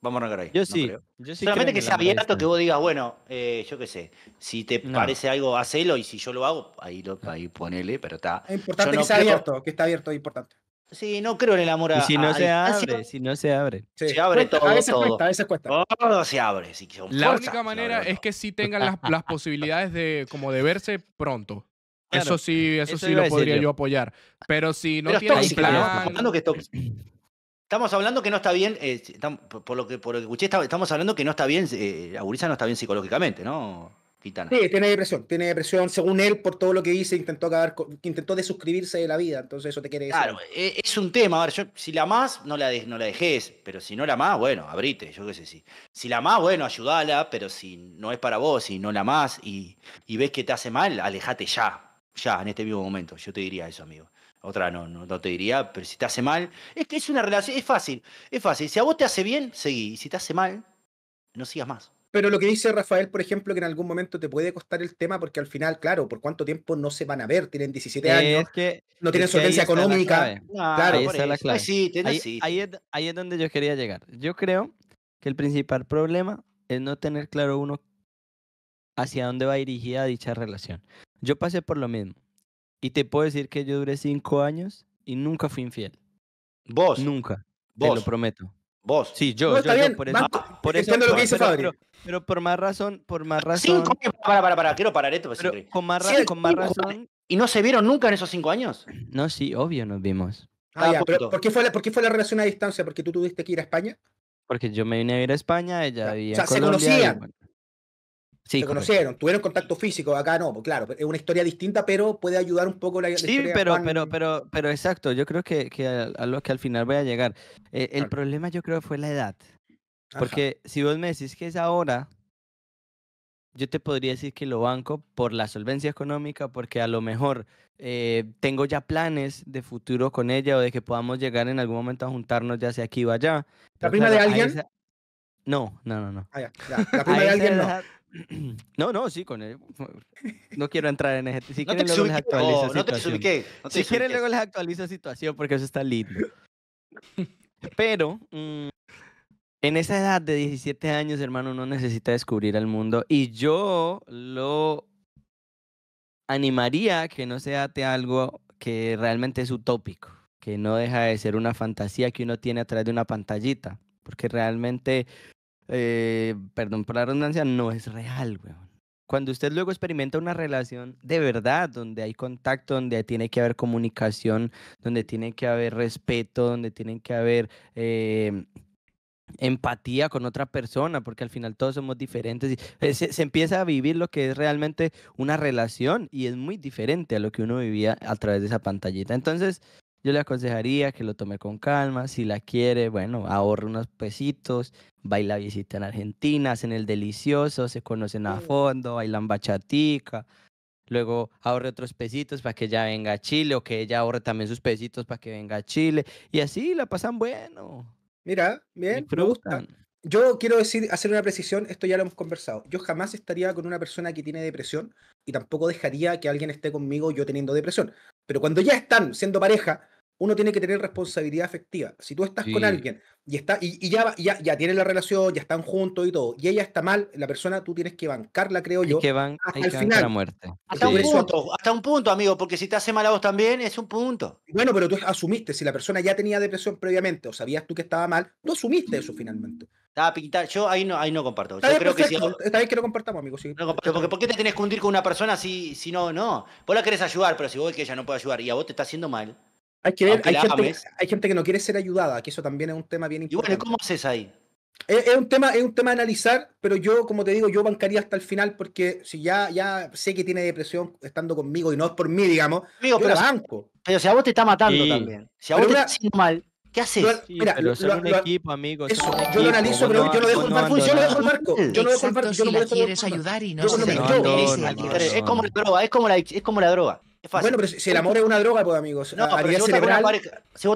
Vamos. a arrancar ahí. Yo sí. Solamente que sea abierto, que vos digas, bueno, eh, yo qué sé, si te parece algo, hacelo y si yo lo hago, ahí, ahí ponele, pero está. Es importante que sea abierto, que está abierto, es importante. Sí, no creo en el amor a. Y si no se abre, si no se abre. Se abre todo. A veces cuesta, a veces cuesta. Todo se abre. la única manera es que sí tengan las, posibilidades de como de verse pronto. eso sí, eso, sí lo podría yo. apoyar. Pero si no Pero plan. Estamos hablando que no está bien, eh, por, lo que, por lo que escuché, estamos hablando que no está bien, eh, no está bien psicológicamente, ¿no? Sí, tiene depresión, tiene depresión, según él, por todo lo que dice, intentó acabar, intentó desuscribirse de la vida, entonces eso te quiere decir. Claro, e, es un tema, a ver, si la más, no la, no la dejes, pero si no la más, bueno, abrite, yo qué sé, si, si la más, bueno, ayúdala, pero si no es para vos, si no la más y, y ves que te hace mal, alejate ya, ya, en este mismo momento, yo te diría eso, amigo. Otra no, no, te diría, pero si te hace mal, es que es una relación, es fácil, es fácil. Si a vos te hace bien, seguí. Y si te hace mal, no sigas más. Pero lo que dice Rafael, por ejemplo, que en algún momento te puede costar el tema porque al final, claro, por cuánto tiempo no se van a ver, tienen 17 años, que, no tienen solvencia económica. claro, ahí, está la clave. Pues ahí, es, donde yo quería llegar. Yo creo que el principal problema es no tener claro uno hacia dónde va dirigida dicha relación. Yo pasé por lo mismo y te puedo decir que yo duré cinco años y nunca fui infiel. Vos. Nunca. Te lo prometo. Vos. Sí, yo, está yo, bien. por eso. por eso, Entiendo lo que dice pero, Fabri. Pero, por más razón, por más razón. Cinco años, para, para, para, quiero parar esto. Pues, pero con más, con más razón. ¿Y no se vieron nunca en esos cinco años? No, sí, obvio nos vimos. Ah, ya, ah, pero ¿por qué, fue la, ¿por qué fue la relación a distancia? ¿Porque tú tuviste que ir a España? Porque yo me vine a ir a España, ella vivía. O sea, se conocían. Sí, se conocieron, tuvieron contacto físico, acá no, pues claro, es una historia distinta, pero puede ayudar un poco la, sí, pero, pero, pero, pero exacto, yo creo que, que a, que al final voy a llegar. Eh, el problema yo creo fue la edad. Porque si vos me decís que es ahora, yo te podría decir que lo banco por la solvencia económica, porque a lo mejor eh, tengo ya planes de futuro con ella o de que podamos llegar en algún momento a juntarnos, ya sea aquí o allá. ¿La prima de alguien? No, no, no, no. Ah, la prima de alguien no. No, no, sí, con él. No quiero entrar en ese. Si no quieren, luego les actualizo. Oh, no, te si quieren, luego les actualizo situación porque eso está lindo. Pero mm, en esa edad de 17 años, hermano, uno necesita descubrir el mundo. Y yo lo animaría que no se ate algo que realmente es utópico, que no deja de ser una fantasía que uno tiene a través de una pantallita. Porque realmente eh, perdón por la redundancia, no es real, weón. Cuando usted luego experimenta una relación de verdad, donde hay contacto, donde tiene que haber comunicación, donde tiene que haber respeto, donde tiene que haber eh, empatía con otra persona, porque al final todos somos diferentes. Y eh, se, empieza a vivir lo que es realmente una relación y es muy diferente a lo que uno vivía a través de esa pantallita. Entonces, yo le aconsejaría que lo tome con calma, si la quiere, bueno, ahorre unos pesitos, baila visita en Argentina, hacen el delicioso, se conocen a fondo, bailan bachatica, luego ahorre otros pesitos para que ella venga a Chile o que ella ahorre también sus pesitos para que venga a Chile y así la pasan bueno. Mira, bien, me gusta yo quiero decir, hacer una precisión, esto ya lo hemos conversado. Yo jamás estaría con una persona que tiene depresión y tampoco dejaría que alguien esté conmigo yo teniendo depresión. Pero cuando ya están siendo pareja, uno tiene que tener responsabilidad afectiva. Si tú estás con alguien y, está, y, ya, ya, tiene la relación, ya están juntos y todo, y ella está mal, la persona tú tienes que bancarla, creo yo. Que van, hasta final. la muerte. Hasta un punto, hasta un punto, amigo, porque si te hace mal a vos también, es un punto. Bueno, pero tú asumiste, si la persona ya tenía depresión previamente o sabías tú que estaba mal, no asumiste eso finalmente. Yo ahí no, ahí no comparto. que Esta vez que lo compartamos, amigo. porque ¿por qué te tenés que hundir con una persona si, si no, no? Vos la querés ayudar, pero si vos ves que ella no puede ayudar y a vos te está haciendo mal, hay que hay gente, que no quiere ser ayudada, que eso también es un tema bien importante. ¿cómo haces ahí? Es, un tema, es un tema a analizar, pero yo, como te digo, yo bancaría hasta el final porque si ya, ya sé que tiene depresión estando conmigo y no es por mí, digamos, yo pero banco. Si, pero si a vos te está matando también, si a vos te está haciendo mal, ¿Qué haces? mira, pero lo, un lo, equipo, amigo. Eso, yo lo analizo, pero no, yo lo dejo no, yo lo dejo el marco. Yo lo dejo el marco. Yo no dejo quieres ayudar y no, no, no, no, Es como la droga, es como la, es como la droga. Bueno, pero si el amor es una droga, pues amigos. No, pero si, cerebral... vos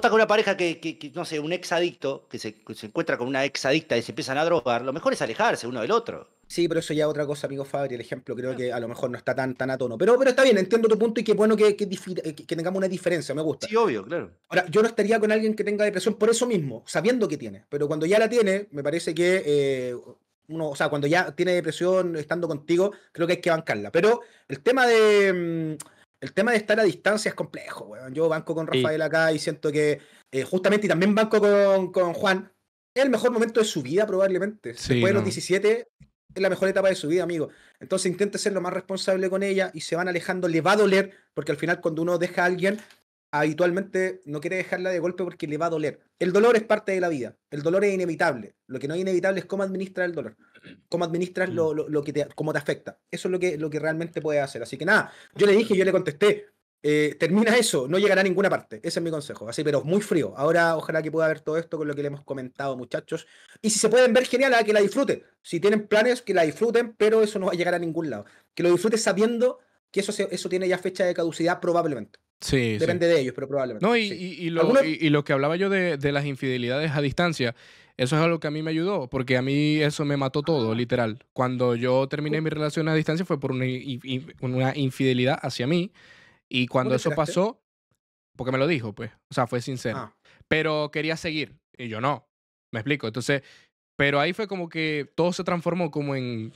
con una pareja que, no sé, un exadicto, que se, encuentra con una exadicta y se empiezan a drogar, lo mejor es alejarse uno del otro. Sí, pero eso ya es otra cosa, amigo Fabri. El ejemplo creo que a lo mejor no está tan, tan a tono. Pero, pero está bien, entiendo tu punto y qué bueno que, que, tengamos una diferencia, me gusta. Sí, obvio, claro. Ahora, yo no estaría con alguien que tenga depresión por eso mismo, sabiendo que tiene. Pero cuando ya la tiene, me parece que eh, uno, o sea, cuando ya tiene depresión estando contigo, creo que hay que bancarla. Pero el tema de, mm, el tema de estar a distancia es complejo, Yo banco con Rafael acá y siento que, eh, justamente, y también banco con, Juan, es el mejor momento de su vida probablemente. Después de los 17 es la mejor etapa de su vida, amigo. Entonces intenta ser lo más responsable con ella y se van alejando, le va a doler, porque al final cuando uno deja a alguien, habitualmente no quiere dejarla de golpe porque le va a doler. El dolor es parte de la vida, el dolor es inevitable. Lo que no es inevitable es cómo administras el dolor, cómo administras lo, mm. que te, cómo te afecta. Eso es lo que, lo que realmente puedes hacer. Así que nada, yo le dije, yo le contesté, eh, termina eso, no llegará a ninguna parte. Ese es mi consejo. Así, pero muy frío. Ahora ojalá que pueda ver todo esto con lo que le hemos comentado, muchachos. Y si se pueden ver, genial, a que la disfruten. Si tienen planes, que la disfruten, pero eso no va a llegar a ningún lado. Que lo disfruten sabiendo que eso, eso tiene ya fecha de caducidad probablemente. Sí, Depende de ellos, pero probablemente. No, y, y, lo, que hablaba yo de, de, las infidelidades a distancia, eso es algo que a mí me ayudó, porque a mí eso me mató todo, ah. literal. Cuando yo terminé mi relación a distancia fue por una, una infidelidad hacia mí. Y cuando eso pasó, porque me lo dijo, pues, o sea, fue sincero. Ah. Pero quería seguir, y yo no, me explico. Entonces, pero ahí fue como que todo se transformó como en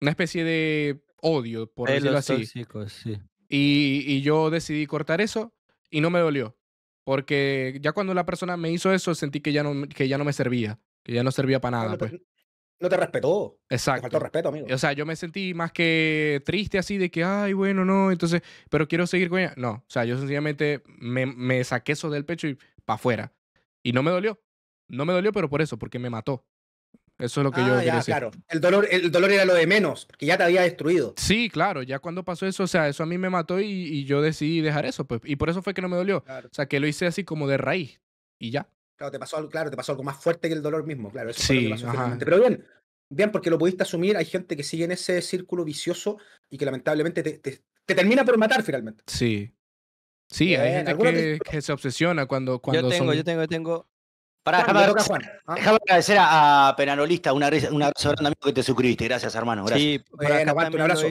una especie de odio, por eso decirlo así. Tóxicos, sí. Y, yo decidí cortar eso y no me dolió. Porque ya cuando la persona me hizo eso, sentí que ya no, que ya no me servía, que ya no servía para nada. No, pues. te, no te respetó. Exacto. respeto, amigo. O sea, yo me sentí más que triste así de que, ay, bueno, no, entonces, pero quiero seguir con ella. No, o sea, yo sencillamente me, me saqué eso del pecho y para afuera. Y no me dolió. No me dolió, pero por eso, porque me mató. Eso es lo que yo ah, quería Claro, el dolor, el dolor era lo de menos, porque ya te había destruido. Sí, claro, ya cuando pasó eso, o sea, eso a mí me mató y, yo decidí dejar eso, pues, y por eso fue que no me dolió. O sea, que lo hice así como de raíz y ya. Claro, te pasó algo, claro, te pasó algo más fuerte que el dolor mismo, claro. Eso sí, pero bien, bien, porque lo pudiste asumir, hay gente que sigue en ese círculo vicioso y que lamentablemente te, termina por matar finalmente. Sí. Sí, hay gente que, se obsesiona cuando, cuando yo tengo, Yo tengo, yo tengo para, déjame, ¿ah? déjame agradecer a, Penalolista, un abrazo, amigo que te suscribiste. Gracias, hermano. Gracias. Sí, un abrazo.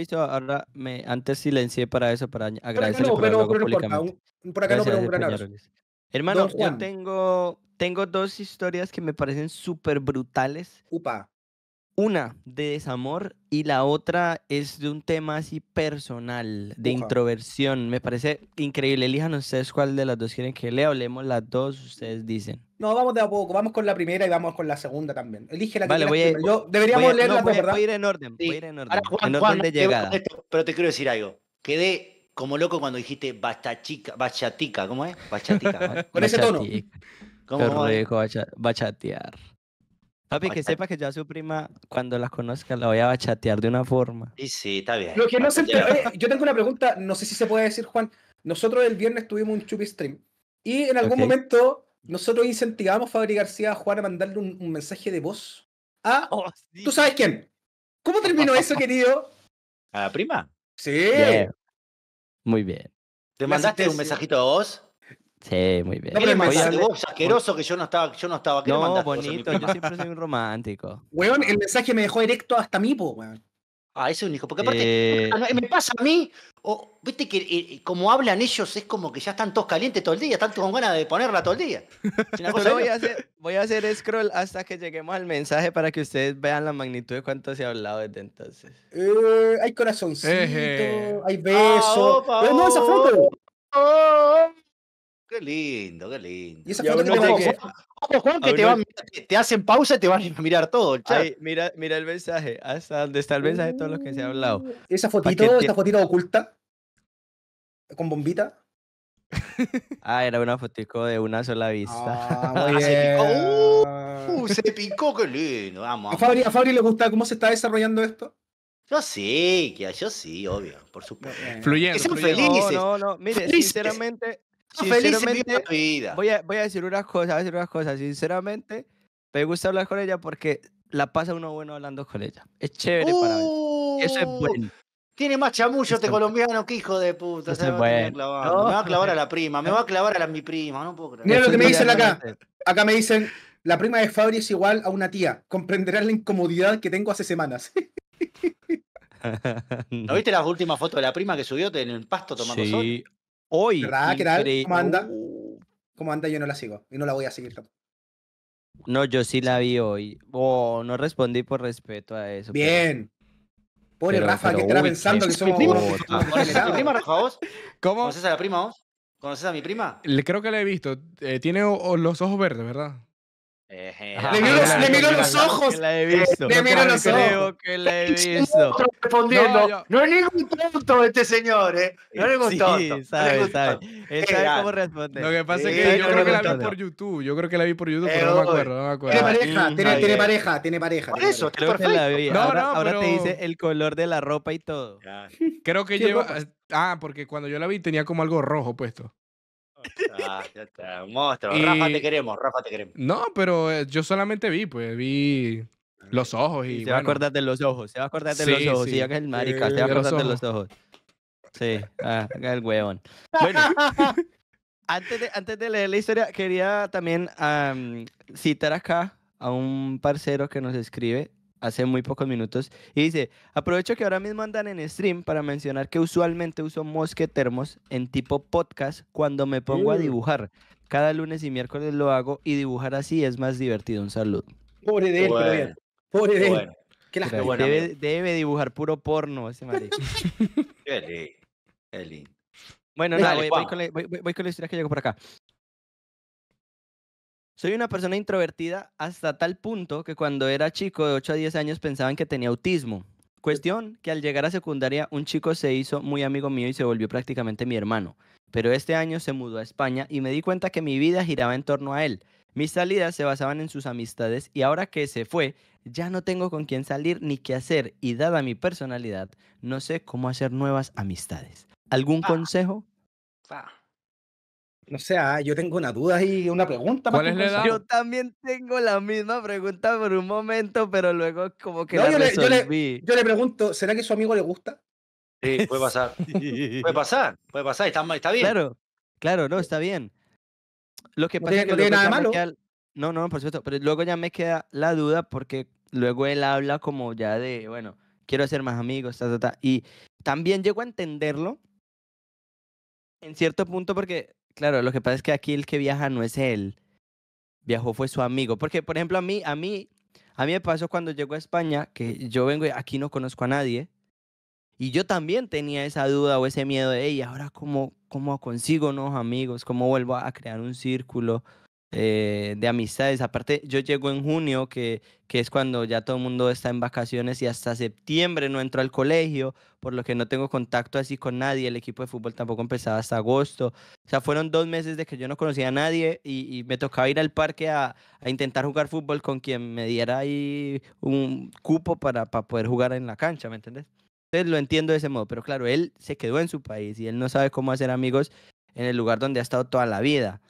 antes silencié para eso, para agradecerle por, por, acá no, pero un Hermano, yo tengo, tengo dos historias que me parecen súper brutales. Upa una de desamor y la otra es de un tema así personal, de introversión. Me parece increíble. Elijan ustedes cuál de las dos quieren que lea o leemos las dos, ustedes dicen. No, vamos de a poco. Vamos con la primera y vamos con la segunda también. Elige la que deberíamos leerla, voy, a ir en orden, voy a ir en orden. en orden de llegada. pero te quiero decir algo. Quedé como loco cuando dijiste bachatica, ¿cómo es? Bachatica. Con ese tono. ¿Cómo, bachatear. Papi, que sepa que ya su prima, cuando las conozca, la voy a bachatear de una forma. Y sí, está bien. Lo que no se yo tengo una pregunta, no sé si se puede decir, Juan. Nosotros el viernes tuvimos un chupi stream y en algún momento nosotros incentivamos a Fabri García a Juan a mandarle un, mensaje de voz a... Oh, ¿Tú sabes quién? ¿Cómo terminó eso, querido? ¿A la prima? Sí. Muy bien. ¿Te mandaste un mensajito de voz? Sí, muy bien. Es asqueroso que yo no estaba, yo no No, bonito, yo siempre soy un romántico. Weón, el mensaje me dejó directo hasta mí, po, weón. Ah, eso es único. Porque aparte, eh, me pasa a mí, viste que eh, eh, como hablan ellos, es como que ya están todos calientes todo el día, están con ganas de ponerla todo el día. Cosa voy, a hacer, voy, scroll hasta que lleguemos al mensaje para que ustedes vean la magnitud de cuánto se ha hablado desde entonces. hay corazoncito, hay besos. Ah, no, esa foto. Qué lindo, qué lindo. Y esa foto que, te Juan, que te, hacen pausa y te van a mirar todo mira, mira el mensaje, hasta donde está el mensaje de todos los que se han hablado. Esa fotito, esta fotito oculta, con bombita. Ah, era una fotito de una sola vista. Ah, ah se picó. Uh, uh, se picó, qué lindo. Vamos, A, Fabri, le gusta cómo se está desarrollando esto. Yo sí, yo sí, obvio, por supuesto. Fluyendo. No, no, no. Mire, sinceramente, Sinceramente, vida. Voy, a, decir unas cosas, voy a decir unas cosas. Sinceramente, me gusta hablar con ella porque la pasa uno bueno hablando con ella. Es chévere para mí. Eso es ¡Uh! bueno. Tiene más chamullo este colombiano que hijo de puta. me, va a clavar a la prima, me va a clavar a, mi prima, Mira lo que me dicen acá. Acá me dicen, la prima de Fabri es igual a una tía. Comprenderás la incomodidad que tengo hace semanas. ¿No viste las últimas fotos de la prima que subió en el pasto tomando sí. Hoy. ¿Qué ¿Cómo anda? Oh. ¿Cómo anda? Yo no la sigo y no la voy a seguir tampoco. No, yo sí la vi hoy. Oh, no respondí por respeto a eso. Bien. Pobre Rafa, que estará pensando que somos prima. ¿Conoces a mi prima, Rafa, ¿Cómo? ¿Conoces a la prima vos? ¿Conoces a mi prima? creo que la he visto. Eh, tiene los ojos verdes, ¿verdad? le miro, los, los ojos. le miro los ojos. que la he visto. Respondiendo, no, no, es ningún tonto este señor, ¿eh? No es ningún sí, tonto. Sabe, sabe. Él eh, sabe cómo responder. Lo que pasa es que yo creo que la vi por YouTube. Yo creo que la vi por YouTube, eh, pero no me acuerdo. No me acuerdo. Tiene ah, pareja, tiene, pareja, tiene pareja. Por eso, creo que ahora, te dice el color de la ropa y todo. Creo que lleva. Ah, porque cuando yo la vi tenía como algo rojo puesto un ah, monstruo. Rafa, te queremos, Rafa, te queremos. No, pero eh, yo solamente vi, pues vi los ah, ojos y. Se va a acordar de los ojos, se va a acordar de los ojos. Sí, sí el marica, se eh, va a acordar de los ojos. Sí, ah, el huevón. Bueno. antes, de, antes de leer la historia, quería también citar acá a un parcero que nos escribe hace muy pocos minutos y dice, aprovecho que ahora mismo andan en stream para mencionar que usualmente uso mosquetermos en tipo podcast cuando me pongo a mm. dibujar. Cada lunes y miércoles lo hago y dibujar así es más divertido. Un saludo. Pobre de él, pero Pobre de él. Qué debe, dibujar puro porno ese marido Bueno, dale voy, con la, historia que llego por acá. Soy una persona introvertida hasta tal punto que cuando era chico de 8 a 10 años pensaban que tenía autismo. Cuestión que al llegar a secundaria un chico se hizo muy amigo mío y se volvió prácticamente mi hermano. Pero este año se mudó a España y me di cuenta que mi vida giraba en torno a él. Mis salidas se basaban en sus amistades y ahora que se fue, ya no tengo con quién salir ni qué hacer y dada mi personalidad, no sé cómo hacer nuevas amistades. ¿Algún ah. consejo? Ah. No sé, sea, ah, yo tengo una duda y una pregunta. ¿Cuál es Yo también tengo la misma pregunta por un momento, pero luego como que yo, le, pregunto, ¿será que su amigo le gusta? Sí, puede pasar. puede pasar, puede pasar, está, está bien. Claro, claro, no, está bien. Lo que pasa no, es que no nada malo. no, no, por supuesto, pero luego ya me queda la duda porque luego él habla como ya de, bueno, quiero hacer más amigos, y también llego a entenderlo en cierto punto porque Claro, lo que pasa es que aquí el que viaja no es él. Viajó fue su amigo. Porque, por ejemplo, a mí, a mí, a mí me pasó cuando llegó a España que yo vengo y aquí no conozco a nadie. Y yo también tenía esa duda o ese miedo de, y ahora cómo, cómo consigo nuevos amigos, cómo vuelvo a crear un círculo. Eh, de amistades. Aparte, yo llego en junio, que, que es cuando ya todo el mundo está en vacaciones y hasta septiembre no entro al colegio, por lo que no tengo contacto así con nadie. El equipo de fútbol tampoco empezaba hasta agosto. O sea, fueron dos meses de que yo no conocía a nadie y, me tocaba ir al parque a, intentar jugar fútbol con quien me diera ahí un cupo para, para poder jugar en la cancha, ¿me entendés? Entonces lo entiendo de ese modo, pero claro, él se quedó en su país y él no sabe cómo hacer amigos en el lugar donde ha estado toda la vida.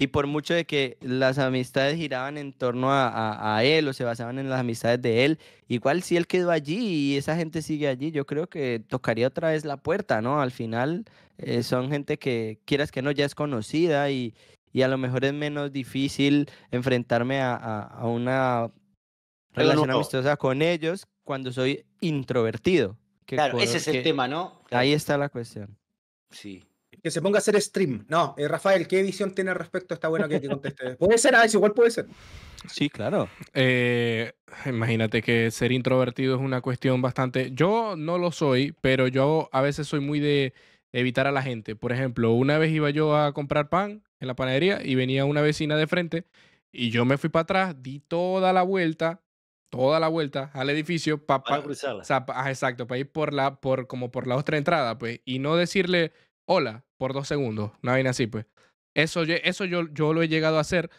Y por mucho de que las amistades giraban en torno a, él o se basaban en las amistades de él, igual si él quedó allí y esa gente sigue allí, yo creo que tocaría otra vez la puerta, ¿no? Al final eh, son gente que quieras que no, ya es conocida y, y a lo mejor es menos difícil enfrentarme a, a una relación amistosa con ellos cuando soy introvertido. claro, ese es el tema, ¿no? Ahí está la cuestión. Sí que se ponga a hacer stream. No, eh, Rafael, ¿qué visión tiene respecto respecto? Está bueno que, te conteste. Puede ser, a ah, igual puede ser. Sí, claro. Eh, imagínate que ser introvertido es una cuestión bastante. Yo no lo soy, pero yo a veces soy muy de evitar a la gente. Por ejemplo, una vez iba yo a comprar pan en la panadería y venía una vecina de frente y yo me fui para atrás, di toda la vuelta, toda la vuelta al edificio para cruzarla. Ah, exacto, para ir por la, por, como por la otra entrada, pues, y no decirle hola, por dos segundos, una vaina así, pues. Eso, yo, eso yo, yo lo he llegado a hacer,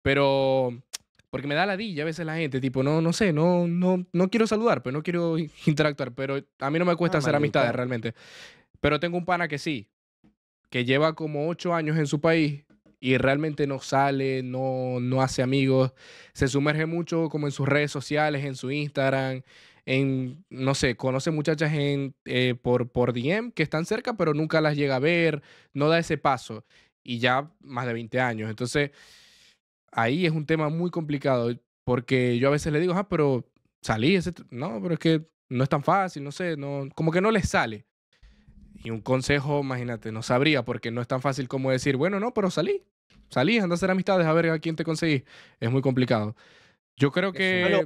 pero porque me da la dilla a veces la gente, tipo, no, no sé, no, no, no quiero saludar, pero pues, no quiero interactuar, pero a mí no me cuesta ah, hacer amistades realmente. Pero tengo un pana que sí, que lleva como ocho años en su país y realmente no sale, no, no hace amigos, se sumerge mucho como en sus redes sociales, en su Instagram, no sé, conoce muchachas en, eh, por, por DM que están cerca, pero nunca las llega a ver, no da ese paso. Y ya más de 20 años. Entonces, ahí es un tema muy complicado, porque yo a veces le digo, ah, pero salí, no, pero es que no es tan fácil, no sé, no, como que no les sale. Y un consejo, imagínate, no sabría, porque no es tan fácil como decir, bueno, no, pero salí, salí, anda a hacer amistades, a ver a quién te conseguís. Es muy complicado. Yo creo que...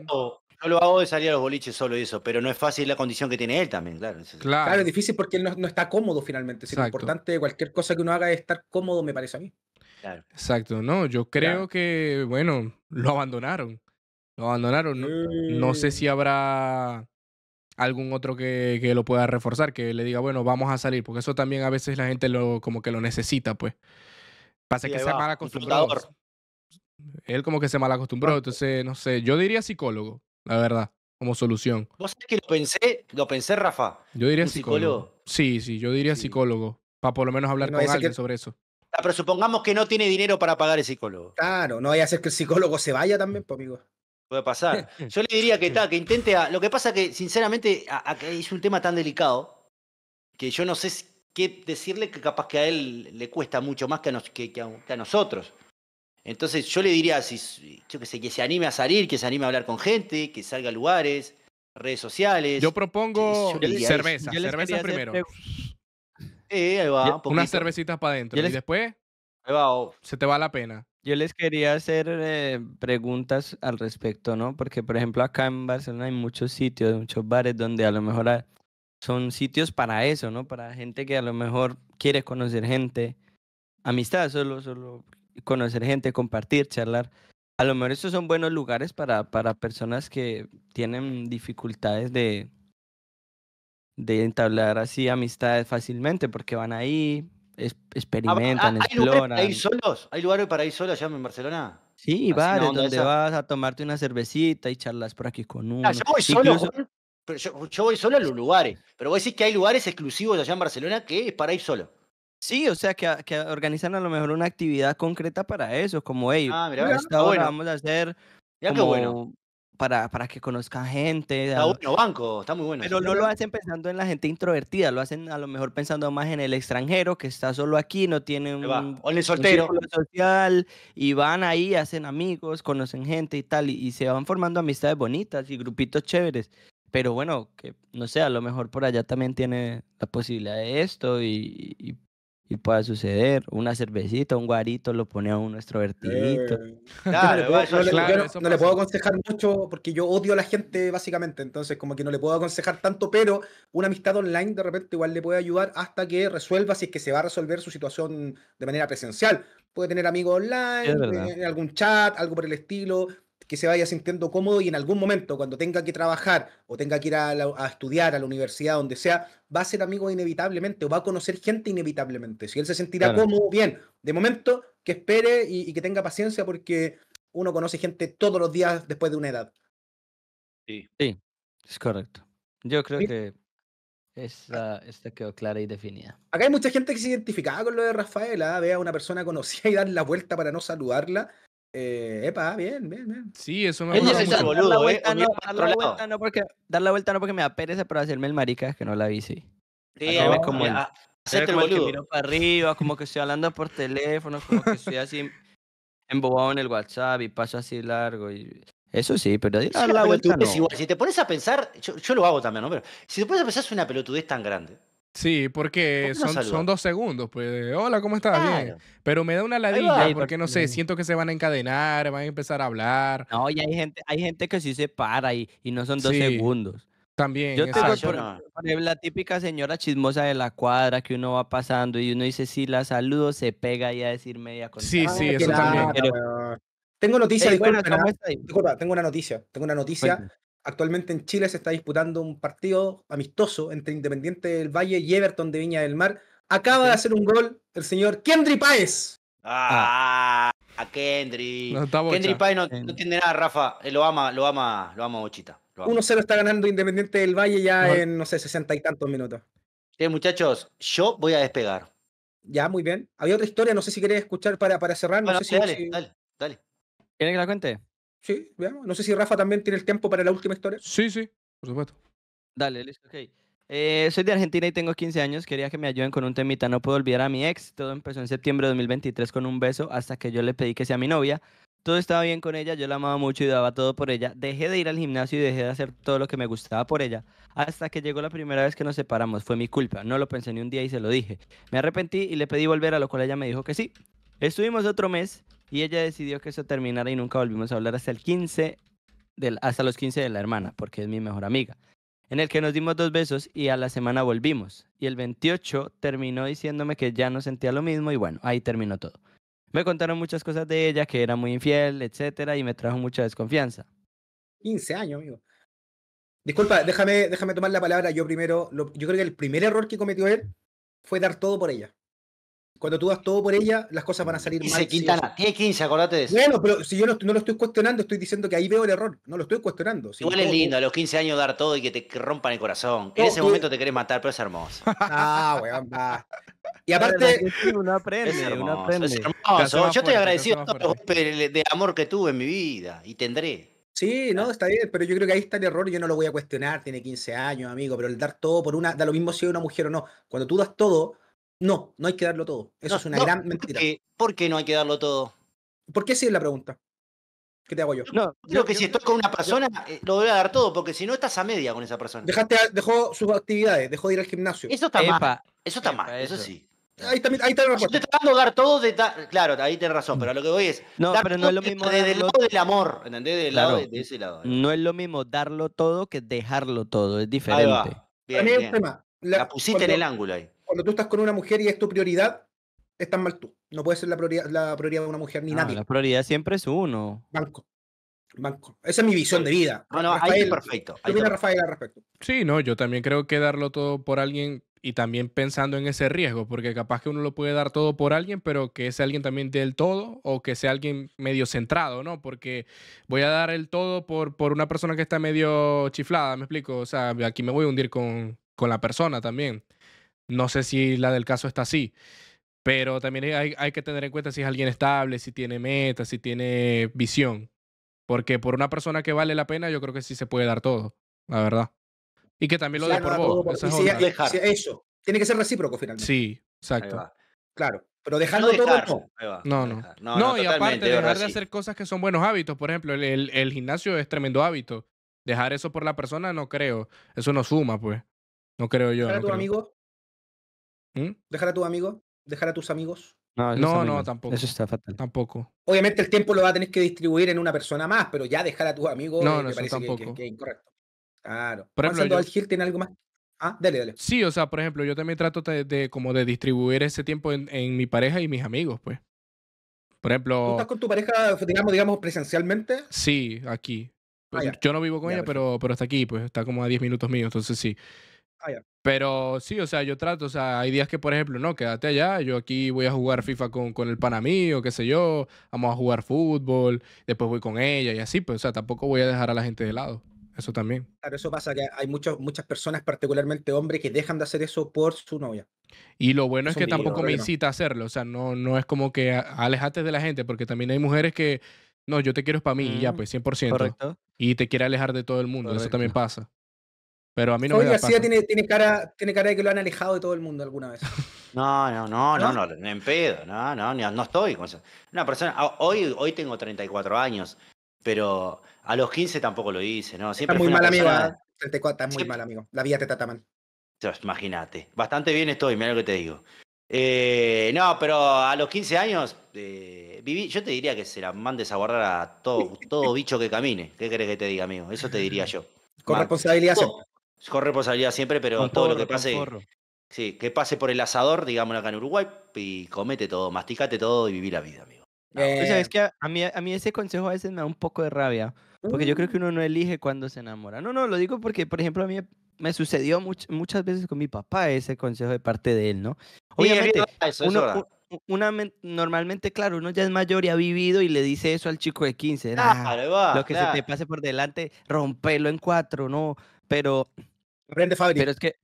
No lo hago de salir a los boliches solo eso, pero no es fácil la condición que tiene él también, claro. Claro, es difícil porque él no, está cómodo finalmente. Si importante cualquier cosa que uno haga es estar cómodo, me parece a mí. Exacto, no, yo creo que, bueno, lo abandonaron. Lo abandonaron. No, sé si mm. habrá algún otro que, lo pueda reforzar, que le diga, bueno, vamos a salir, porque eso también a veces la gente lo como que lo necesita, pues. Pasa que se mal acostumbrado. Él como que se mal acostumbró, entonces, no sé, yo diría psicólogo la verdad, como solución. Vos sabés que lo pensé, lo pensé, Rafa. Yo diría psicólogo? Sí, sí, yo diría psicólogo, para por lo menos hablar con alguien sobre eso. Ah, pero supongamos que no tiene dinero para pagar el psicólogo. Claro, no vaya a hacer que el psicólogo se vaya también, pues, amigo. Puede pasar. Yo le diría que está, que intente. A, lo que pasa que, sinceramente, a, es un tema tan delicado que yo no sé qué decirle que capaz que a él le cuesta mucho más que a, nos, que a nosotros. Entonces yo le diría, si, yo que sé, que se anime a salir, que se anime a hablar con gente, que salga a lugares, redes sociales. Yo propongo cerveza, cerveza primero. Sí, ahí va, Unas cervecitas para adentro. Y después se te va la pena. Yo les quería hacer eh, preguntas al respecto, ¿no? Porque, por ejemplo, acá en Barcelona hay muchos sitios, muchos bares donde a lo mejor son sitios para eso, ¿no? Para gente que a lo mejor quiere conocer gente. Amistad, solo, solo conocer gente, compartir, charlar. A lo mejor estos son buenos lugares para, para personas que tienen dificultades de, de entablar así amistades fácilmente, porque van ahí, ah, experimentan, ah, exploran. solos? ¿Hay lugares para ir solos allá en Barcelona? Sí, bares donde vas a tomarte una cervecita y charlas por aquí con ah, uno. yo voy solo, pero yo, voy solo a los lugares, pero voy a decir que hay lugares exclusivos allá en Barcelona que es para ir solo. Sí, o sea, que, organizan a lo mejor una actividad concreta para eso, como ellos. Ah, mira, vamos a hacer. Ya como... bueno. Para, para, que conozca gente. Está banco, está muy bueno. Pero no lo hacen pensando en la gente introvertida, lo hacen a lo mejor pensando más en el extranjero que está solo aquí, no tiene un, o en soltero. social y van ahí, hacen amigos, conocen gente y tal, y, se van formando amistades bonitas y grupitos chéveres. Pero bueno, que no sé, a lo mejor por allá también tiene la posibilidad de esto y y pueda suceder. Una cervecita, un guarito, lo pone a un extrovertidito. claro, no le puedo aconsejar mucho porque yo odio a la gente, básicamente. Entonces, como que no le puedo aconsejar tanto, pero una amistad online de repente igual le puede ayudar hasta que resuelva si es que se va a resolver su situación de manera presencial. Puede tener amigos online, eh, algún chat, algo por el estilo que se vaya sintiendo cómodo y en algún momento, cuando tenga que trabajar o tenga que ir a, estudiar a la universidad, donde sea, va a ser amigo inevitablemente o va a conocer gente inevitablemente. Si él se sentirá cómodo, bien. De momento, que espere y, que tenga paciencia porque uno conoce gente todos los días después de una edad. Sí, sí es correcto. Yo creo que esta, quedó clara y definida. Acá hay mucha gente que se identificaba con lo de Rafaela, ¿ah? ve a una persona conocida y dar la vuelta para no saludarla. Eh, epa, bien, bien, bien. Sí, eso me gusta. la eh, vuelta, no, porque, dar la vuelta no porque me da para hacerme el marica que no la vi, sí. Sí, como el, ah, el que miro para arriba, como que estoy hablando por teléfono, como que estoy así embobado en el WhatsApp y paso así largo. Y... Eso sí, pero dar la, vuelta no. Igual. Si te pones a pensar, yo, yo, lo hago también, ¿no? Pero si te pones a pensar es una pelotudez tan grande. Sí, porque son, dos segundos, pues, hola, ¿cómo estás? Bien. Pero me da una ladilla porque, no sé, siento que se van a encadenar, van a empezar a hablar. No, y hay gente, hay gente que sí se para y, y no son dos segundos. También. Yo tengo la típica señora chismosa de la cuadra que uno va pasando y uno dice, sí, la saludo, se pega y a decir media cosa. Sí, sí, eso también. Tengo noticia, disculpa, tengo una noticia, tengo una noticia. Actualmente en Chile se está disputando un partido amistoso entre Independiente del Valle y Everton de Viña del Mar. Acaba de hacer un gol el señor Kendry Páez. Ah, a Kendry. Kendry Páez no, no, tiene nada, Rafa. Eh, lo ama, lo ama, lo ama Bochita. 1-0 está ganando Independiente del Valle ya en, no sé, sesenta y tantos minutos. Bien, muchachos, yo voy a despegar. Ya, muy bien. Había otra historia, no sé si querés escuchar para, para cerrar. No sé dale, dale, dale. ¿Quieres que la cuente? Sí, veamos. No sé si Rafa también tiene el tiempo para la última historia. Sí, sí, por supuesto. Dale, listo, ok. Eh, soy de Argentina y tengo 15 años. Quería que me ayuden con un temita. No puedo olvidar a mi ex. Todo empezó en septiembre de 2023 con un beso hasta que yo le pedí que sea mi novia. Todo estaba bien con ella, yo la amaba mucho y daba todo por ella. Dejé de ir al gimnasio y dejé de hacer todo lo que me gustaba por ella. Hasta que llegó la primera vez que nos separamos. Fue mi culpa. No lo pensé ni un día y se lo dije. Me arrepentí y le pedí volver, a lo cual ella me dijo que sí. Estuvimos otro mes y ella decidió que eso terminara y nunca volvimos a hablar hasta el 15 hasta los 15 de la hermana, porque es mi mejor amiga. En el que nos dimos dos besos y a la semana volvimos. Y el 28 terminó diciéndome que ya no sentía lo mismo y bueno, ahí terminó todo. Me contaron muchas cosas de ella, que era muy infiel, etcétera, y me trajo mucha desconfianza. 15 años, amigo. Disculpa, déjame, déjame tomar la palabra yo primero. yo creo que el primer error que cometió él fue dar todo por ella. Cuando tú das todo por ella, las cosas van a salir 15, Se Quintana, sí, 15, acordate de eso. Bueno, pero si yo no, lo estoy cuestionando, estoy diciendo que ahí veo el error. No lo estoy cuestionando. Si Igual es lindo, a los 15 años dar todo y que te rompan el corazón. en ese momento te querés matar, pero es hermoso. Ah, weón, Y aparte. es hermoso. Yo estoy agradecido de amor que tuve en mi vida y tendré. Sí, no, ah. está bien, pero yo creo que ahí está el error, yo no lo voy a cuestionar, tiene 15 años, amigo, pero el dar todo por una, da lo mismo si es una mujer o no. Cuando tú das todo, no, no hay que darlo todo. Eso es una gran mentira. ¿Por qué no hay que darlo todo? ¿Por qué sí es la pregunta? ¿Qué te hago yo? No, creo que si estoy con una persona, eh, lo voy a dar todo, porque si no estás a media con esa persona. Dejaste, dejó sus actividades, dejó de ir al gimnasio. Eso está mal. Eso está mal, eso, sí. Ahí también. ahí está la respuesta. estoy tratando de dar todo de Claro, ahí tienes razón, pero lo que voy es. No, pero no es lo mismo. Desde el lado del amor, ¿entendés? de, ese lado. No es lo mismo darlo todo que dejarlo todo, es diferente. Ahí La, pusiste en el ángulo ahí cuando tú estás con una mujer y es tu prioridad, estás mal tú. No puede ser la prioridad, la prioridad de una mujer ni nadie. La prioridad siempre es uno. Banco. Banco. Esa es mi visión de vida. Ah, no, Rafael, ahí está perfecto. Ahí Rafael al respecto? Sí, no, yo también creo que darlo todo por alguien y también pensando en ese riesgo, porque capaz que uno lo puede dar todo por alguien, pero que sea alguien también dé todo o que sea alguien medio centrado, ¿no? Porque voy a dar el todo por, por una persona que está medio chiflada, me explico. O sea, aquí me voy a hundir con, con la persona también. No sé si la del caso está así, pero también hay, que tener en cuenta si es alguien estable, si tiene metas, si tiene visión. Porque por una persona que vale la pena, yo creo que sí se puede dar todo, la verdad. Y que también lo dé por vos. eso. Tiene que ser recíproco finalmente. Sí, exacto. Claro. Pero dejando todo, no. No, no. No, y aparte, dejar de hacer cosas que son buenos hábitos. Por ejemplo, el, gimnasio es tremendo hábito. Dejar eso por la persona no creo. Eso no suma, pues. No creo yo. amigo? ¿Mm? Dejar a tus amigos, dejar a tus amigos. No, no, tampoco. Eso está fatal. Tampoco. Obviamente el tiempo lo va a tener que distribuir en una persona más, pero ya dejar a tus amigos no, eh, no, tampoco. Que, es incorrecto. Claro. Por ejemplo, tiene algo más. Ah, dale, dale. Sí, o sea, por ejemplo, yo también trato de, como de distribuir ese tiempo en, en, mi pareja y mis amigos, pues. Por ejemplo. estás con tu pareja, digamos, digamos presencialmente? Sí, aquí. Ah, yo no vivo con ella, pero, pero está aquí, pues está como a 10 minutos míos entonces sí. Pero sí, o sea, yo trato, o sea, hay días que, por ejemplo, no, quédate allá, yo aquí voy a jugar FIFA con, con el panamío, o qué sé yo, vamos a jugar fútbol, después voy con ella y así, pues, o sea, tampoco voy a dejar a la gente de lado. Eso también. Claro, eso pasa, que hay muchas muchas personas, particularmente hombres, que dejan de hacer eso por su novia. Y lo bueno es, que tampoco me incita a hacerlo, o sea, no, no es como que alejate de la gente, porque también hay mujeres que, no, yo te quiero para mí, y ya, mm, pues, 100%. Correcto. Y te quiere alejar de todo el mundo, eso también pasa. Pero a mí no me Tiene, tiene, cara, tiene cara de que lo han alejado de todo el mundo alguna vez. No, no, no, no, no, en pedo, no, no, no, estoy con eso. Una persona, ah, hoy, hoy tengo 34 años, pero a los 15 tampoco lo hice, ¿no? Siempre muy mal amigo, ah, muy mal amigo, la vida te trata mal. Imagínate, bastante bien estoy, mira lo que te digo. Eh, no, pero a los 15 años, eh, viví, yo te diría que se la mandes a guardar a todo, todo bicho que camine. ¿Qué crees que te diga, amigo? Eso te diría yo. Con responsabilidad. Con responsabilidad siempre, pero todo lo que pase. Sí, que pase por el asador, digamos acá en Uruguay, y comete todo, mastícate todo y viví la vida, amigo. O sea, es que a, mí, a mí ese consejo a veces me da un poco de rabia, porque yo creo que mm. uno no elige cuando se enamora. No, no, lo digo porque, por ejemplo, a mí me sucedió muchas veces con mi papá ese consejo de parte de él, ¿no? Obviamente, uno, normalmente, claro, uno ya es mayor y ha vivido y le dice eso al chico de 15. lo que se te pase por delante, rompelo en cuatro, no, pero. es que.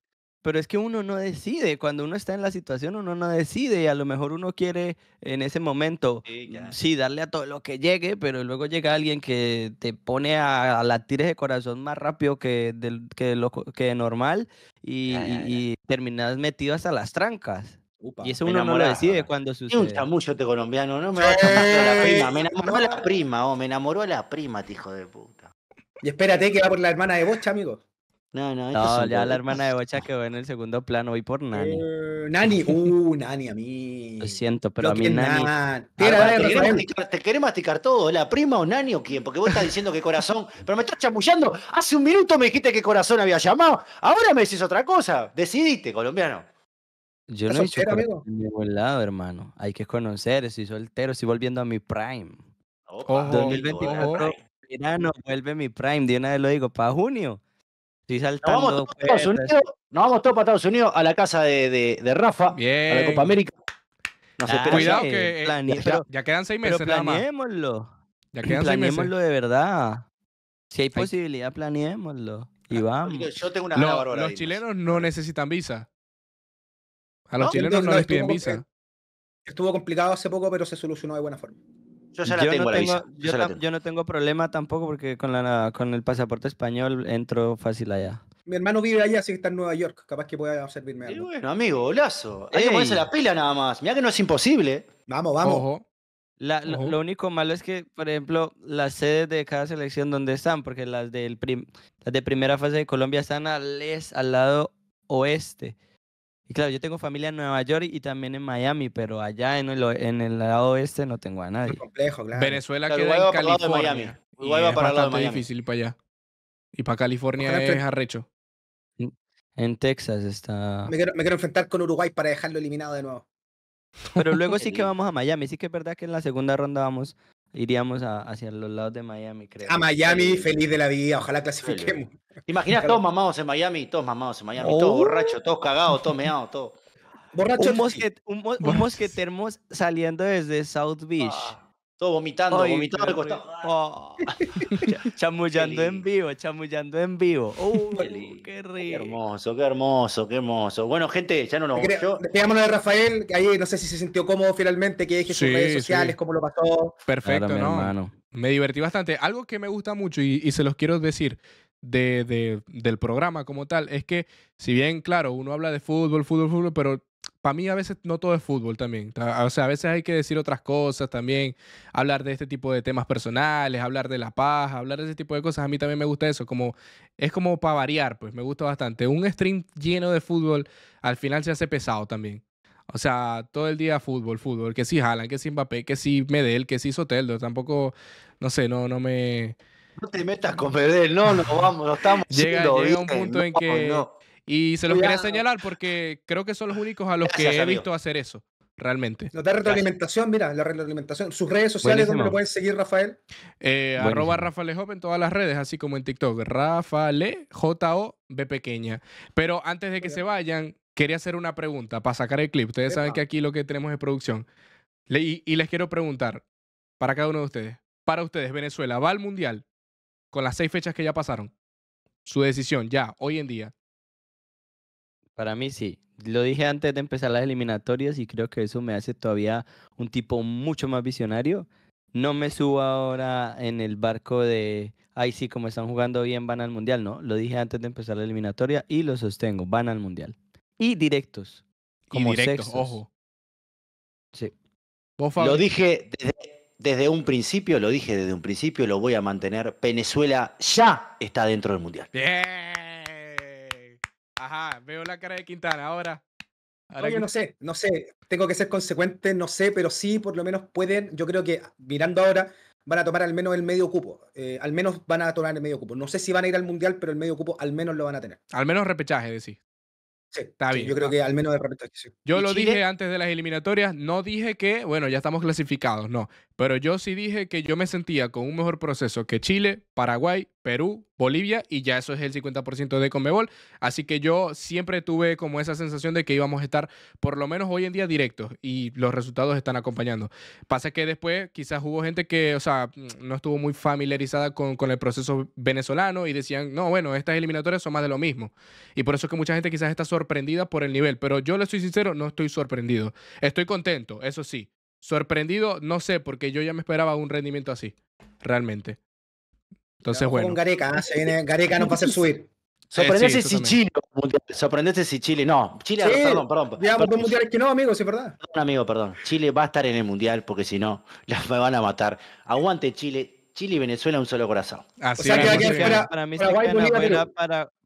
Pero es que uno no decide, cuando uno está en la situación uno no decide, y a lo mejor uno quiere en ese momento, sí, mm, darle a todo lo que llegue, pero luego llega alguien que te pone a, las latir de corazón más rápido que, que, lo, que normal y, terminas metido hasta las trancas. y eso uno no lo decide cuando sucede. Un mucho este colombiano, no me la enamoró la prima, oh, me enamoró a la prima, este hijo de puta. Y espérate que va por la hermana de Bocha, amigo. No, no, no ya la hermana de Bocha quedó en el segundo plano. Voy por eh, Nani. nani, uh, Nani, a mí. Lo siento, pero a mí Nani. te, quiere masticar, todo, ¿la prima o Nani o quién? Porque vos estás diciendo que corazón. Pero me estás chamullando. Hace un minuto me dijiste que corazón había llamado. Ahora me decís otra cosa. Decidiste, colombiano. Yo no he hecho de ningún lado, hermano. Hay que conocer. Estoy soltero, estoy volviendo a mi prime. 2024, verano, vuelve mi prime. De una vez lo digo, para junio nos vamos, todos Estados para Estados Unidos a la casa de, de, Rafa, Bien. a la Copa América. Ah, cuidado que eh, ya, quedan seis meses Planeémoslo. Ya quedan planeémoslo seis meses. de verdad. Si hay posibilidad, planeémoslo. Y vamos. Yo tengo una Los chilenos no necesitan visa. A los chilenos no les piden visa. Estuvo complicado hace poco, pero se solucionó de buena forma. Yo no tengo, problema tampoco porque con, la, con el pasaporte español entro fácil allá. Mi hermano vive allá, así que está en Nueva York. Capaz que pueda servirme algo. bueno, amigo, golazo. Hay que ponerse la pila nada más. Mira que no es imposible. Vamos, vamos. lo, único malo es que, por ejemplo, las sedes de cada selección, ¿dónde están? Porque las, del las de primera fase de Colombia están al, al lado oeste claro, yo tengo familia en Nueva York y también en Miami, pero allá en el, en el lado oeste no tengo a nadie. complejo, claro. Venezuela queda en California. Miami. Y va es para bastante difícil para allá. Y para California es arrecho. En Texas está. me quiero enfrentar con Uruguay para dejarlo eliminado de nuevo. Pero luego sí que vamos a Miami. Sí que es verdad que en la segunda ronda vamos iríamos a, hacia los lados de Miami, creo. A Miami, feliz de la vida, ojalá clasifiquemos. Imagina todos mamados en Miami, todos mamados en Miami, todos oh. borrachos, todos cagados, todos meados, todos. borrachos, un, mosquet, un, saliendo desde South Beach. Ah. Todo vomitando, vomitando al costado. chamullando ah. en vivo, chamullando en vivo. qué, uh, rico. qué hermoso, qué hermoso, qué hermoso. Bueno, gente, ya no nos yo... de Rafael, ahí no sé si se sintió cómodo finalmente, que deje sus redes sociales, cómo lo pasó. Perfecto, ¿no? Me divertí bastante. Algo que me gusta mucho y, se los quiero decir. del programa como tal, es que si bien, claro, uno habla de fútbol, fútbol, fútbol, pero para mí a veces no todo es fútbol también. O sea, a veces hay que decir otras cosas también, hablar de este tipo de temas personales, hablar de la paz, hablar de ese tipo de cosas. A mí también me gusta eso, como es como para variar, pues me gusta bastante. Un stream lleno de fútbol al final se hace pesado también. O sea, todo el día fútbol, fútbol, que si sí Jalan, que si Mbappé, que si Medel, que si Soteldo, tampoco no sé, no no me no te metas con Medel, no, no vamos, no estamos llega, a un punto en que y se los quería señalar porque creo que son los únicos a los que he visto hacer eso, realmente. Nos da retroalimentación, mira, la retroalimentación. Sus redes sociales, donde lo pueden seguir, Rafael? Eh, arroba Rafa en todas las redes, así como en TikTok. Rafa J-O-B pequeña. Pero antes de que se vayan, quería hacer una pregunta para sacar el clip. Ustedes saben que aquí lo que tenemos es producción. y les quiero preguntar, para cada uno de ustedes, para ustedes, Venezuela, ¿va al Mundial con las seis fechas que ya pasaron? Su decisión, ya, hoy en día. Para mí sí. Lo dije antes de empezar las eliminatorias y creo que eso me hace todavía un tipo mucho más visionario. No me subo ahora en el barco de, ay sí, como están jugando bien, van al Mundial. No, lo dije antes de empezar la eliminatoria y lo sostengo, van al Mundial. Y directos. Como ojo. Sí. Lo dije desde, desde un principio, lo dije desde un principio, lo voy a mantener. Venezuela ya está dentro del Mundial. Bien. Ajá, veo la cara de Quintana ahora. ahora no sé, no sé, tengo que ser consecuente, no sé, pero sí, por lo menos pueden, yo creo que mirando ahora, van a tomar al menos el medio cupo. Eh, al menos van a tomar el medio cupo. No sé si van a ir al mundial, pero el medio cupo al menos lo van a tener. Al menos repechaje, decís. Sí, está bien. Yo creo que al menos de repechaje, Yo lo dije antes de las eliminatorias, no dije que, bueno, ya estamos clasificados, no. Pero yo sí dije que yo me sentía con un mejor proceso que Chile, Paraguay Perú, Bolivia y ya eso es el 50% de Conmebol. Así que yo siempre tuve como esa sensación de que íbamos a estar por lo menos hoy en día directos y los resultados están acompañando. Pasa que después quizás hubo gente que, o sea, mm, no estuvo muy familiarizada con, el proceso venezolano y decían, no, bueno, estas eliminatorias son más de lo mismo. Y por eso es que mucha gente quizás está sorprendida por el nivel, pero yo le soy sincero, no estoy sorprendido. Estoy contento, eso sí. Sorprendido, no sé, porque yo ya me esperaba un rendimiento así, realmente. Entonces, bueno. Con Gareca, ¿ah? se viene, Gareca no va a hacer subir. Sorprendete si Chile, sorprendete si Chile, no, Chile, sí, perdón, perdón. Digamos dos mundiales que no, amigo, sí, verdad. Un amigo, perdón. Chile va a estar en el mundial porque si no, las me van a matar. Aguante Chile, Chile y Venezuela un solo corazón. o sea, que, para mí se quedan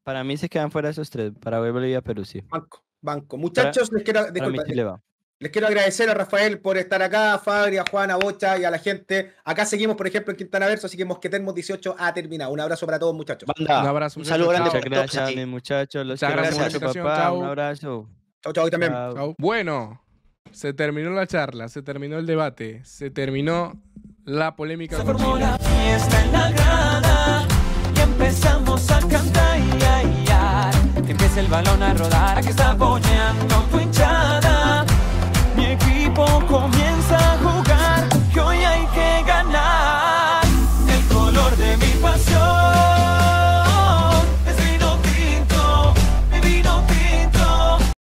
para, mí se fuera esos tres, Para Bolivia, Perú, sí. Banco, banco. Muchachos, les quiero, disculpa, va. Les quiero agradecer a Rafael por estar acá, a Fabri, a Juana, Bocha y a la gente. Acá seguimos, por ejemplo, en Quintana Verso, así que Mosquetermos 18 ha terminado. Un abrazo para todos, muchachos. Un abrazo, Un saludo Muchas gracias, muchachos. Los Un abrazo. Chau, chau, también. Bueno, se terminó la charla, se terminó el debate, se terminó la polémica. Se formó la fiesta en la grada y empezamos a cantar. Y, Empieza el balón a rodar. Aquí está tu hinchada. pas encore